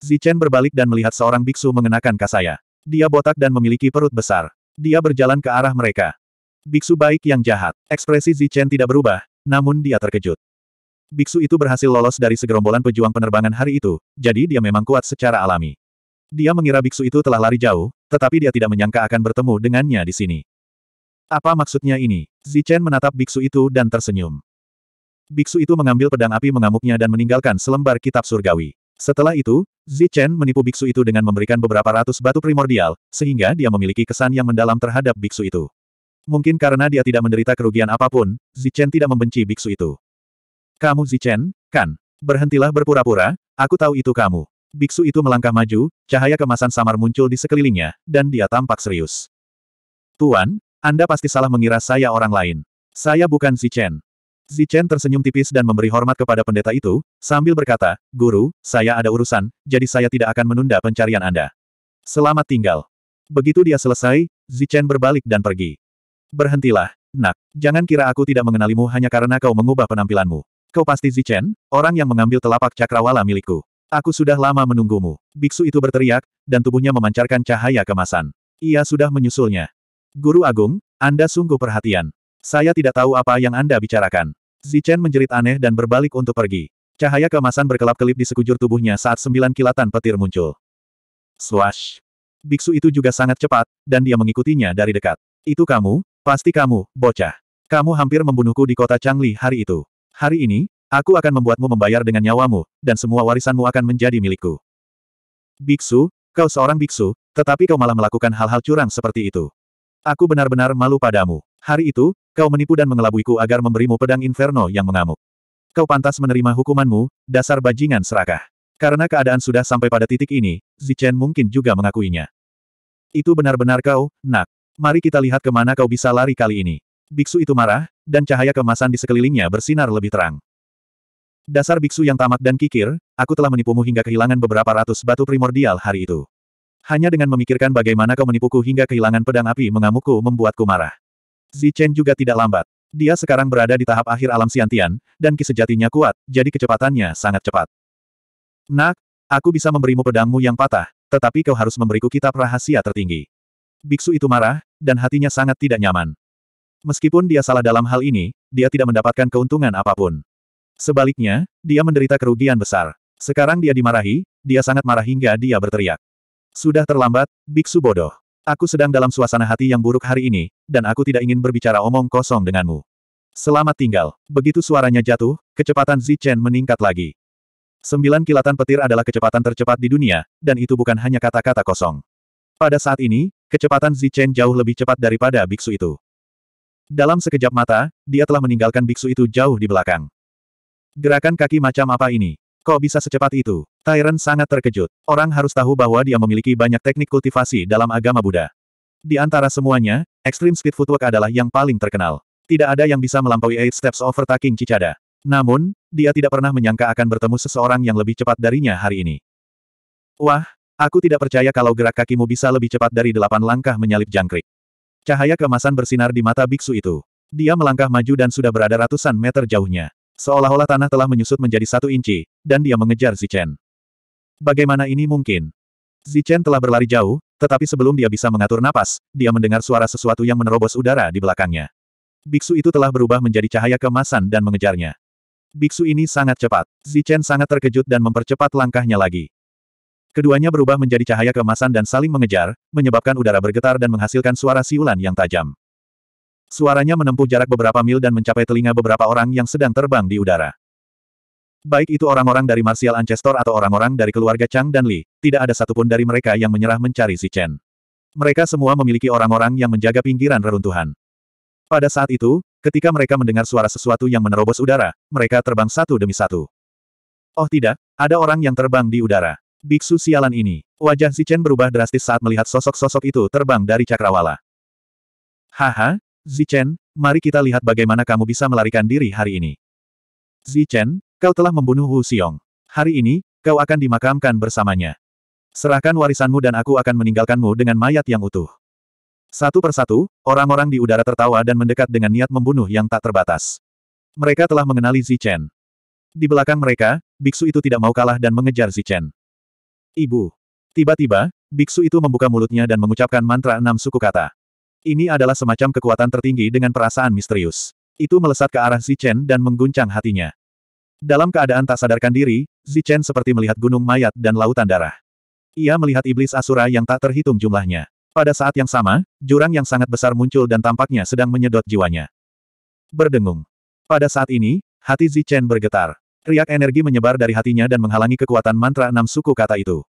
Zichen berbalik dan melihat seorang biksu mengenakan kasaya. Dia botak dan memiliki perut besar. Dia berjalan ke arah mereka. Biksu baik yang jahat. Ekspresi Zichen tidak berubah, namun dia terkejut. Biksu itu berhasil lolos dari segerombolan pejuang penerbangan hari itu, jadi dia memang kuat secara alami. Dia mengira biksu itu telah lari jauh, tetapi dia tidak menyangka akan bertemu dengannya di sini. Apa maksudnya ini? Zichen menatap biksu itu dan tersenyum. Biksu itu mengambil pedang api mengamuknya dan meninggalkan selembar kitab surgawi. Setelah itu, Zichen menipu biksu itu dengan memberikan beberapa ratus batu primordial, sehingga dia memiliki kesan yang mendalam terhadap biksu itu. Mungkin karena dia tidak menderita kerugian apapun, Zichen tidak membenci biksu itu. Kamu Zichen, kan? Berhentilah berpura-pura, aku tahu itu kamu. Biksu itu melangkah maju, cahaya kemasan samar muncul di sekelilingnya, dan dia tampak serius. Tuan, Anda pasti salah mengira saya orang lain. Saya bukan Zichen. Zichen tersenyum tipis dan memberi hormat kepada pendeta itu, sambil berkata, Guru, saya ada urusan, jadi saya tidak akan menunda pencarian Anda. Selamat tinggal. Begitu dia selesai, Zichen berbalik dan pergi. Berhentilah, nak. Jangan kira aku tidak mengenalimu hanya karena kau mengubah penampilanmu. Kau pasti Zichen, orang yang mengambil telapak cakrawala milikku. Aku sudah lama menunggumu. Biksu itu berteriak, dan tubuhnya memancarkan cahaya kemasan. Ia sudah menyusulnya. Guru Agung, Anda sungguh perhatian. Saya tidak tahu apa yang Anda bicarakan. Zichen menjerit aneh dan berbalik untuk pergi. Cahaya kemasan berkelap-kelip di sekujur tubuhnya saat sembilan kilatan petir muncul. Swash! Biksu itu juga sangat cepat, dan dia mengikutinya dari dekat. Itu kamu, Pasti kamu, bocah. Kamu hampir membunuhku di kota Changli hari itu. Hari ini, aku akan membuatmu membayar dengan nyawamu, dan semua warisanmu akan menjadi milikku. Biksu, kau seorang biksu, tetapi kau malah melakukan hal-hal curang seperti itu. Aku benar-benar malu padamu. Hari itu, kau menipu dan mengelabuiku agar memberimu pedang inferno yang mengamuk. Kau pantas menerima hukumanmu, dasar bajingan serakah. Karena keadaan sudah sampai pada titik ini, Zichen mungkin juga mengakuinya. Itu benar-benar kau, nak. Mari kita lihat kemana kau bisa lari kali ini. Biksu itu marah, dan cahaya kemasan di sekelilingnya bersinar lebih terang. Dasar biksu yang tamak dan kikir, aku telah menipumu hingga kehilangan beberapa ratus batu primordial hari itu. Hanya dengan memikirkan bagaimana kau menipuku hingga kehilangan pedang api mengamukku membuatku marah. Zichen juga tidak lambat. Dia sekarang berada di tahap akhir alam siantian, dan kisejatinya kuat, jadi kecepatannya sangat cepat. Nak, aku bisa memberimu pedangmu yang patah, tetapi kau harus memberiku kitab rahasia tertinggi. Biksu itu marah, dan hatinya sangat tidak nyaman. Meskipun dia salah dalam hal ini, dia tidak mendapatkan keuntungan apapun. Sebaliknya, dia menderita kerugian besar. Sekarang dia dimarahi, dia sangat marah hingga dia berteriak. Sudah terlambat, biksu bodoh. Aku sedang dalam suasana hati yang buruk hari ini, dan aku tidak ingin berbicara omong kosong denganmu. Selamat tinggal. Begitu suaranya jatuh, kecepatan Zichen meningkat lagi. Sembilan kilatan petir adalah kecepatan tercepat di dunia, dan itu bukan hanya kata-kata kosong. Pada saat ini, Kecepatan Zichen jauh lebih cepat daripada biksu itu. Dalam sekejap mata, dia telah meninggalkan biksu itu jauh di belakang. Gerakan kaki macam apa ini? Kok bisa secepat itu? Tyrant sangat terkejut. Orang harus tahu bahwa dia memiliki banyak teknik kultivasi dalam agama Buddha. Di antara semuanya, Extreme Speed Footwork adalah yang paling terkenal. Tidak ada yang bisa melampaui Eight Steps Over Overtaking Cicada. Namun, dia tidak pernah menyangka akan bertemu seseorang yang lebih cepat darinya hari ini. Wah, Aku tidak percaya kalau gerak kakimu bisa lebih cepat dari delapan langkah menyalip jangkrik. Cahaya kemasan bersinar di mata biksu itu. Dia melangkah maju dan sudah berada ratusan meter jauhnya. Seolah-olah tanah telah menyusut menjadi satu inci, dan dia mengejar Zichen. Bagaimana ini mungkin? Zichen telah berlari jauh, tetapi sebelum dia bisa mengatur napas, dia mendengar suara sesuatu yang menerobos udara di belakangnya. Biksu itu telah berubah menjadi cahaya kemasan dan mengejarnya. Biksu ini sangat cepat. Zichen sangat terkejut dan mempercepat langkahnya lagi. Keduanya berubah menjadi cahaya keemasan dan saling mengejar, menyebabkan udara bergetar dan menghasilkan suara siulan yang tajam. Suaranya menempuh jarak beberapa mil dan mencapai telinga beberapa orang yang sedang terbang di udara. Baik itu orang-orang dari Martial Ancestor atau orang-orang dari keluarga Chang dan Li, tidak ada satupun dari mereka yang menyerah mencari si Chen. Mereka semua memiliki orang-orang yang menjaga pinggiran reruntuhan. Pada saat itu, ketika mereka mendengar suara sesuatu yang menerobos udara, mereka terbang satu demi satu. Oh tidak, ada orang yang terbang di udara. Biksu sialan ini. Wajah Zichen berubah drastis saat melihat sosok-sosok itu terbang dari cakrawala. Haha, Zichen, mari kita lihat bagaimana kamu bisa melarikan diri hari ini. Zichen, kau telah membunuh Hu Xiong. Hari ini, kau akan dimakamkan bersamanya. Serahkan warisanmu dan aku akan meninggalkanmu dengan mayat yang utuh. Satu persatu, orang-orang di udara tertawa dan mendekat dengan niat membunuh yang tak terbatas. Mereka telah mengenali Zichen. Di belakang mereka, biksu itu tidak mau kalah dan mengejar Zichen. Ibu. Tiba-tiba, biksu itu membuka mulutnya dan mengucapkan mantra enam suku kata. Ini adalah semacam kekuatan tertinggi dengan perasaan misterius. Itu melesat ke arah Zichen dan mengguncang hatinya. Dalam keadaan tak sadarkan diri, Zichen seperti melihat gunung mayat dan lautan darah. Ia melihat iblis asura yang tak terhitung jumlahnya. Pada saat yang sama, jurang yang sangat besar muncul dan tampaknya sedang menyedot jiwanya. Berdengung. Pada saat ini, hati Zichen bergetar. Riak energi menyebar dari hatinya dan menghalangi kekuatan mantra enam suku kata itu.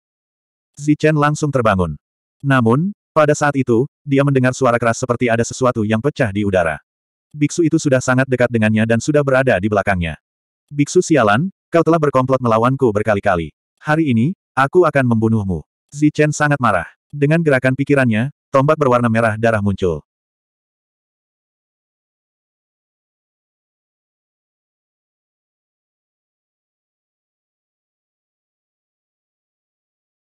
Zichen langsung terbangun. Namun, pada saat itu, dia mendengar suara keras seperti ada sesuatu yang pecah di udara. Biksu itu sudah sangat dekat dengannya dan sudah berada di belakangnya. Biksu sialan, kau telah berkomplot melawanku berkali-kali. Hari ini, aku akan membunuhmu. Zichen sangat marah. Dengan gerakan pikirannya, tombak berwarna merah darah muncul.